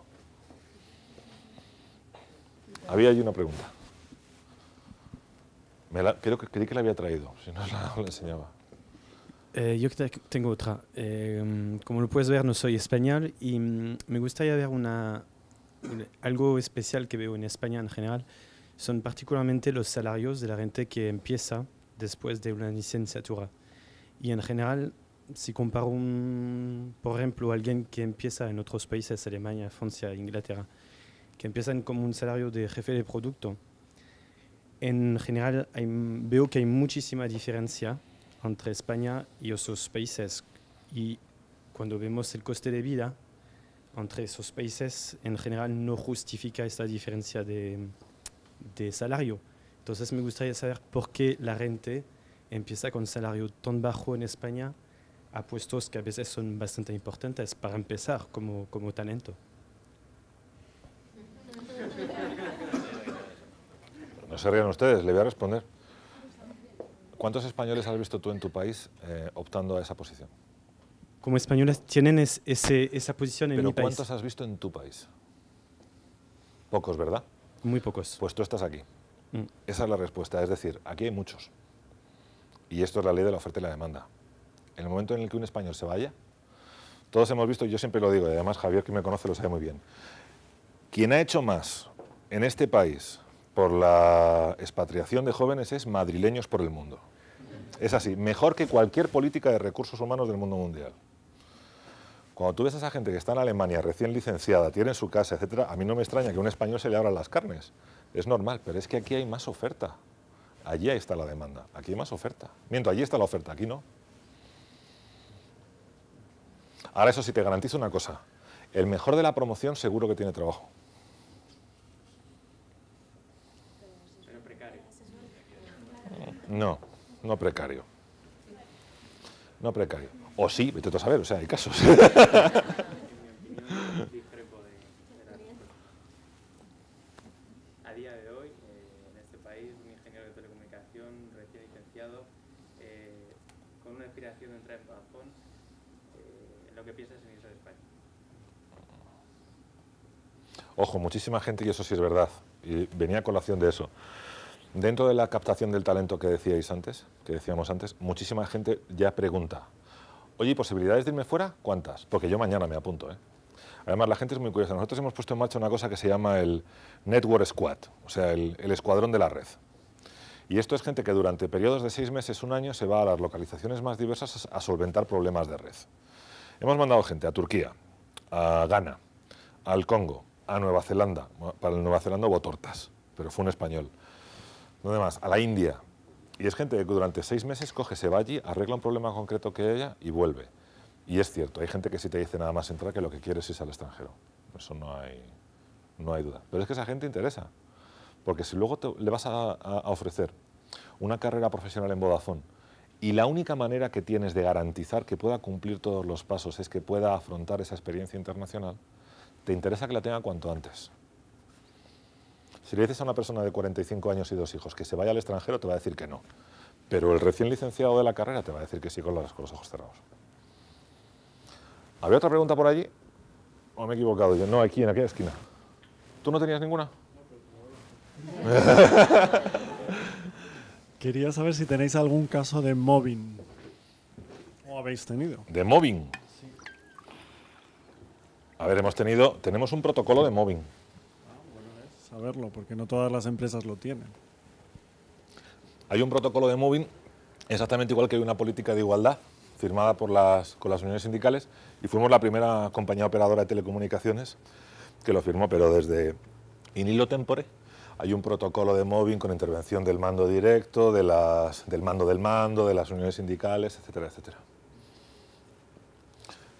Había ahí una pregunta. creo que creí que la había traído, si no la, enseñaba. Eh, yo tengo otra. Eh, como lo puedes ver, no soy español y mm, me gustaría ver una, algo especial que veo en España en general. Son particularmente los salarios de la gente que empieza después de una licenciatura. Y en general si comparo, por ejemplo, a alguien que empieza en otros países, Alemania, Francia, Inglaterra, que empiezan con un salario de jefe de producto, en general veo que hay muchísima diferencia entre España y esos países. Y cuando vemos el coste de vida entre esos países, en general no justifica esta diferencia de, salario. Entonces me gustaría saber por qué la renta empieza con salario tan bajo en España a puestos que a veces son bastante importantes para empezar como, talento. No se rían ustedes, le voy a responder. ¿Cuántos españoles has visto tú en tu país eh, optando a esa posición? Como españoles tienen esa posición en mi país. ¿Cuántos has visto en tu país? Pocos, ¿verdad? Muy pocos. Pues tú estás aquí. Mm. Esa es la respuesta. Es decir, aquí hay muchos. Y esto es la ley de la oferta y la demanda en el momento en el que un español se vaya, todos hemos visto, y yo siempre lo digo, y además Javier que me conoce lo sabe muy bien, quien ha hecho más en este país por la expatriación de jóvenes es madrileños por el mundo. Es así, mejor que cualquier política de recursos humanos del mundo mundial. Cuando tú ves a esa gente que está en Alemania recién licenciada, tiene su casa, etc., a mí no me extraña que a un español se le abran las carnes. Es normal, pero es que aquí hay más oferta. Allí está la demanda, aquí hay más oferta. Miento, allí está la oferta, aquí no. Ahora eso sí te garantizo una cosa, el mejor de la promoción seguro que tiene trabajo. Pero precario. No, no precario. No precario. O sí, vete a saber, o sea, hay casos. Ojo, muchísima gente, y eso sí es verdad, y venía a colación de eso. Dentro de la captación del talento que decíais antes, que decíamos antes, muchísima gente ya pregunta, oye, ¿posibilidades de irme fuera? ¿Cuántas? Porque yo mañana me apunto, ¿eh? Además, la gente es muy curiosa. Nosotros hemos puesto en marcha una cosa que se llama el Network Squad, o sea, el, el escuadrón de la red. Y esto es gente que durante periodos de seis meses, un año, se va a las localizaciones más diversas a solventar problemas de red. Hemos mandado gente a Turquía, a Ghana, al Congo, a Nueva Zelanda. Para el Nueva Zelanda hubo tortas, pero fue un español. ¿Dónde más? A la India. Y es gente que durante seis meses coge, se va allí, arregla un problema concreto que ella y vuelve. Y es cierto, hay gente que si te dice nada más entrar que lo que quieres es al extranjero. Eso no hay, duda. Pero es que esa gente interesa. Porque si luego le vas a, a, ofrecer una carrera profesional en Vodafone y la única manera que tienes de garantizar que pueda cumplir todos los pasos es que pueda afrontar esa experiencia internacional, te interesa que la tenga cuanto antes. Si le dices a una persona de 45 años y dos hijos que se vaya al extranjero, te va a decir que no. Pero el recién licenciado de la carrera te va a decir que sí con los, ojos cerrados. ¿Había otra pregunta por allí? ¿O me he equivocado yo? No, aquí, en aquella esquina. ¿Tú no tenías ninguna? Quería saber si tenéis algún caso de mobbing. ¿O habéis tenido? ¿De mobbing? A ver, hemos tenido, tenemos un protocolo de moving. Ah, bueno, es saberlo, porque no todas las empresas lo tienen. Hay un protocolo de moving exactamente igual que hay una política de igualdad firmada por las, con las uniones sindicales y fuimos la primera compañía operadora de telecomunicaciones que lo firmó, pero desde Inilo Tempore hay un protocolo de móvil con intervención del mando directo, de las, del mando del mando, de las uniones sindicales, etcétera, etcétera.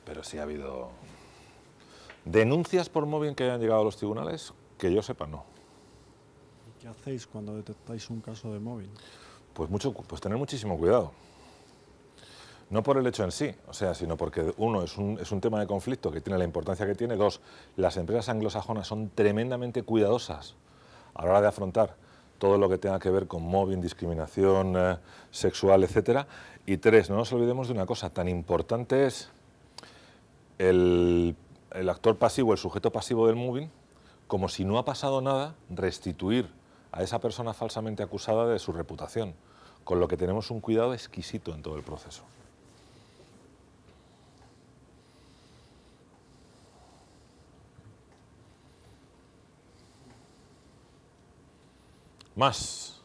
Pero sí ha habido ¿Denuncias por móvil que hayan llegado a los tribunales? Que yo sepa, no. ¿Y qué hacéis cuando detectáis un caso de móvil? Pues, mucho, pues tener muchísimo cuidado. No por el hecho en sí, o sea, sino porque uno, es un, tema de conflicto que tiene la importancia que tiene. Dos, las empresas anglosajonas son tremendamente cuidadosas a la hora de afrontar todo lo que tenga que ver con móvil, discriminación eh, sexual, etcétera. Y tres, no nos olvidemos de una cosa, tan importante es el el actor pasivo, el sujeto pasivo del moving, como si no ha pasado nada, restituir a esa persona falsamente acusada de su reputación, con lo que tenemos un cuidado exquisito en todo el proceso. Más.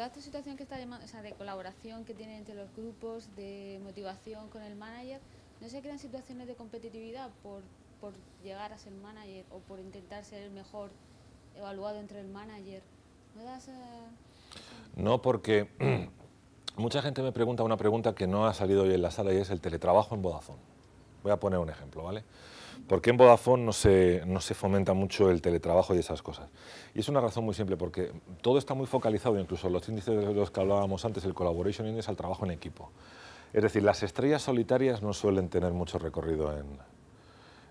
toda esta situación que está llamando, o sea, de colaboración que tienen entre los grupos, de motivación con el manager, ¿no se crean situaciones de competitividad por, por llegar a ser manager o por intentar ser el mejor evaluado entre el manager? ¿No eh, No, porque mucha gente me pregunta una pregunta que no ha salido hoy en la sala y es el teletrabajo en Vodafone. Voy a poner un ejemplo, ¿vale? ¿Por qué en Vodafone no se, fomenta mucho el teletrabajo y esas cosas? Y es una razón muy simple, porque todo está muy focalizado, incluso los índices de los que hablábamos antes, el Collaboration Index, al trabajo en equipo. Es decir, las estrellas solitarias no suelen tener mucho recorrido en,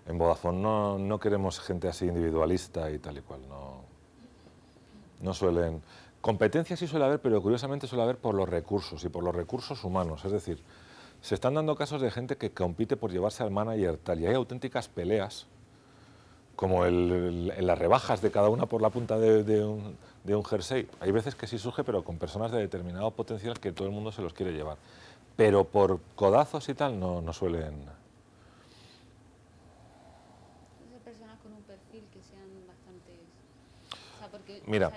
en Vodafone. No, queremos gente así individualista y tal y cual. No, suelen... Competencia sí suele haber, pero curiosamente suele haber por los recursos y por los recursos humanos. Es decir, se están dando casos de gente que compite por llevarse al manager tal y hay auténticas peleas, como en las rebajas de cada una por la punta de, un, jersey. Hay veces que sí surge, pero con personas de determinado potencial que todo el mundo se los quiere llevar. Pero por codazos y tal no, no suelen... con un perfil que sean O sea, porque... Mira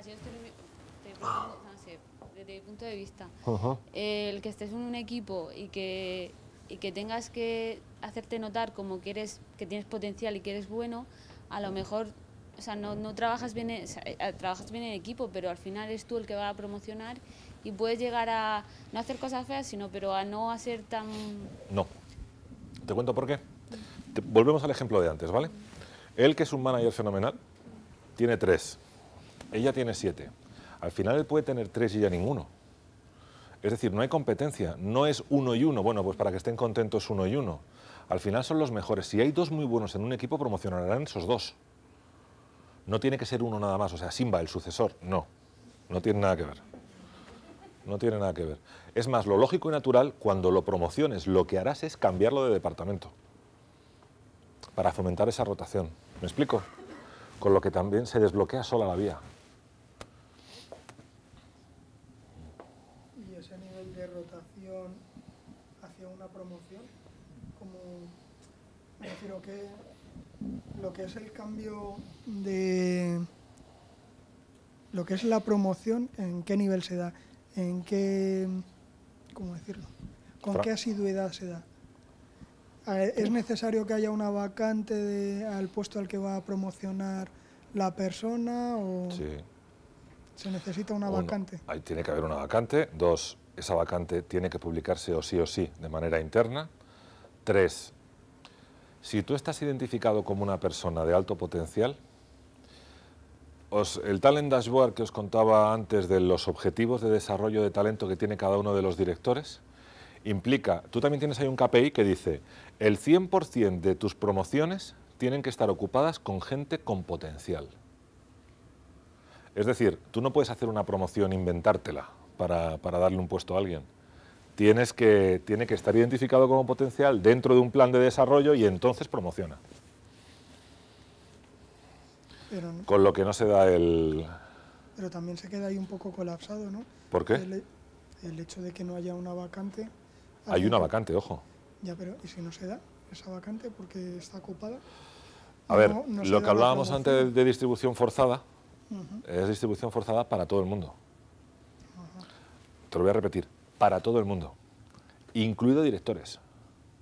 de vista. El que estés en un equipo y que, que tengas que hacerte notar como que, que tienes potencial y que eres bueno, a lo mejor sea, no, trabajas, bien, eh, eh, trabajas bien en equipo, pero al final es tú el que va a promocionar y puedes llegar a no hacer cosas feas, sino pero a no hacer tan... No. Te cuento por qué. volvemos al ejemplo de antes, ¿vale? Él, que es un manager fenomenal, tiene tres. Ella tiene siete. Al final él puede tener tres y ella ninguno. Es decir, no hay competencia, no es uno y uno. Bueno, pues para que estén contentos uno y uno. Al final son los mejores. Si hay dos muy buenos en un equipo, promocionarán esos dos. No tiene que ser uno nada más, o sea, Simba, el sucesor, no. No tiene nada que ver. No tiene nada que ver. Es más, lo lógico y natural, cuando lo promociones, lo que harás es cambiarlo de departamento para fomentar esa rotación. ¿Me explico? Con lo que también se desbloquea sola la vía. lo que es el cambio de lo que es la promoción, ¿en qué nivel se da? ¿En qué, cómo decirlo? ¿Con qué asiduidad se da? ¿Es necesario que haya una vacante al puesto al que va a promocionar la persona o sí. se necesita una vacante? Ahí tiene que haber una vacante. Dos, esa vacante tiene que publicarse o sí o sí de manera interna. Tres, si tú estás identificado como una persona de alto potencial, el talent dashboard que os contaba antes de los objetivos de desarrollo de talento que tiene cada uno de los directores, implica, tú también tienes ahí un KPI que dice, el 100% de tus promociones tienen que estar ocupadas con gente con potencial. Es decir, tú no puedes hacer una promoción, inventártela para darle un puesto a alguien tienes que, tiene que estar identificado como potencial dentro de un plan de desarrollo y entonces promociona. con lo que no se da el... Pero también se queda ahí un poco colapsado, ¿no? ¿Por qué? El, hecho de que no haya una vacante... Hay una vacante, ojo. Ya, pero ¿y si no se da esa vacante porque está ocupada? A ver, lo que hablábamos antes de, distribución forzada es distribución forzada para todo el mundo. Te lo voy a repetir para todo el mundo, incluido directores.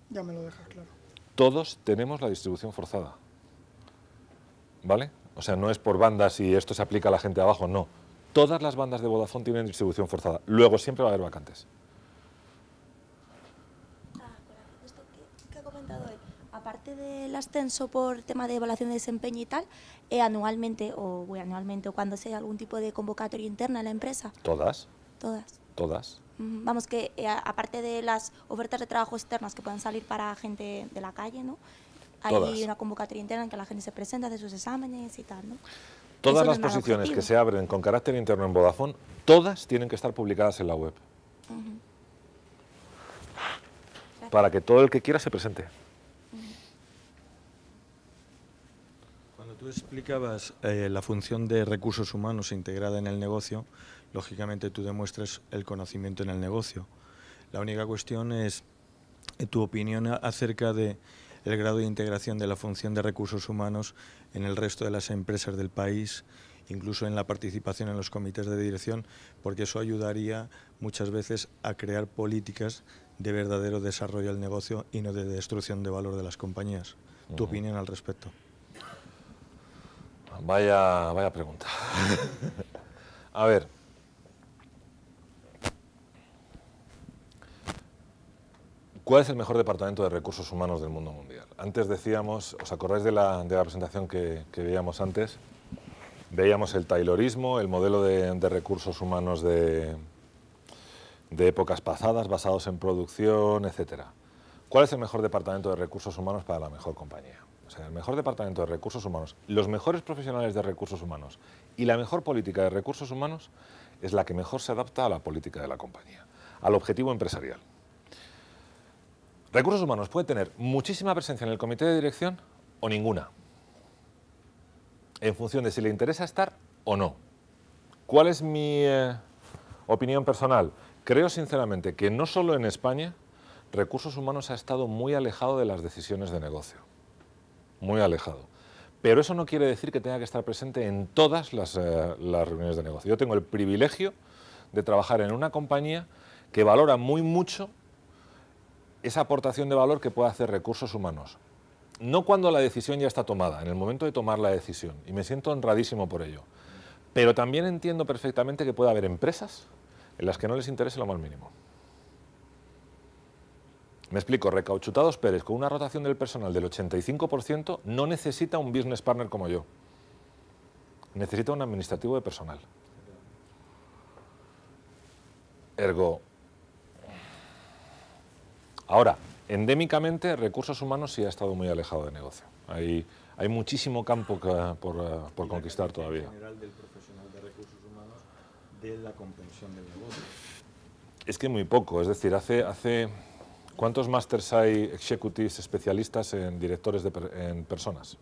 Ya me lo dejas claro. Todos tenemos la distribución forzada. ¿Vale? O sea, no es por bandas y esto se aplica a la gente de abajo, no. Todas las bandas de Vodafone tienen distribución forzada. Luego siempre va a haber vacantes. Ah, aparte del ascenso por tema de evaluación de desempeño y tal, eh, anualmente o anualmente o cuando sea algún tipo de convocatoria interna en la empresa? Todas. Todas. Todas. Vamos, que eh, aparte de las ofertas de trabajo externas que puedan salir para gente de la calle, ¿no? Hay una convocatoria interna en que la gente se presenta, hace sus exámenes y tal, ¿no? Todas las posiciones que se abren con carácter interno en Vodafone, todas tienen que estar publicadas en la web. Para que todo el que quiera se presente. Cuando tú explicabas eh, la función de recursos humanos integrada en el negocio, lógicamente tú demuestras el conocimiento en el negocio. La única cuestión es eh, tu opinión acerca de el grado de integración de la función de recursos humanos en el resto de las empresas del país, incluso en la participación en los comités de dirección, porque eso ayudaría muchas veces a crear políticas de verdadero desarrollo del negocio y no de destrucción de valor de las compañías. ¿Tu opinión al respecto? Vaya, vaya pregunta. a ver. ¿Cuál es el mejor departamento de recursos humanos del mundo mundial? Antes decíamos, ¿os acordáis de la, presentación que, veíamos antes? Veíamos el taylorismo, el modelo de, recursos humanos de, de, épocas pasadas, basados en producción, etc. ¿Cuál es el mejor departamento de recursos humanos para la mejor compañía? O sea, el mejor departamento de recursos humanos, los mejores profesionales de recursos humanos y la mejor política de recursos humanos es la que mejor se adapta a la política de la compañía, al objetivo empresarial. Recursos Humanos puede tener muchísima presencia en el comité de dirección o ninguna, en función de si le interesa estar o no. ¿Cuál es mi eh, opinión personal? Creo sinceramente que no solo en España, Recursos Humanos ha estado muy alejado de las decisiones de negocio, muy alejado. Pero eso no quiere decir que tenga que estar presente en todas las, eh, las reuniones de negocio. Yo tengo el privilegio de trabajar en una compañía que valora muy mucho esa aportación de valor que puede hacer recursos humanos. No cuando la decisión ya está tomada, en el momento de tomar la decisión. Y me siento honradísimo por ello. Pero también entiendo perfectamente que puede haber empresas en las que no les interese lo más mínimo. Me explico, Recauchutados Pérez, con una rotación del personal del 85%, no necesita un business partner como yo. Necesita un administrativo de personal. Ergo, Ahora, endémicamente, recursos humanos sí ha estado muy alejado de negocio. Hay, hay muchísimo campo por, conquistar todavía. general del profesional de recursos humanos de la comprensión del negocio? Es que muy poco. Es decir, hace... hace ¿Cuántos másters hay executives especialistas en directores de en personas?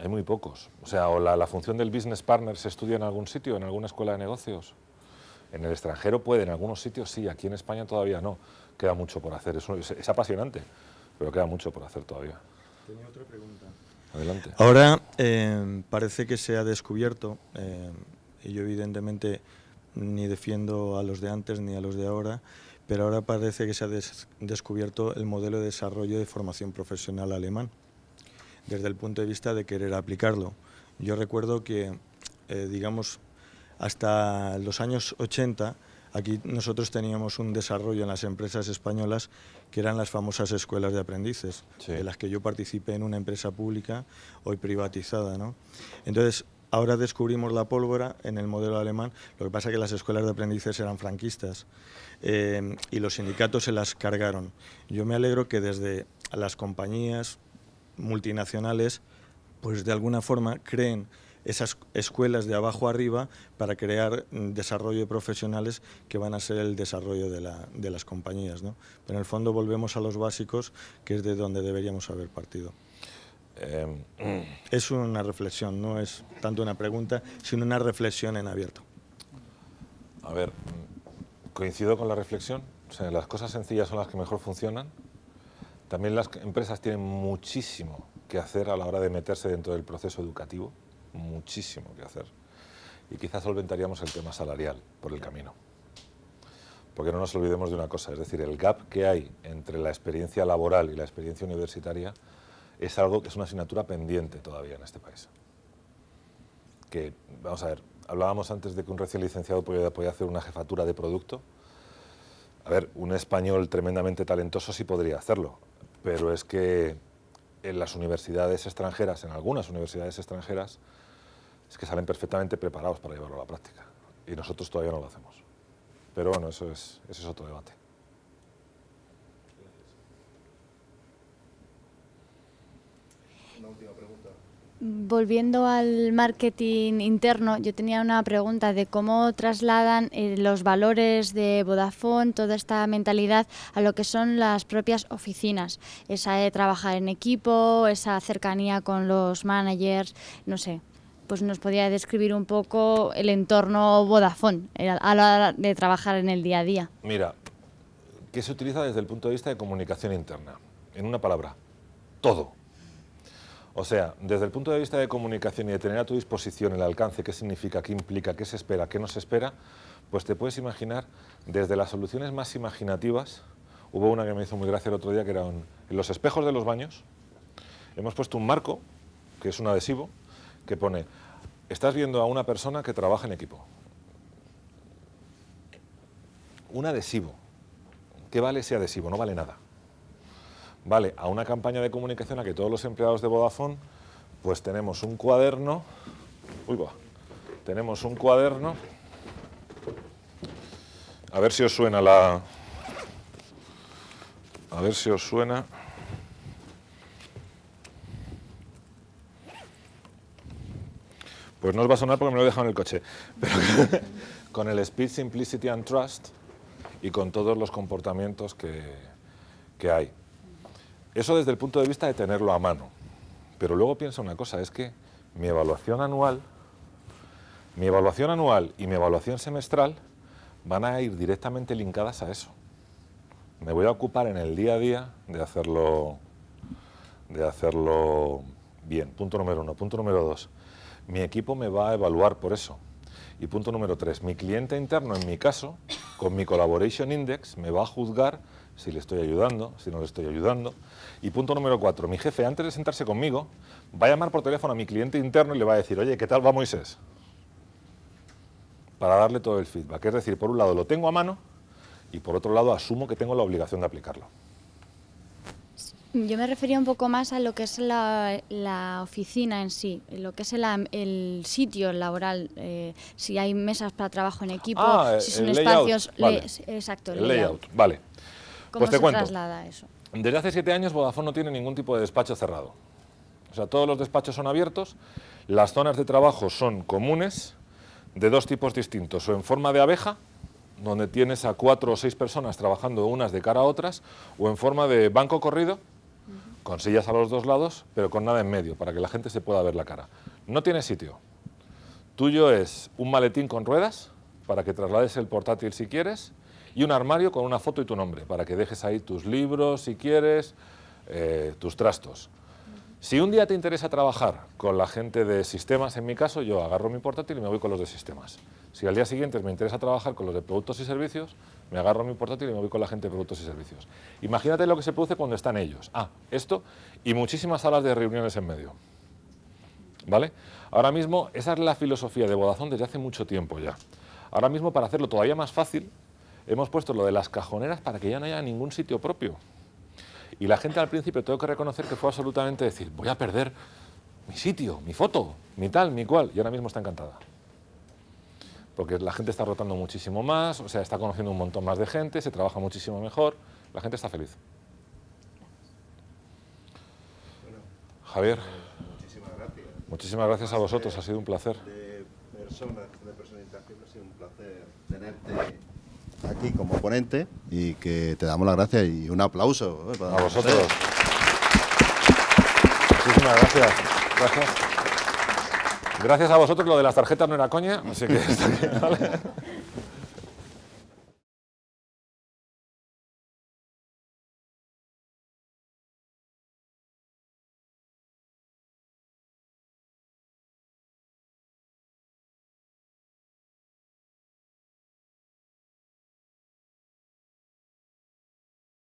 Hay muy pocos. O sea, o la función del business partner se estudia en algún sitio, en alguna escuela de negocios. En el extranjero puede, en algunos sitios sí, aquí en España todavía no. Queda mucho por hacer, es, apasionante, pero queda mucho por hacer todavía. Tenía otra pregunta. Adelante. Ahora em, parece que se ha descubierto, em, y yo evidentemente ni defiendo a los de antes ni a los de ahora, pero ahora parece que se ha descubierto el modelo de desarrollo de formación profesional alemán, desde el punto de vista de querer aplicarlo. Yo recuerdo que, eh, digamos, hasta los años 80 aquí nosotros teníamos un desarrollo en las empresas españolas que eran las famosas escuelas de aprendices, en las que yo participé en una empresa pública, hoy privatizada. Entonces, ahora descubrimos la pólvora en el modelo alemán, lo que pasa es que las escuelas de aprendices eran franquistas eh, y los sindicatos se las cargaron. Yo me alegro que desde las compañías multinacionales, pues de alguna forma creen esas escuelas de abajo arriba para crear mm, desarrollo de profesionales que van a ser el desarrollo de, las compañías. ¿no? Pero en el fondo volvemos a los básicos, que es de donde deberíamos haber partido. Em, es una reflexión, no es tanto una pregunta, sino una reflexión en abierto. A ver, mm, coincido con la reflexión. sea, las cosas sencillas son las que mejor funcionan. También las empresas tienen muchísimo que hacer a la hora de meterse dentro del proceso educativo muchísimo que hacer. Y quizás solventaríamos el tema salarial por el camino. Porque no nos olvidemos de una cosa, es decir, el gap que hay entre la experiencia laboral y la experiencia universitaria es algo que es una asignatura pendiente todavía en este país. Que, vamos a ver, hablábamos antes de que un recién licenciado podía, podía hacer una jefatura de producto. A ver, un español tremendamente talentoso sí podría hacerlo, pero es que en las universidades extranjeras, en algunas universidades extranjeras, es que salen perfectamente preparados para llevarlo a la práctica. Y nosotros todavía no lo hacemos. Pero bueno, eso es, otro debate. Una última pregunta. Volviendo al marketing interno, yo tenía una pregunta de cómo trasladan eh, los valores de Vodafone, toda esta mentalidad, a lo que son las propias oficinas. Esa de trabajar en equipo, esa cercanía con los managers, no sé pues nos podía describir un poco el entorno Vodafone a la hora de trabajar en el día a día. Mira, ¿qué se utiliza desde el punto de vista de comunicación interna? En una palabra, todo. O sea, desde el punto de vista de comunicación y de tener a tu disposición el alcance, qué significa, qué implica, qué se espera, qué no se espera, pues te puedes imaginar desde las soluciones más imaginativas. Hubo una que me hizo muy gracia el otro día, que eran los espejos de los baños. Hemos puesto un marco, que es un adhesivo, que pone, estás viendo a una persona que trabaja en equipo. Un adhesivo. ¿Qué vale ese adhesivo? No vale nada. Vale, a una campaña de comunicación a que todos los empleados de Vodafone, pues tenemos un cuaderno, uy, va, tenemos un cuaderno, a ver si os suena la, a ver si os suena... Pues no os va a sonar porque me lo he dejado en el coche. Pero con el Speed, Simplicity and Trust y con todos los comportamientos que, hay. Eso desde el punto de vista de tenerlo a mano. Pero luego pienso una cosa, es que mi evaluación anual, mi evaluación anual y mi evaluación semestral van a ir directamente linkadas a eso. Me voy a ocupar en el día a día de hacerlo, de hacerlo bien. Punto número uno. Punto número dos mi equipo me va a evaluar por eso. Y punto número tres, mi cliente interno, en mi caso, con mi Collaboration Index, me va a juzgar si le estoy ayudando, si no le estoy ayudando. Y punto número cuatro, mi jefe, antes de sentarse conmigo, va a llamar por teléfono a mi cliente interno y le va a decir, oye, ¿qué tal va Moisés? Para darle todo el feedback. Es decir, por un lado lo tengo a mano y por otro lado asumo que tengo la obligación de aplicarlo. Yo me refería un poco más a lo que es la, oficina en sí, lo que es el, sitio laboral, eh, si hay mesas para trabajo en equipo, ah, si son espacios... Vale. exacto, el layout. Vale. ¿Cómo pues se traslada eso? Desde hace siete años Vodafone no tiene ningún tipo de despacho cerrado. O sea, todos los despachos son abiertos, las zonas de trabajo son comunes, de dos tipos distintos, o en forma de abeja, donde tienes a cuatro o seis personas trabajando unas de cara a otras, o en forma de banco corrido, con sillas a los dos lados, pero con nada en medio, para que la gente se pueda ver la cara. No tiene sitio. Tuyo es un maletín con ruedas, para que traslades el portátil si quieres, y un armario con una foto y tu nombre, para que dejes ahí tus libros si quieres, eh, tus trastos. Si un día te interesa trabajar con la gente de sistemas, en mi caso, yo agarro mi portátil y me voy con los de sistemas. Si al día siguiente me interesa trabajar con los de productos y servicios, me agarro mi portátil y me voy con la gente de productos y servicios. Imagínate lo que se produce cuando están ellos. Ah, esto y muchísimas salas de reuniones en medio. ¿Vale? Ahora mismo, esa es la filosofía de BodaZón desde hace mucho tiempo ya. Ahora mismo, para hacerlo todavía más fácil, hemos puesto lo de las cajoneras para que ya no haya ningún sitio propio. Y la gente al principio, tengo que reconocer que fue absolutamente decir, voy a perder mi sitio, mi foto, mi tal, mi cual, y ahora mismo está encantada porque la gente está rotando muchísimo más, o sea, está conociendo un montón más de gente, se trabaja muchísimo mejor, la gente está feliz. Bueno, Javier. muchísimas gracias. Muchísimas gracias a vosotros, eh, ha sido un placer. De persona, de personalización, ha sido un placer tenerte aquí como ponente y que te damos las gracias y un aplauso. Eh, a vosotros. Muchísimas gracias. Gracias. Gracias a vosotros lo de las tarjetas no era coña, así que...